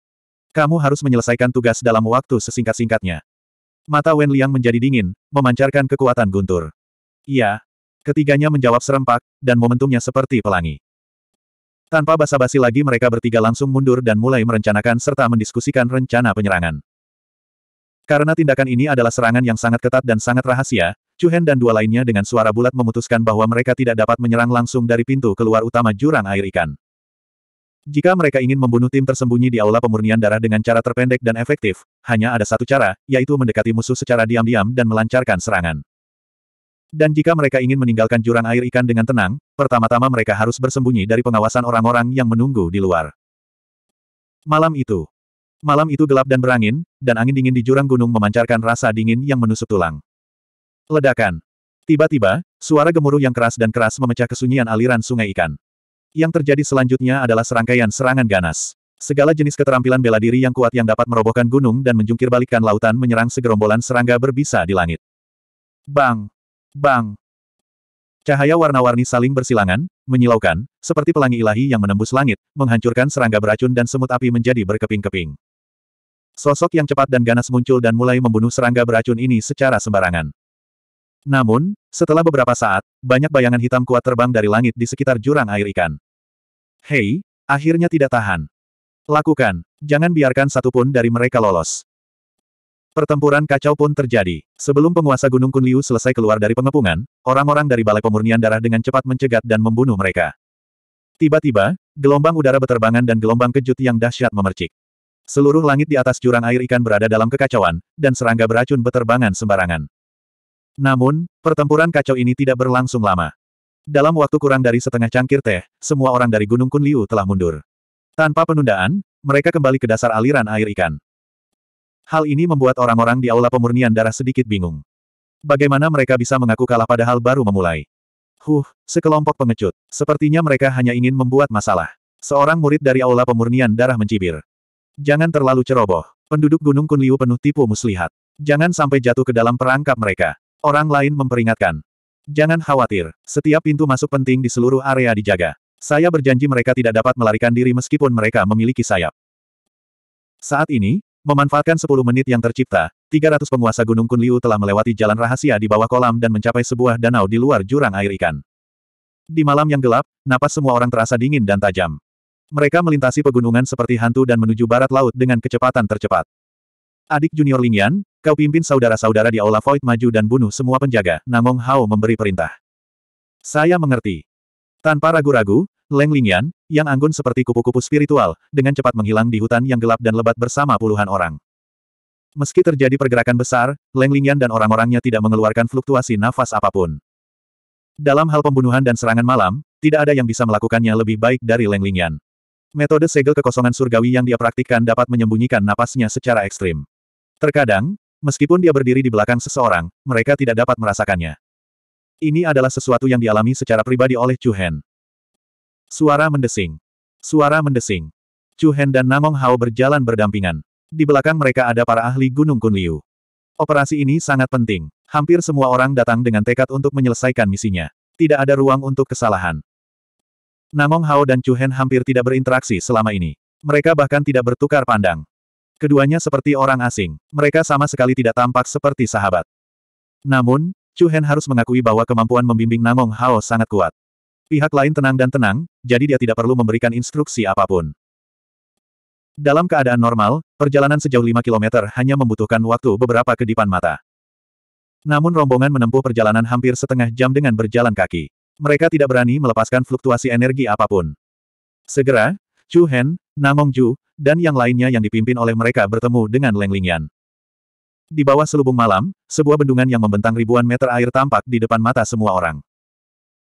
Kamu harus menyelesaikan tugas dalam waktu sesingkat-singkatnya. Mata Wen Liang menjadi dingin, memancarkan kekuatan guntur. Iya. Ketiganya menjawab serempak, dan momentumnya seperti pelangi. Tanpa basa-basi lagi mereka bertiga langsung mundur dan mulai merencanakan serta mendiskusikan rencana penyerangan. Karena tindakan ini adalah serangan yang sangat ketat dan sangat rahasia, Chuhen dan dua lainnya dengan suara bulat memutuskan bahwa mereka tidak dapat menyerang langsung dari pintu keluar utama jurang air ikan. Jika mereka ingin membunuh tim tersembunyi di aula pemurnian darah dengan cara terpendek dan efektif, hanya ada satu cara, yaitu mendekati musuh secara diam-diam dan melancarkan serangan. Dan jika mereka ingin meninggalkan jurang air ikan dengan tenang, pertama-tama mereka harus bersembunyi dari pengawasan orang-orang yang menunggu di luar. Malam itu. Malam itu gelap dan berangin, dan angin dingin di jurang gunung memancarkan rasa dingin yang menusuk tulang. Ledakan. Tiba-tiba, suara gemuruh yang keras dan keras memecah kesunyian aliran sungai ikan. Yang terjadi selanjutnya adalah serangkaian serangan ganas. Segala jenis keterampilan bela diri yang kuat yang dapat merobohkan gunung dan menjungkirbalikkan lautan menyerang segerombolan serangga berbisa di langit. Bang! Bang! Cahaya warna-warni saling bersilangan, menyilaukan, seperti pelangi ilahi yang menembus langit, menghancurkan serangga beracun dan semut api menjadi berkeping-keping. Sosok yang cepat dan ganas muncul dan mulai membunuh serangga beracun ini secara sembarangan. Namun, setelah beberapa saat, banyak bayangan hitam kuat terbang dari langit di sekitar jurang air ikan. Hei, akhirnya tidak tahan. Lakukan, jangan biarkan satupun dari mereka lolos. Pertempuran kacau pun terjadi. Sebelum penguasa Gunung Kunliu selesai keluar dari pengepungan, orang-orang dari Balai Pemurnian Darah dengan cepat mencegat dan membunuh mereka. Tiba-tiba, gelombang udara beterbangan dan gelombang kejut yang dahsyat memercik. Seluruh langit di atas jurang air ikan berada dalam kekacauan, dan serangga beracun beterbangan sembarangan. Namun, pertempuran kacau ini tidak berlangsung lama. Dalam waktu kurang dari setengah cangkir teh, semua orang dari Gunung Kunliu telah mundur. Tanpa penundaan, mereka kembali ke dasar aliran air ikan. Hal ini membuat orang-orang di aula pemurnian darah sedikit bingung. Bagaimana mereka bisa mengaku kalah padahal baru memulai? Huh, sekelompok pengecut. Sepertinya mereka hanya ingin membuat masalah. Seorang murid dari aula pemurnian darah mencibir. Jangan terlalu ceroboh. Penduduk Gunung Kunliu penuh tipu muslihat. Jangan sampai jatuh ke dalam perangkap mereka. Orang lain memperingatkan. Jangan khawatir, setiap pintu masuk penting di seluruh area dijaga. Saya berjanji mereka tidak dapat melarikan diri meskipun mereka memiliki sayap. Saat ini, memanfaatkan 10 menit yang tercipta, 300 penguasa Gunung Kunliu telah melewati jalan rahasia di bawah kolam dan mencapai sebuah danau di luar jurang air ikan. Di malam yang gelap, napas semua orang terasa dingin dan tajam. Mereka melintasi pegunungan seperti hantu dan menuju barat laut dengan kecepatan tercepat. Adik junior Lingyan, Kau pimpin saudara-saudara di Aula Void maju dan bunuh semua penjaga, Namong Hao memberi perintah. Saya mengerti. Tanpa ragu-ragu, Leng Lingyan, yang anggun seperti kupu-kupu spiritual, dengan cepat menghilang di hutan yang gelap dan lebat bersama puluhan orang. Meski terjadi pergerakan besar, Leng Lingyan dan orang-orangnya tidak mengeluarkan fluktuasi nafas apapun. Dalam hal pembunuhan dan serangan malam, tidak ada yang bisa melakukannya lebih baik dari Leng Lingyan. Metode segel kekosongan surgawi yang dia praktikkan dapat menyembunyikan napasnya secara ekstrim. Terkadang, Meskipun dia berdiri di belakang seseorang, mereka tidak dapat merasakannya. Ini adalah sesuatu yang dialami secara pribadi oleh Chu Hen. Suara mendesing. Suara mendesing. Chu Hen dan Namong Hao berjalan berdampingan. Di belakang mereka ada para ahli Gunung Kunliu. Operasi ini sangat penting. Hampir semua orang datang dengan tekad untuk menyelesaikan misinya. Tidak ada ruang untuk kesalahan. Namong Hao dan Chu Hen hampir tidak berinteraksi selama ini. Mereka bahkan tidak bertukar pandang. Keduanya seperti orang asing. Mereka sama sekali tidak tampak seperti sahabat. Namun, Chu Hen harus mengakui bahwa kemampuan membimbing Namong Hao sangat kuat. Pihak lain tenang dan tenang, jadi dia tidak perlu memberikan instruksi apapun. Dalam keadaan normal, perjalanan sejauh 5 km hanya membutuhkan waktu beberapa kedipan mata. Namun rombongan menempuh perjalanan hampir setengah jam dengan berjalan kaki. Mereka tidak berani melepaskan fluktuasi energi apapun. Segera, Chu Hen, Namong Ju, dan yang lainnya yang dipimpin oleh mereka bertemu dengan Leng Lingyan. Di bawah selubung malam, sebuah bendungan yang membentang ribuan meter air tampak di depan mata semua orang.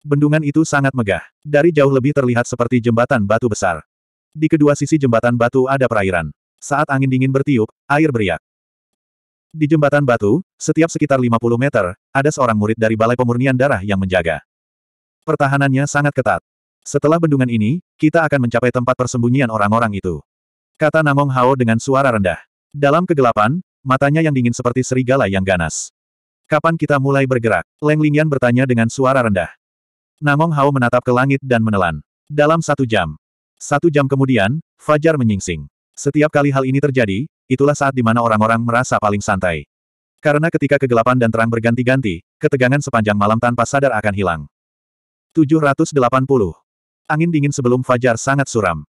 Bendungan itu sangat megah. Dari jauh lebih terlihat seperti jembatan batu besar. Di kedua sisi jembatan batu ada perairan. Saat angin dingin bertiup, air beriak. Di jembatan batu, setiap sekitar 50 meter, ada seorang murid dari Balai Pemurnian Darah yang menjaga. Pertahanannya sangat ketat. Setelah bendungan ini, kita akan mencapai tempat persembunyian orang-orang itu. Kata Namong Hao dengan suara rendah. Dalam kegelapan, matanya yang dingin seperti serigala yang ganas. Kapan kita mulai bergerak? Leng Lingyan bertanya dengan suara rendah. Namong Hao menatap ke langit dan menelan. Dalam satu jam. Satu jam kemudian, Fajar menyingsing. Setiap kali hal ini terjadi, itulah saat di mana orang-orang merasa paling santai. Karena ketika kegelapan dan terang berganti-ganti, ketegangan sepanjang malam tanpa sadar akan hilang. 780 angin dingin sebelum fajar sangat suram.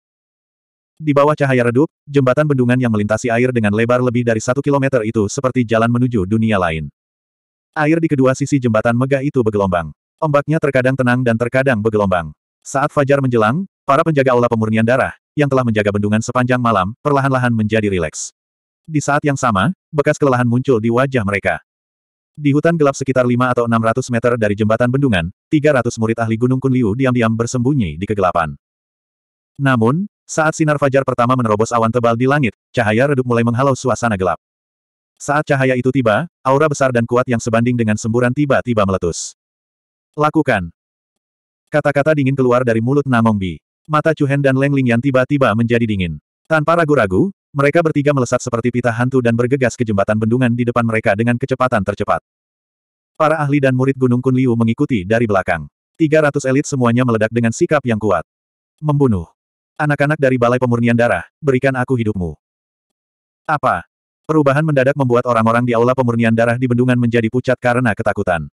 Di bawah cahaya redup, jembatan bendungan yang melintasi air dengan lebar lebih dari satu kilometer itu seperti jalan menuju dunia lain. Air di kedua sisi jembatan megah itu bergelombang. Ombaknya terkadang tenang dan terkadang bergelombang. Saat fajar menjelang, para penjaga aula pemurnian darah, yang telah menjaga bendungan sepanjang malam, perlahan-lahan menjadi rileks. Di saat yang sama, bekas kelelahan muncul di wajah mereka. Di hutan gelap sekitar 5 atau 600 meter dari jembatan bendungan, 300 murid ahli Gunung Kunliu diam-diam bersembunyi di kegelapan. Namun, saat sinar fajar pertama menerobos awan tebal di langit, cahaya redup mulai menghalau suasana gelap. Saat cahaya itu tiba, aura besar dan kuat yang sebanding dengan semburan tiba-tiba meletus. Lakukan. Kata-kata dingin keluar dari mulut Namong Bi. Mata Hen dan Leng Lingyan tiba-tiba menjadi dingin. Tanpa ragu-ragu, mereka bertiga melesat seperti pita hantu dan bergegas ke jembatan bendungan di depan mereka dengan kecepatan tercepat. Para ahli dan murid Gunung Kunliu mengikuti dari belakang. 300 elit semuanya meledak dengan sikap yang kuat. Membunuh. Anak-anak dari Balai Pemurnian Darah, berikan aku hidupmu. Apa? Perubahan mendadak membuat orang-orang di aula pemurnian darah di bendungan menjadi pucat karena ketakutan.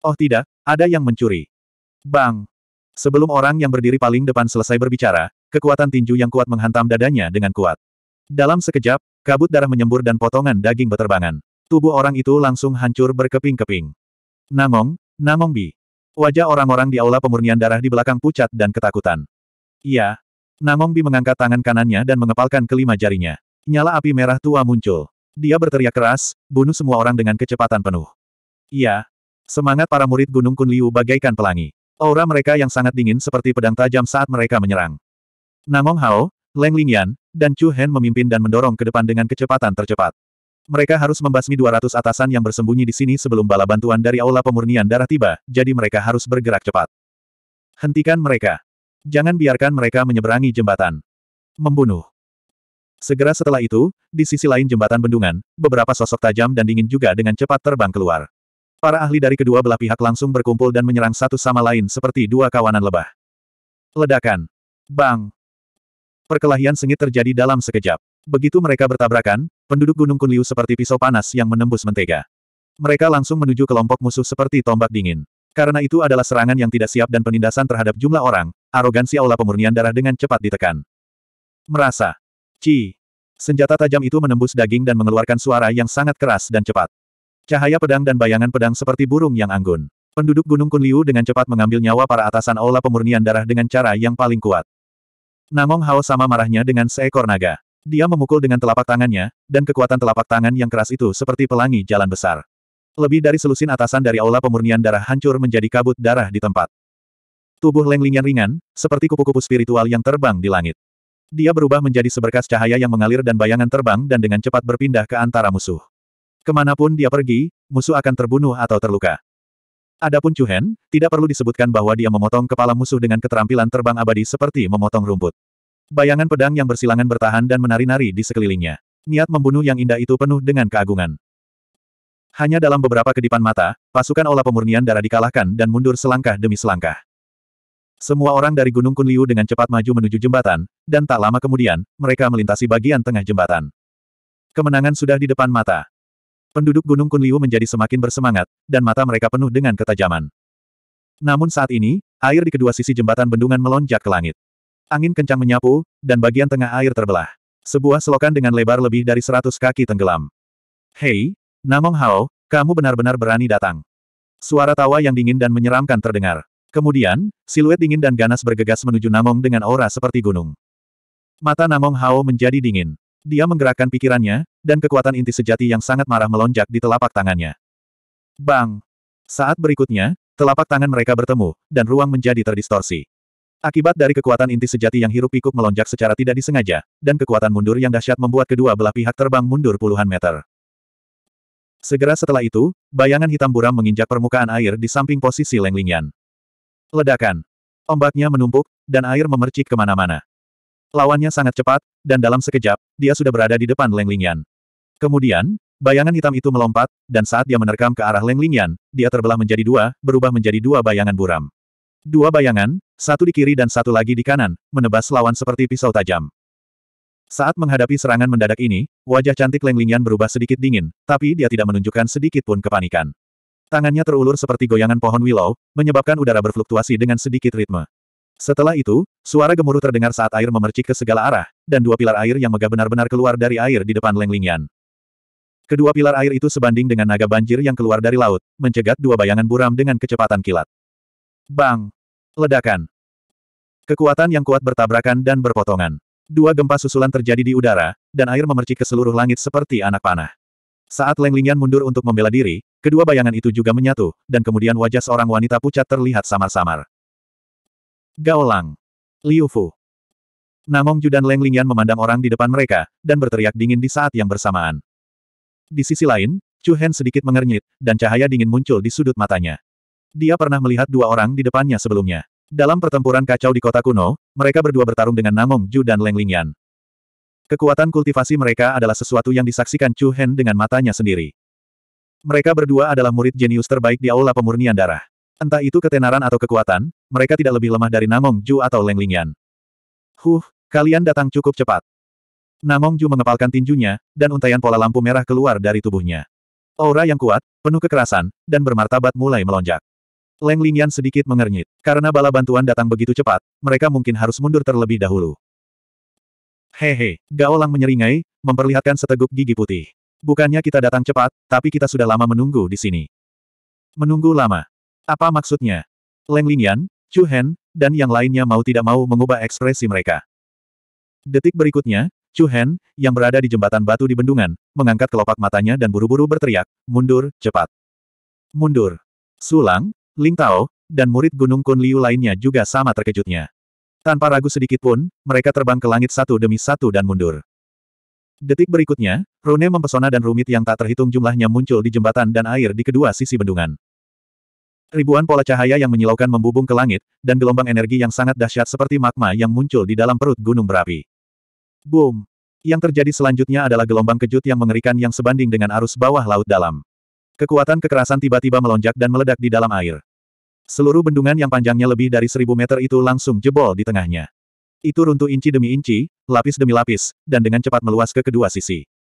Oh tidak, ada yang mencuri. Bang! Sebelum orang yang berdiri paling depan selesai berbicara, kekuatan tinju yang kuat menghantam dadanya dengan kuat. Dalam sekejap, kabut darah menyembur dan potongan daging beterbangan. Tubuh orang itu langsung hancur berkeping-keping. Namong, Namong Bi. Wajah orang-orang di aula pemurnian darah di belakang pucat dan ketakutan. Iya. Namong Bi mengangkat tangan kanannya dan mengepalkan kelima jarinya. Nyala api merah tua muncul. Dia berteriak keras, bunuh semua orang dengan kecepatan penuh. Iya. Semangat para murid Gunung Kunliu bagaikan pelangi. Aura mereka yang sangat dingin seperti pedang tajam saat mereka menyerang. Namong Hao, Leng Lingyan, dan Chu Hen memimpin dan mendorong ke depan dengan kecepatan tercepat. Mereka harus membasmi 200 atasan yang bersembunyi di sini sebelum bala bantuan dari Aula Pemurnian Darah tiba, jadi mereka harus bergerak cepat. Hentikan mereka. Jangan biarkan mereka menyeberangi jembatan. Membunuh. Segera setelah itu, di sisi lain jembatan bendungan, beberapa sosok tajam dan dingin juga dengan cepat terbang keluar. Para ahli dari kedua belah pihak langsung berkumpul dan menyerang satu sama lain seperti dua kawanan lebah. Ledakan. Bang. Perkelahian sengit terjadi dalam sekejap. Begitu mereka bertabrakan, penduduk Gunung Kunliu seperti pisau panas yang menembus mentega. Mereka langsung menuju kelompok musuh seperti tombak dingin. Karena itu adalah serangan yang tidak siap dan penindasan terhadap jumlah orang, arogansi aula pemurnian darah dengan cepat ditekan. Merasa. Ci. Senjata tajam itu menembus daging dan mengeluarkan suara yang sangat keras dan cepat. Cahaya pedang dan bayangan pedang seperti burung yang anggun. Penduduk Gunung Kunliu dengan cepat mengambil nyawa para atasan aula pemurnian darah dengan cara yang paling kuat. Namong Hao sama marahnya dengan seekor naga. Dia memukul dengan telapak tangannya, dan kekuatan telapak tangan yang keras itu seperti pelangi jalan besar. Lebih dari selusin atasan dari aula pemurnian darah hancur menjadi kabut darah di tempat. Tubuh lenglingnya ringan, seperti kupu-kupu spiritual yang terbang di langit. Dia berubah menjadi seberkas cahaya yang mengalir dan bayangan terbang dan dengan cepat berpindah ke antara musuh. Kemanapun dia pergi, musuh akan terbunuh atau terluka. Adapun Chuhen, tidak perlu disebutkan bahwa dia memotong kepala musuh dengan keterampilan terbang abadi seperti memotong rumput. Bayangan pedang yang bersilangan bertahan dan menari-nari di sekelilingnya. Niat membunuh yang indah itu penuh dengan keagungan. Hanya dalam beberapa kedipan mata, pasukan olah pemurnian darah dikalahkan dan mundur selangkah demi selangkah. Semua orang dari Gunung Kunliu dengan cepat maju menuju jembatan, dan tak lama kemudian, mereka melintasi bagian tengah jembatan. Kemenangan sudah di depan mata penduduk Gunung Kunliu menjadi semakin bersemangat, dan mata mereka penuh dengan ketajaman. Namun saat ini, air di kedua sisi jembatan bendungan melonjak ke langit. Angin kencang menyapu, dan bagian tengah air terbelah. Sebuah selokan dengan lebar lebih dari seratus kaki tenggelam. Hei, Namong Hao, kamu benar-benar berani datang. Suara tawa yang dingin dan menyeramkan terdengar. Kemudian, siluet dingin dan ganas bergegas menuju Namong dengan aura seperti gunung. Mata Namong Hao menjadi dingin. Dia menggerakkan pikirannya, dan kekuatan inti sejati yang sangat marah melonjak di telapak tangannya. Bang! Saat berikutnya, telapak tangan mereka bertemu, dan ruang menjadi terdistorsi. Akibat dari kekuatan inti sejati yang hirup-pikuk melonjak secara tidak disengaja, dan kekuatan mundur yang dahsyat membuat kedua belah pihak terbang mundur puluhan meter. Segera setelah itu, bayangan hitam buram menginjak permukaan air di samping posisi Leng Lingyan. Ledakan. Ombaknya menumpuk, dan air memercik kemana-mana. Lawannya sangat cepat, dan dalam sekejap, dia sudah berada di depan Leng Lingyan. Kemudian, bayangan hitam itu melompat, dan saat dia menerkam ke arah Leng Lingyan, dia terbelah menjadi dua, berubah menjadi dua bayangan buram. Dua bayangan, satu di kiri dan satu lagi di kanan, menebas lawan seperti pisau tajam. Saat menghadapi serangan mendadak ini, wajah cantik Leng Lingyan berubah sedikit dingin, tapi dia tidak menunjukkan sedikit pun kepanikan. Tangannya terulur seperti goyangan pohon willow, menyebabkan udara berfluktuasi dengan sedikit ritme. Setelah itu, suara gemuruh terdengar saat air memercik ke segala arah, dan dua pilar air yang megah benar-benar keluar dari air di depan Leng Lingyan. Kedua pilar air itu sebanding dengan naga banjir yang keluar dari laut, mencegat dua bayangan buram dengan kecepatan kilat. Bang! Ledakan! Kekuatan yang kuat bertabrakan dan berpotongan. Dua gempa susulan terjadi di udara, dan air memercik ke seluruh langit seperti anak panah. Saat Leng Lingyan mundur untuk membela diri, kedua bayangan itu juga menyatu, dan kemudian wajah seorang wanita pucat terlihat samar-samar. Gaolang. Liu Fu. Namong dan Leng Lingyan memandang orang di depan mereka, dan berteriak dingin di saat yang bersamaan. Di sisi lain, Chu Hen sedikit mengernyit, dan cahaya dingin muncul di sudut matanya. Dia pernah melihat dua orang di depannya sebelumnya. Dalam pertempuran kacau di kota kuno, mereka berdua bertarung dengan Namong Ju dan Leng Lingyan. Kekuatan kultivasi mereka adalah sesuatu yang disaksikan Chu Hen dengan matanya sendiri. Mereka berdua adalah murid jenius terbaik di Aula Pemurnian Darah. Entah itu ketenaran atau kekuatan, mereka tidak lebih lemah dari Namong Ju atau Leng Lingyan. Huh, kalian datang cukup cepat. Namong Ju mengepalkan tinjunya, dan untaian pola lampu merah keluar dari tubuhnya. Aura yang kuat, penuh kekerasan, dan bermartabat mulai melonjak. Leng Lingyan sedikit mengernyit. Karena bala bantuan datang begitu cepat, mereka mungkin harus mundur terlebih dahulu. Hehe, Gao Lang menyeringai, memperlihatkan seteguk gigi putih. Bukannya kita datang cepat, tapi kita sudah lama menunggu di sini. Menunggu lama, apa maksudnya? Leng Linian, Chu Hen, dan yang lainnya mau tidak mau mengubah ekspresi mereka. Detik berikutnya, Chu Hen, yang berada di jembatan batu di bendungan, mengangkat kelopak matanya dan buru-buru berteriak, mundur, cepat. Mundur. Sulang, Ling Tao, dan murid Gunung Kun Liu lainnya juga sama terkejutnya. Tanpa ragu sedikit pun, mereka terbang ke langit satu demi satu dan mundur. Detik berikutnya, rune mempesona dan rumit yang tak terhitung jumlahnya muncul di jembatan dan air di kedua sisi bendungan. Ribuan pola cahaya yang menyilaukan membubung ke langit, dan gelombang energi yang sangat dahsyat seperti magma yang muncul di dalam perut gunung berapi. Boom! Yang terjadi selanjutnya adalah gelombang kejut yang mengerikan yang sebanding dengan arus bawah laut dalam. Kekuatan kekerasan tiba-tiba melonjak dan meledak di dalam air. Seluruh bendungan yang panjangnya lebih dari seribu meter itu langsung jebol di tengahnya. Itu runtuh inci demi inci, lapis demi lapis, dan dengan cepat meluas ke kedua sisi.